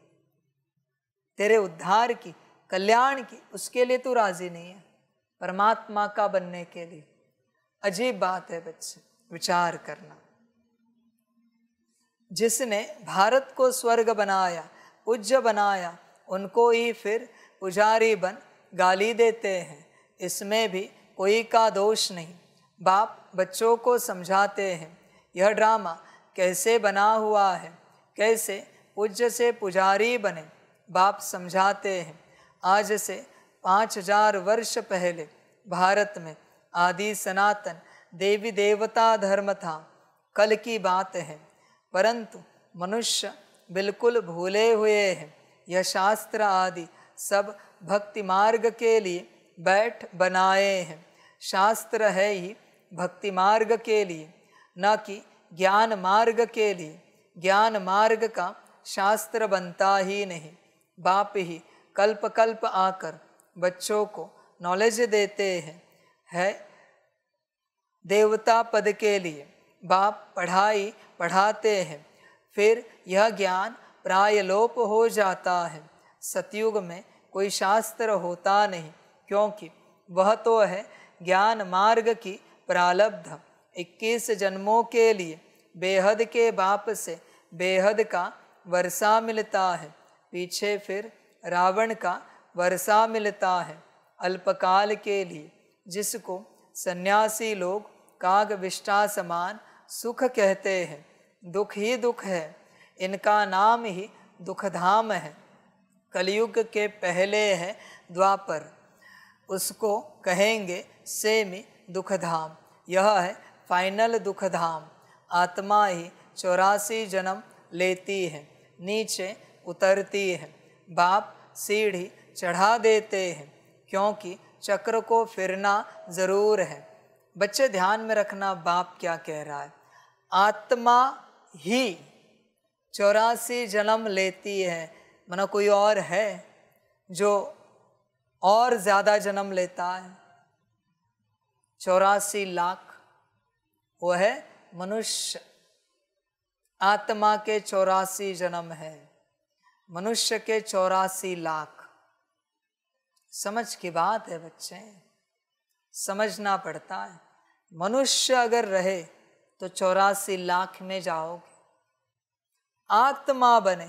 Speaker 1: तेरे उद्धार की कल्याण की उसके लिए तू राजी नहीं है परमात्मा का बनने के लिए अजीब बात है बच्चे विचार करना जिसने भारत को स्वर्ग बनाया उज्ज बनाया उनको ही फिर पुजारी बन गाली देते हैं इसमें भी कोई का दोष नहीं बाप बच्चों को समझाते हैं यह ड्रामा कैसे बना हुआ है कैसे पूज्य से पुजारी बने बाप समझाते हैं आज से पाँच हजार वर्ष पहले भारत में आदि सनातन देवी देवता धर्म था कल की बात है परंतु मनुष्य बिल्कुल भूले हुए हैं यह शास्त्र आदि सब भक्ति मार्ग के लिए बैठ बनाए हैं शास्त्र है ही भक्ति मार्ग के लिए न कि ज्ञान मार्ग के लिए ज्ञान मार्ग का शास्त्र बनता ही नहीं बाप ही कल्प कल्प आकर बच्चों को नॉलेज देते हैं है देवता पद के लिए बाप पढ़ाई पढ़ाते हैं फिर यह ज्ञान प्रायलोप हो जाता है सतयुग में कोई शास्त्र होता नहीं क्योंकि वह तो है ज्ञान मार्ग की प्रालब्ध 21 जन्मों के लिए बेहद के बाप से बेहद का वर्षा मिलता है पीछे फिर रावण का वर्षा मिलता है अल्पकाल के लिए जिसको सन्यासी लोग काग विष्टा समान सुख कहते हैं दुख ही दुख है इनका नाम ही दुखधाम है कलयुग के पहले है द्वापर उसको कहेंगे सेमी दुखधाम यह है फाइनल दुखधाम आत्मा ही चौरासी जन्म लेती है नीचे उतरती है बाप सीढ़ी चढ़ा देते हैं क्योंकि चक्र को फिरना ज़रूर है बच्चे ध्यान में रखना बाप क्या कह रहा है आत्मा ही चौरासी जन्म लेती है मना कोई और है जो और ज़्यादा जन्म लेता है चौरासी लाख वो है मनुष्य आत्मा के चौरासी जन्म है मनुष्य के चौरासी लाख समझ की बात है बच्चे समझना पड़ता है मनुष्य अगर रहे तो चौरासी लाख में जाओगे आत्मा बने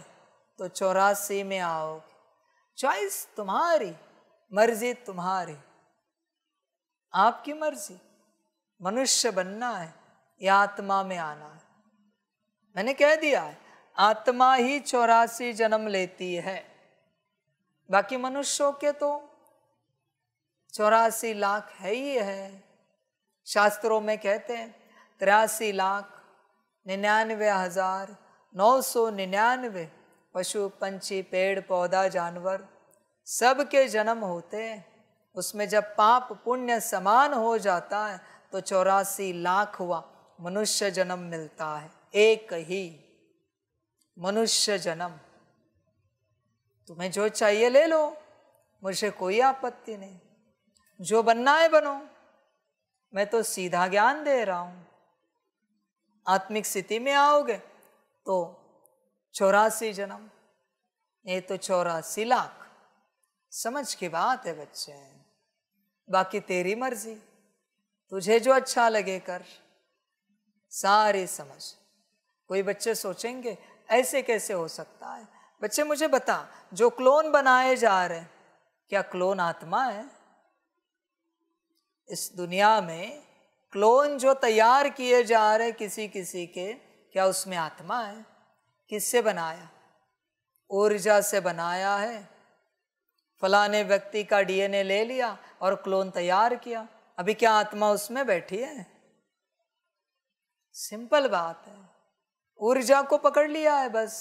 Speaker 1: तो चौरासी में आओगे चॉइस तुम्हारी मर्जी तुम्हारी आपकी मर्जी मनुष्य बनना है या आत्मा में आना है मैंने कह दिया है आत्मा ही चौरासी जन्म लेती है बाकी मनुष्यों के तो चौरासी लाख है ही है शास्त्रों में कहते हैं तिरासी लाख निन्यानवे हजार नौ सौ निन्यानवे पशु पंछी पेड़ पौधा जानवर सबके जन्म होते हैं उसमें जब पाप पुण्य समान हो जाता है तो चौरासी लाख हुआ मनुष्य जन्म मिलता है एक ही मनुष्य जन्म तुम्हें जो चाहिए ले लो मुझे कोई आपत्ति नहीं जो बनना है बनो मैं तो सीधा ज्ञान दे रहा हूं आत्मिक स्थिति में आओगे तो चौरासी जन्म ये तो चौरासी लाख समझ की बात है बच्चे बाकी तेरी मर्जी तुझे जो अच्छा लगे कर सारे समझ कोई बच्चे सोचेंगे ऐसे कैसे हो सकता है बच्चे मुझे बता जो क्लोन बनाए जा रहे क्या क्लोन आत्मा है इस दुनिया में क्लोन जो तैयार किए जा रहे किसी किसी के क्या उसमें आत्मा है किससे बनाया ऊर्जा से बनाया है फलाने व्यक्ति का डीएनए ले लिया और क्लोन तैयार किया अभी क्या आत्मा उसमें बैठी है सिंपल बात है ऊर्जा को पकड़ लिया है बस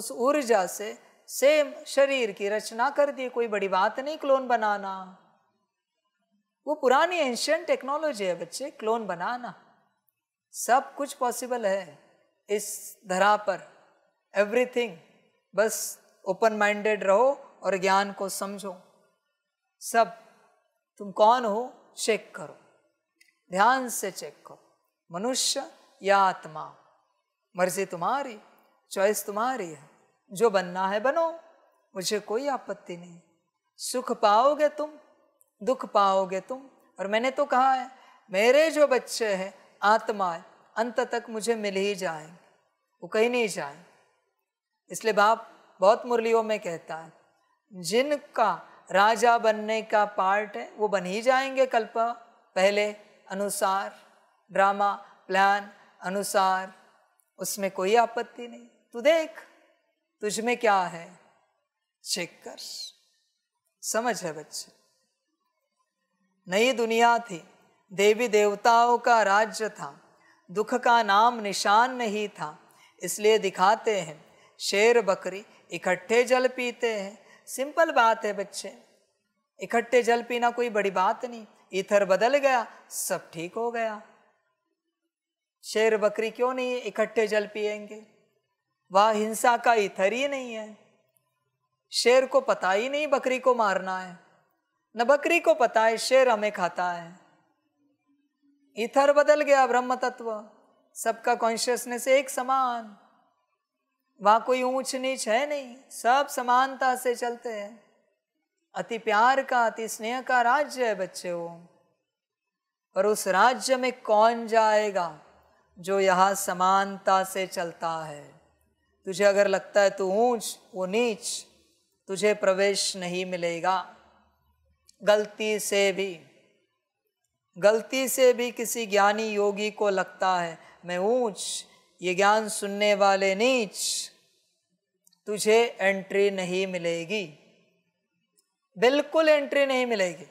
Speaker 1: उस ऊर्जा से सेम शरीर की रचना कर दी कोई बड़ी बात नहीं क्लोन बनाना वो पुरानी एंशियन टेक्नोलॉजी है बच्चे क्लोन बनाना सब कुछ पॉसिबल है इस धरा पर एवरीथिंग बस ओपन माइंडेड रहो और ज्ञान को समझो सब तुम कौन हो चेक करो ध्यान से चेक करो मनुष्य या आत्मा मर्जी तुम्हारी चॉइस तुम्हारी है जो बनना है बनो मुझे कोई आपत्ति नहीं सुख पाओगे तुम दुख पाओगे तुम और मैंने तो कहा है मेरे जो बच्चे हैं आत्माएं अंत तक मुझे मिल ही जाएंगे वो कहीं नहीं जाए इसलिए बाप बहुत मुरलियों में कहता है जिनका राजा बनने का पार्ट है वो बन ही जाएंगे कल्प पहले अनुसार ड्रामा प्लान अनुसार उसमें कोई आपत्ति नहीं तू देख तुझ में क्या है चेक कर समझ है बच्चे नई दुनिया थी देवी देवताओं का राज्य था दुख का नाम निशान नहीं था इसलिए दिखाते हैं शेर बकरी इकट्ठे जल पीते हैं सिंपल बात है बच्चे इकट्ठे जल पीना कोई बड़ी बात नहीं इथर बदल गया सब ठीक हो गया शेर बकरी क्यों नहीं इकट्ठे जल पिएंगे वह हिंसा का इथर ही नहीं है शेर को पता ही नहीं बकरी को मारना है न बकरी को पता है शेर हमें खाता है इथर बदल गया ब्रह्म तत्व सबका कॉन्शियसनेस एक समान वहां कोई ऊंच नीच है नहीं सब समानता से चलते हैं अति प्यार का अति स्नेह का राज्य है बच्चे वो पर उस राज्य में कौन जाएगा जो यहाँ समानता से चलता है तुझे अगर लगता है तू ऊंच वो नीच तुझे प्रवेश नहीं मिलेगा गलती से भी गलती से भी किसी ज्ञानी योगी को लगता है मैं ऊंच ये ज्ञान सुनने वाले नीच तुझे एंट्री नहीं मिलेगी बिल्कुल एंट्री नहीं मिलेगी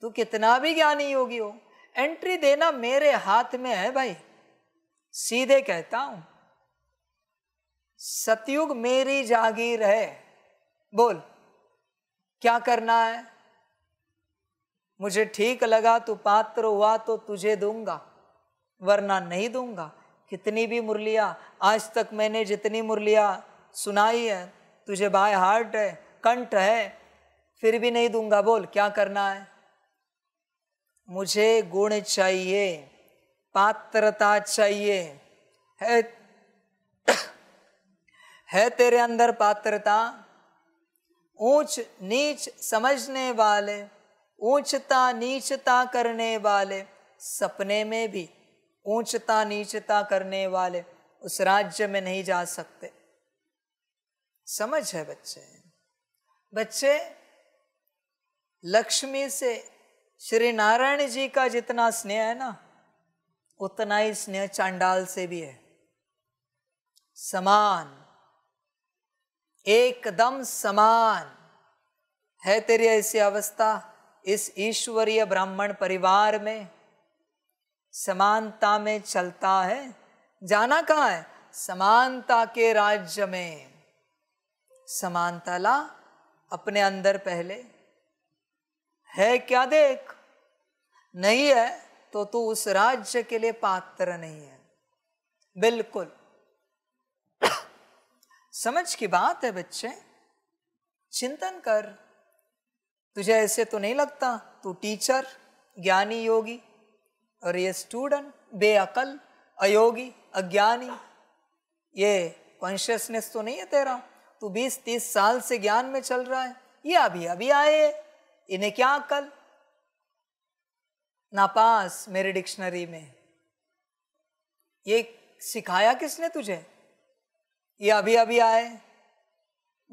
Speaker 1: तू कितना भी ज्ञानी योगी हो एंट्री देना मेरे हाथ में है भाई सीधे कहता हूं सतयुग मेरी जागीर है बोल क्या करना है मुझे ठीक लगा तू पात्र हुआ तो तुझे दूंगा वरना नहीं दूंगा कितनी भी मुरलियाँ आज तक मैंने जितनी मुरलियाँ सुनाई है तुझे बाय हार्ट है कंठ है फिर भी नहीं दूंगा बोल क्या करना है मुझे गुण चाहिए पात्रता चाहिए है है तेरे अंदर पात्रता ऊंच नीच समझने वाले ऊंचता नीचता करने वाले सपने में भी ऊंचता नीचता करने वाले उस राज्य में नहीं जा सकते समझ है बच्चे बच्चे लक्ष्मी से श्री नारायण जी का जितना स्नेह है ना उतना ही स्नेह चांडाल से भी है समान एकदम समान है तेरी ऐसी अवस्था इस ईश्वरीय ब्राह्मण परिवार में समानता में चलता है जाना कहाँ है समानता के राज्य में समानता ला अपने अंदर पहले है क्या देख नहीं है तो तू उस राज्य के लिए पात्र नहीं है बिल्कुल समझ की बात है बच्चे चिंतन कर तुझे ऐसे तो नहीं लगता तू टीचर ज्ञानी योगी और ये स्टूडेंट बेअकल अयोगी अज्ञानी ये कॉन्शियसनेस तो नहीं है तेरा तू बीस तीस साल से ज्ञान में चल रहा है ये अभी अभी आए इन्हें क्या अकल नापास मेरे डिक्शनरी में ये सिखाया किसने तुझे ये अभी अभी आए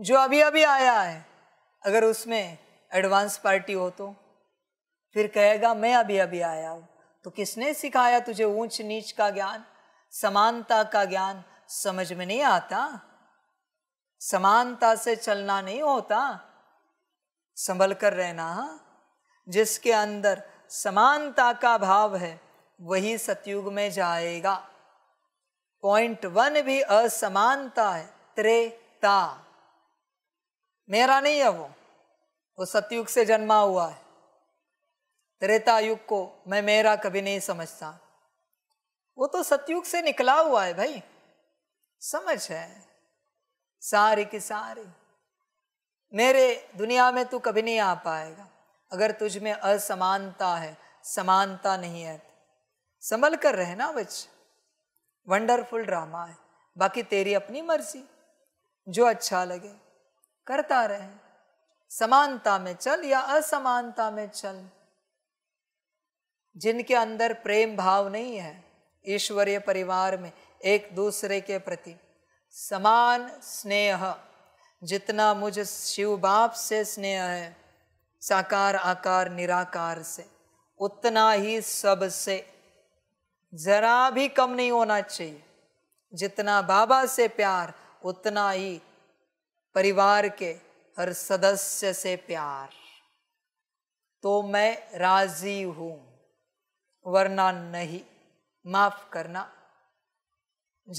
Speaker 1: जो अभी अभी आया है अगर उसमें एडवांस पार्टी हो तो फिर कहेगा मैं अभी अभी आया हूँ तो किसने सिखाया तुझे ऊंच नीच का ज्ञान समानता का ज्ञान समझ में नहीं आता समानता से चलना नहीं होता संभल कर रहना हाँ? जिसके अंदर समानता का भाव है वही सतयुग में जाएगा पॉइंट वन भी असमानता है त्रेता मेरा नहीं है वो वो सतयुग से जन्मा हुआ है त्रेता युग को मैं मेरा कभी नहीं समझता वो तो सतयुग से निकला हुआ है भाई समझ है सारी की सारी मेरे दुनिया में तू कभी नहीं आ पाएगा अगर तुझ में असमानता है समानता नहीं है तो। संभल कर रहे ना बच्चे वंडरफुल ड्रामा है बाकी तेरी अपनी मर्जी जो अच्छा लगे करता रहे समानता में चल या असमानता में चल जिनके अंदर प्रेम भाव नहीं है ईश्वरीय परिवार में एक दूसरे के प्रति समान स्नेह जितना मुझ शिव बाप से स्नेह है साकार आकार निराकार से उतना ही सबसे जरा भी कम नहीं होना चाहिए जितना बाबा से प्यार उतना ही परिवार के हर सदस्य से प्यार तो मैं राजी हूं वरना नहीं माफ करना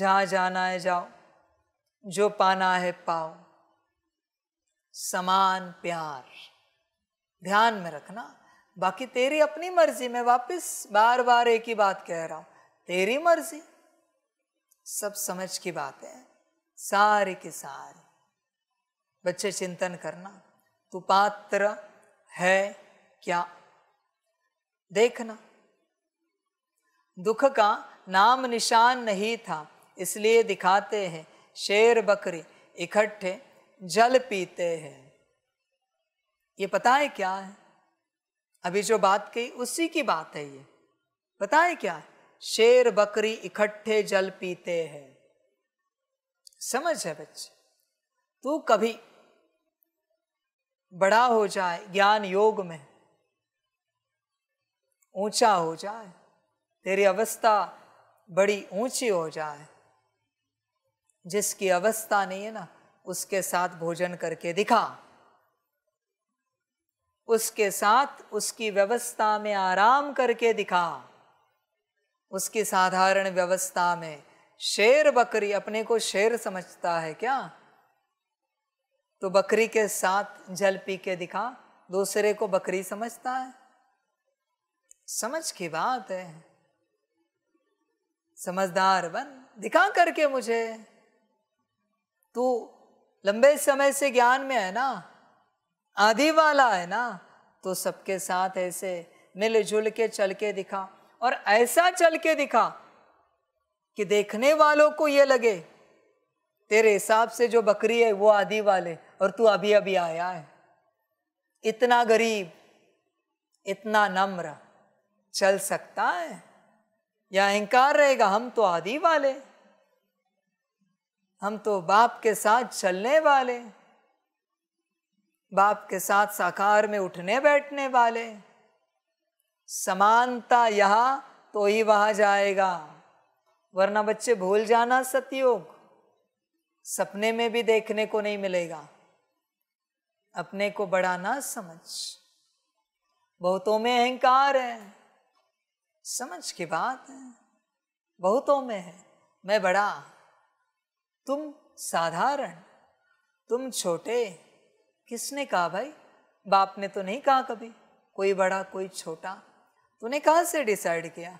Speaker 1: जहां जाना है जाओ जो पाना है पाओ समान प्यार ध्यान में रखना बाकी तेरी अपनी मर्जी मैं वापस बार बार एक ही बात कह रहा हूं तेरी मर्जी सब समझ की बात है सारे के सारे बच्चे चिंतन करना तू पात्र है क्या देखना दुख का नाम निशान नहीं था इसलिए दिखाते हैं शेर बकरी इकट्ठे जल पीते हैं ये पता है क्या है अभी जो बात कही उसी की बात है ये पता है क्या है शेर बकरी इकट्ठे जल पीते हैं समझ है बच्चे तू कभी बड़ा हो जाए ज्ञान योग में ऊंचा हो जाए तेरी अवस्था बड़ी ऊंची हो जाए जिसकी अवस्था नहीं है ना उसके साथ भोजन करके दिखा उसके साथ उसकी व्यवस्था में आराम करके दिखा उसकी साधारण व्यवस्था में शेर बकरी अपने को शेर समझता है क्या तो बकरी के साथ जल पी के दिखा दूसरे को बकरी समझता है समझ की बात है समझदार बन दिखा करके मुझे तू लंबे समय से ज्ञान में है ना आदि वाला है ना तो सबके साथ ऐसे मिलजुल के चल के दिखा और ऐसा चल के दिखा कि देखने वालों को ये लगे तेरे हिसाब से जो बकरी है वो आदि वाले और तू अभी अभी आया है इतना गरीब इतना नम्र चल सकता है या अहंकार रहेगा हम तो आदि वाले हम तो बाप के साथ चलने वाले बाप के साथ साकार में उठने बैठने वाले समानता यहां तो ही वहां जाएगा वरना बच्चे भूल जाना सतयोग सपने में भी देखने को नहीं मिलेगा अपने को बड़ा ना समझ बहुतों में अहंकार है समझ की बात है बहुतों में है मैं बड़ा तुम साधारण तुम छोटे किसने कहा भाई बाप ने तो नहीं कहा कभी कोई बड़ा कोई छोटा तूने कहा से डिसाइड किया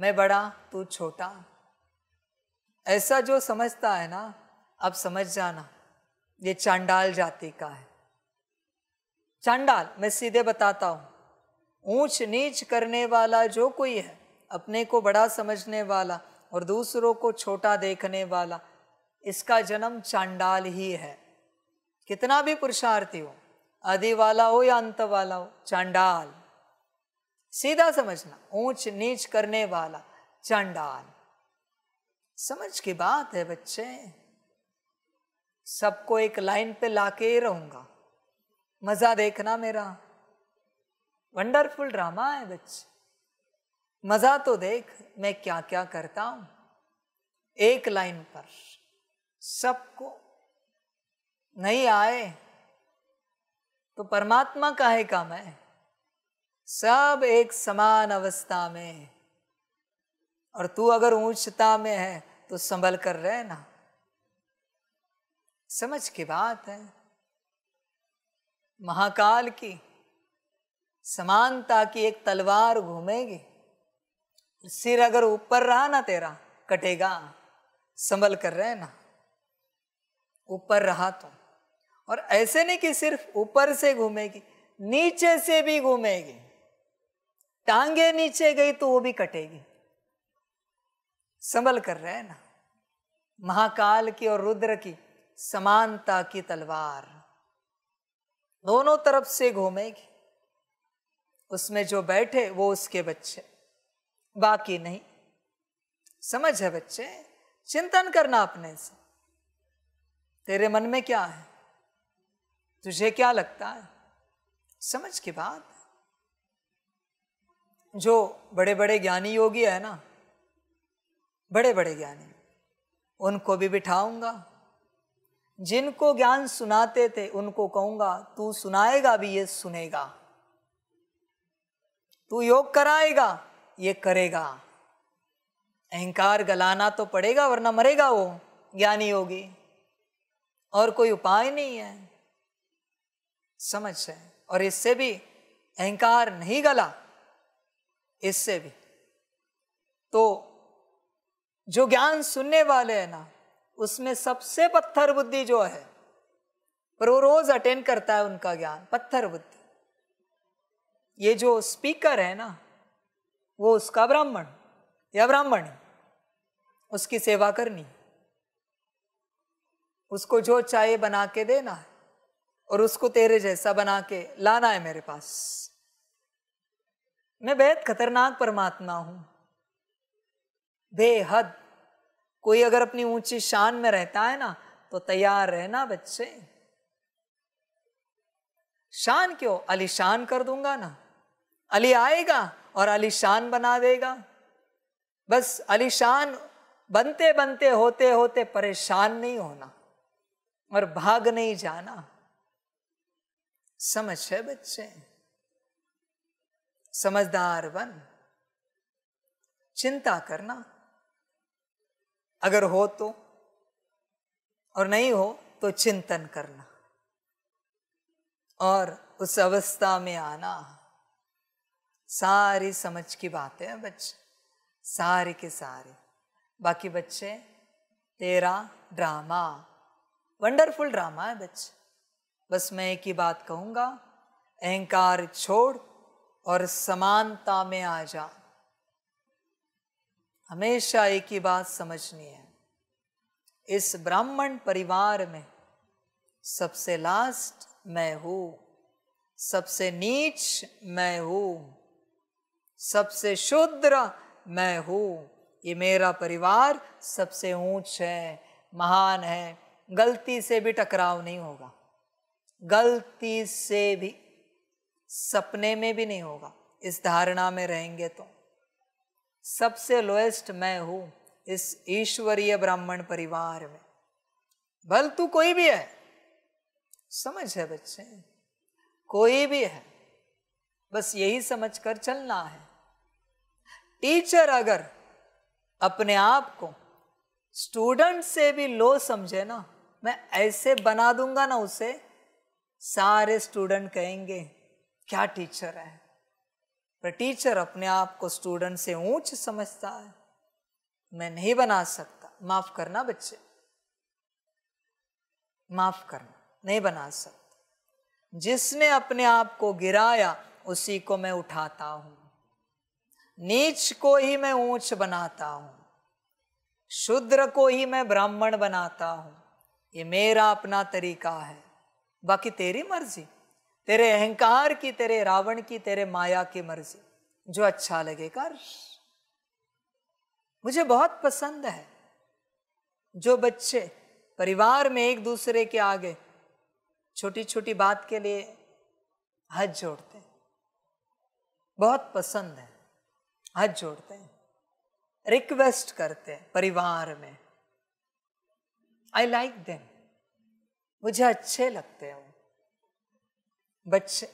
Speaker 1: मैं बड़ा तू छोटा ऐसा जो समझता है ना अब समझ जाना ये चांडाल जाति का है चांडाल मैं सीधे बताता हूं ऊंच नीच करने वाला जो कोई है अपने को बड़ा समझने वाला और दूसरों को छोटा देखने वाला इसका जन्म चांडाल ही है कितना भी पुरुषार्थी हो आदि वाला हो या अंत वाला हो चांडाल सीधा समझना ऊंच नीच करने वाला चांडाल समझ की बात है बच्चे सबको एक लाइन पे लाके रहूंगा मजा देखना मेरा वंडरफुल ड्रामा है बच्चे मजा तो देख मैं क्या क्या करता हूं एक लाइन पर सबको नहीं आए तो परमात्मा का है काम है सब एक समान अवस्था में और तू अगर ऊंचता में है तो संभल कर रहे ना समझ की बात है महाकाल की समानता की एक तलवार घूमेगी सिर अगर ऊपर रहा ना तेरा कटेगा संभल कर रहे ना ऊपर रहा तो और ऐसे नहीं कि सिर्फ ऊपर से घूमेगी नीचे से भी घूमेगी टांगे नीचे गई तो वो भी कटेगी संभल कर रहे ना महाकाल की और रुद्र की समानता की तलवार दोनों तरफ से घूमेगी उसमें जो बैठे वो उसके बच्चे बाकी नहीं समझ है बच्चे चिंतन करना अपने से तेरे मन में क्या है तुझे क्या लगता है समझ के बाद जो बड़े बड़े ज्ञानी योगी है ना बड़े बड़े ज्ञानी उनको भी बिठाऊंगा जिनको ज्ञान सुनाते थे उनको कहूंगा तू सुनाएगा भी ये सुनेगा तू योग कराएगा ये करेगा अहंकार गलाना तो पड़ेगा वरना मरेगा वो ज्ञानी होगी और कोई उपाय नहीं है समझ से और इससे भी अहंकार नहीं गला इससे भी तो जो ज्ञान सुनने वाले हैं ना उसमें सबसे पत्थर बुद्धि जो है पर वो रोज अटेंड करता है उनका ज्ञान पत्थर बुद्धि ये जो स्पीकर है ना वो उसका ब्राह्मण या ब्राह्मण उसकी सेवा करनी उसको जो चाहे बना के देना है और उसको तेरे जैसा बना के लाना है मेरे पास मैं बेहद खतरनाक परमात्मा हूं बेहद कोई अगर अपनी ऊंची शान में रहता है ना तो तैयार रहना बच्चे शान क्यों अलीशान कर दूंगा ना अली आएगा और अलीशान बना देगा बस अलीशान बनते बनते होते होते परेशान नहीं होना और भाग नहीं जाना समझ है बच्चे समझदार बन चिंता करना अगर हो तो और नहीं हो तो चिंतन करना और उस अवस्था में आना सारी समझ की बातें हैं बच्चे सारे के सारे बाकी बच्चे तेरा ड्रामा वंडरफुल ड्रामा है बच्चे बस मैं एक ही बात कहूँगा अहंकार छोड़ और समानता में आ जा हमेशा एक ही बात समझनी है इस ब्राह्मण परिवार में सबसे लास्ट मैं हूँ सबसे नीच मैं हूँ सबसे शुद्र मैं हूँ ये मेरा परिवार सबसे ऊंच है महान है गलती से भी टकराव नहीं होगा गलती से भी सपने में भी नहीं होगा इस धारणा में रहेंगे तो सबसे लोएस्ट मैं हूं इस ईश्वरीय ब्राह्मण परिवार में भल तू कोई भी है समझ है बच्चे कोई भी है बस यही समझ कर चलना है टीचर अगर अपने आप को स्टूडेंट से भी लो समझे ना मैं ऐसे बना दूंगा ना उसे सारे स्टूडेंट कहेंगे क्या टीचर है पर टीचर अपने आप को स्टूडेंट से ऊंच समझता है मैं नहीं बना सकता माफ करना बच्चे माफ करना नहीं बना सकता जिसने अपने आप को गिराया उसी को मैं उठाता हूं नीच को ही मैं ऊंच बनाता हूं शूद्र को ही मैं ब्राह्मण बनाता हूं ये मेरा अपना तरीका है बाकी तेरी मर्जी तेरे अहंकार की तेरे रावण की तेरे माया की मर्जी जो अच्छा लगे कर मुझे बहुत पसंद है जो बच्चे परिवार में एक दूसरे के आगे छोटी छोटी बात के लिए हज जोड़ते हैं बहुत पसंद है हज जोड़ते हैं रिक्वेस्ट करते हैं परिवार में आई लाइक देम मुझे अच्छे लगते हैं बच्चे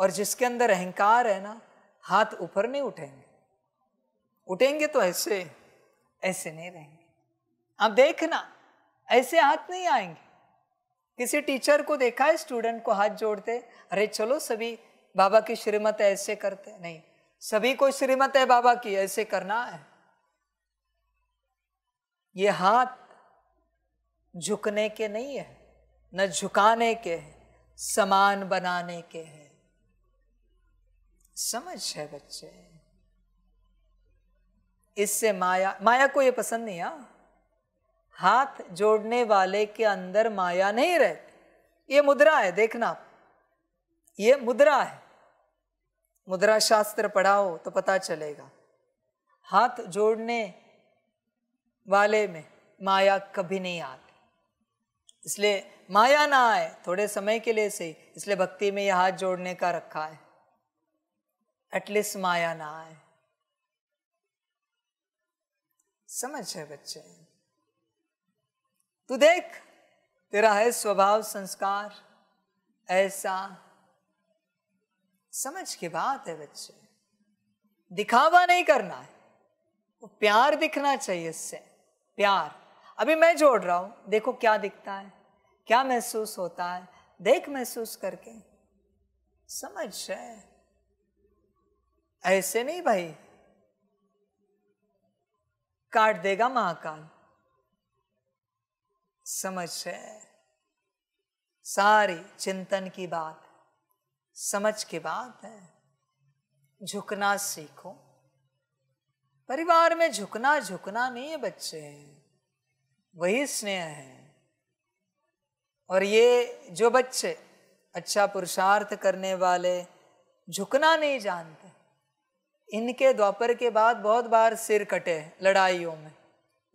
Speaker 1: और जिसके अंदर अहंकार है ना हाथ ऊपर नहीं उठेंगे उठेंगे तो ऐसे ऐसे नहीं रहेंगे आप देखना ऐसे हाथ नहीं आएंगे किसी टीचर को देखा है स्टूडेंट को हाथ जोड़ते अरे चलो सभी बाबा की श्रीमत है ऐसे करते नहीं सभी को श्रीमत है बाबा की ऐसे करना है ये हाथ झुकने के नहीं है न झुकाने के हैं समान बनाने के हैं समझ है बच्चे इससे माया माया को ये पसंद नहीं आ हाँ? हाथ जोड़ने वाले के अंदर माया नहीं रहती ये मुद्रा है देखना ये मुद्रा है मुद्रा शास्त्र पढ़ाओ तो पता चलेगा हाथ जोड़ने वाले में माया कभी नहीं आती इसलिए माया ना आए थोड़े समय के लिए सही इसलिए भक्ति में यह हाथ जोड़ने का रखा है एटलीस्ट माया ना आए समझ है बच्चे तू देख तेरा है स्वभाव संस्कार ऐसा समझ की बात है बच्चे दिखावा नहीं करना है वो प्यार दिखना चाहिए इससे प्यार अभी मैं जोड़ रहा हूं देखो क्या दिखता है क्या महसूस होता है देख महसूस करके समझ है ऐसे नहीं भाई काट देगा महाकाल समझ है सारी चिंतन की बात समझ की बात है झुकना सीखो परिवार में झुकना झुकना नहीं है बच्चे वही स्नेह है और ये जो बच्चे अच्छा पुरुषार्थ करने वाले झुकना नहीं जानते इनके द्वापर के बाद बहुत बार सिर कटे लड़ाइयों में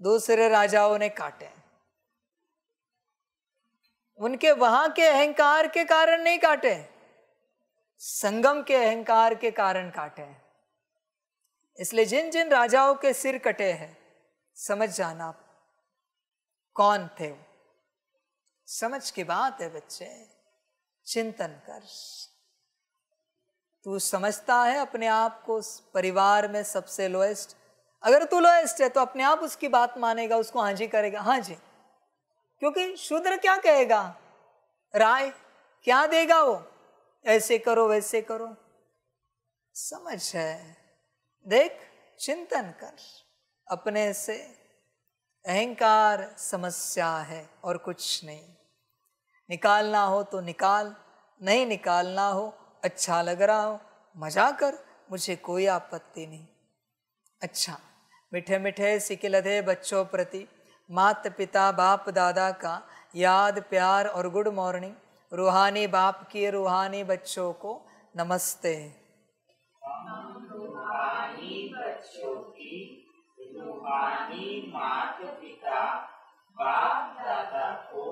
Speaker 1: दूसरे राजाओं ने काटे उनके वहां के अहंकार के कारण नहीं काटे संगम के अहंकार के कारण काटे इसलिए जिन जिन राजाओं के सिर कटे हैं समझ जाना आप कौन थे वो समझ की बात है बच्चे चिंतन कर तू समझता है अपने आप को उस परिवार में सबसे लोएस्ट अगर तू लोएस्ट है तो अपने आप उसकी बात मानेगा उसको हाँ जी करेगा हाँ जी क्योंकि शूद्र क्या कहेगा राय क्या देगा वो ऐसे करो वैसे करो समझ है देख चिंतन कर अपने से अहंकार समस्या है और कुछ नहीं निकालना हो तो निकाल नहीं निकालना हो अच्छा लग रहा हो मजा कर मुझे कोई आपत्ति नहीं अच्छा मिठे मिठे सिकिलधे बच्चों प्रति मात पिता बाप दादा का याद प्यार और गुड मॉर्निंग रूहानी बाप की रूहानी बच्चों को नमस्ते
Speaker 2: बच्चों की मात पिता बाप दादा को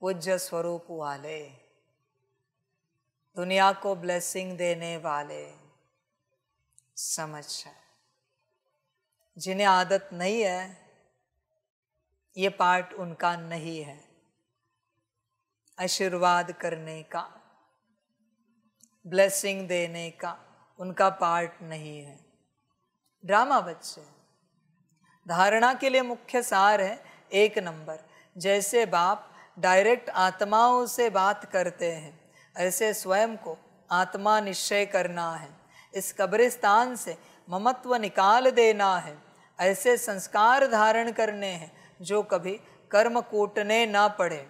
Speaker 1: पूज्य स्वरूप वाले दुनिया को ब्लेसिंग देने वाले समझ है जिन्हें आदत नहीं है ये पार्ट उनका नहीं है आशीर्वाद करने का ब्लेसिंग देने का उनका पार्ट नहीं है ड्रामा बच्चे धारणा के लिए मुख्य सार है एक नंबर जैसे बाप डायरेक्ट आत्माओं से बात करते हैं ऐसे स्वयं को आत्मा निश्चय करना है इस कब्रिस्तान से ममत्व निकाल देना है ऐसे संस्कार धारण करने हैं जो कभी कर्म कूटने ना पड़े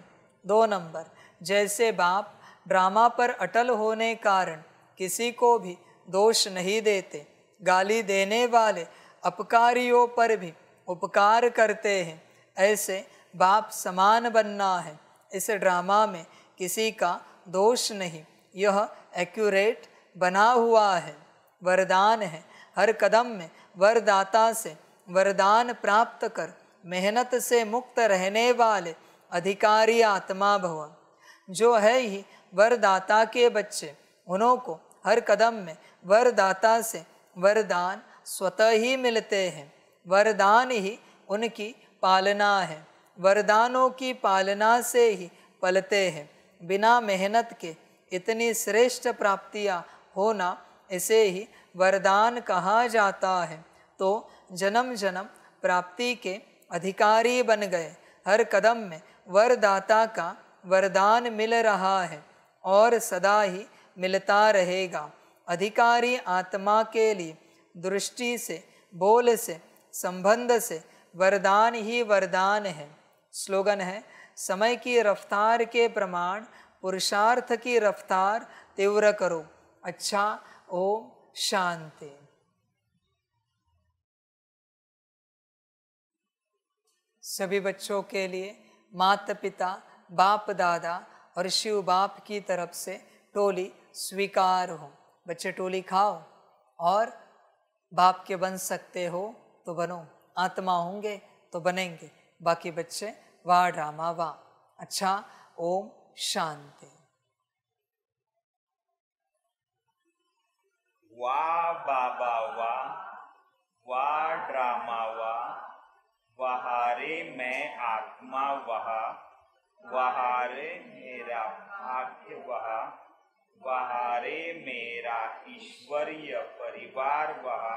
Speaker 1: दो नंबर जैसे बाप ड्रामा पर अटल होने कारण किसी को भी दोष नहीं देते गाली देने वाले अपकारियों पर भी उपकार करते हैं ऐसे बाप समान बनना है इस ड्रामा में किसी का दोष नहीं यह एक्यूरेट बना हुआ है वरदान है हर कदम में वरदाता से वरदान प्राप्त कर मेहनत से मुक्त रहने वाले अधिकारी आत्मा भव जो है ही वरदाता के बच्चे उन्हों को हर कदम में वरदाता से वरदान स्वतः ही मिलते हैं वरदान ही उनकी पालना है वरदानों की पालना से ही पलते हैं बिना मेहनत के इतनी श्रेष्ठ प्राप्तियाँ होना इसे ही वरदान कहा जाता है तो जन्म जन्म प्राप्ति के अधिकारी बन गए हर कदम में वरदाता का वरदान मिल रहा है और सदा ही मिलता रहेगा अधिकारी आत्मा के लिए दृष्टि से बोल से संबंध से वरदान ही वरदान है स्लोगन है समय की रफ्तार के प्रमाण पुरुषार्थ की रफ्तार तीव्र करो अच्छा ओम शांति सभी बच्चों के लिए माता पिता बाप दादा और शिव बाप की तरफ से टोली स्वीकार हो बच्चे टोली खाओ और बाप के बन सकते हो तो बनो आत्मा होंगे तो बनेंगे बाकी बच्चे वा ड्रामा वा अच्छा ओम शांति
Speaker 2: वा बाबा वा वा ड्रामा वा वहारे मैं आत्मा वहा
Speaker 1: वहारे
Speaker 2: मेरा भाग्य वहा वहारे मेरा ईश्वरीय परिवार वहा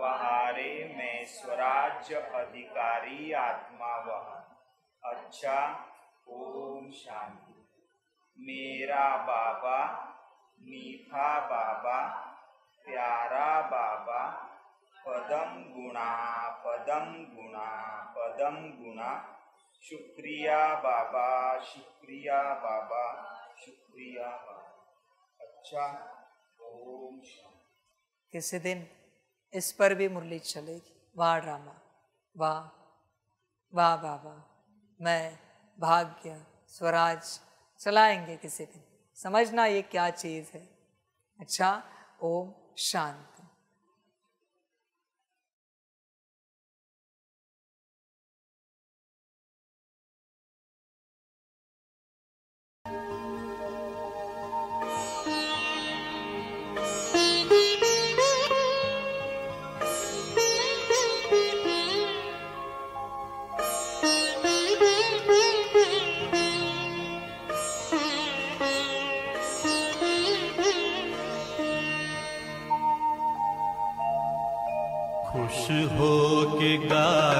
Speaker 2: वहारे मैं स्वराज्य अधिकारी आत्मा वहा अच्छा ओम शांति मेरा बाबा मीठा बाबा प्यारा बाबा
Speaker 3: पदम गुणा पदम गुणा पदम गुणा शुक्रिया बाबा शुक्रिया बाबा शुक्रिया बाबा
Speaker 2: अच्छा ओम शांति
Speaker 1: किसी दिन इस पर भी मुरली चलेगी वाह रामा वाह वाह बाबा वा, वा, वा, वा, वा। मैं भाग्य स्वराज चलाएंगे किसी दिन समझना ये क्या चीज़ है अच्छा ओम शांति thank you
Speaker 3: के गा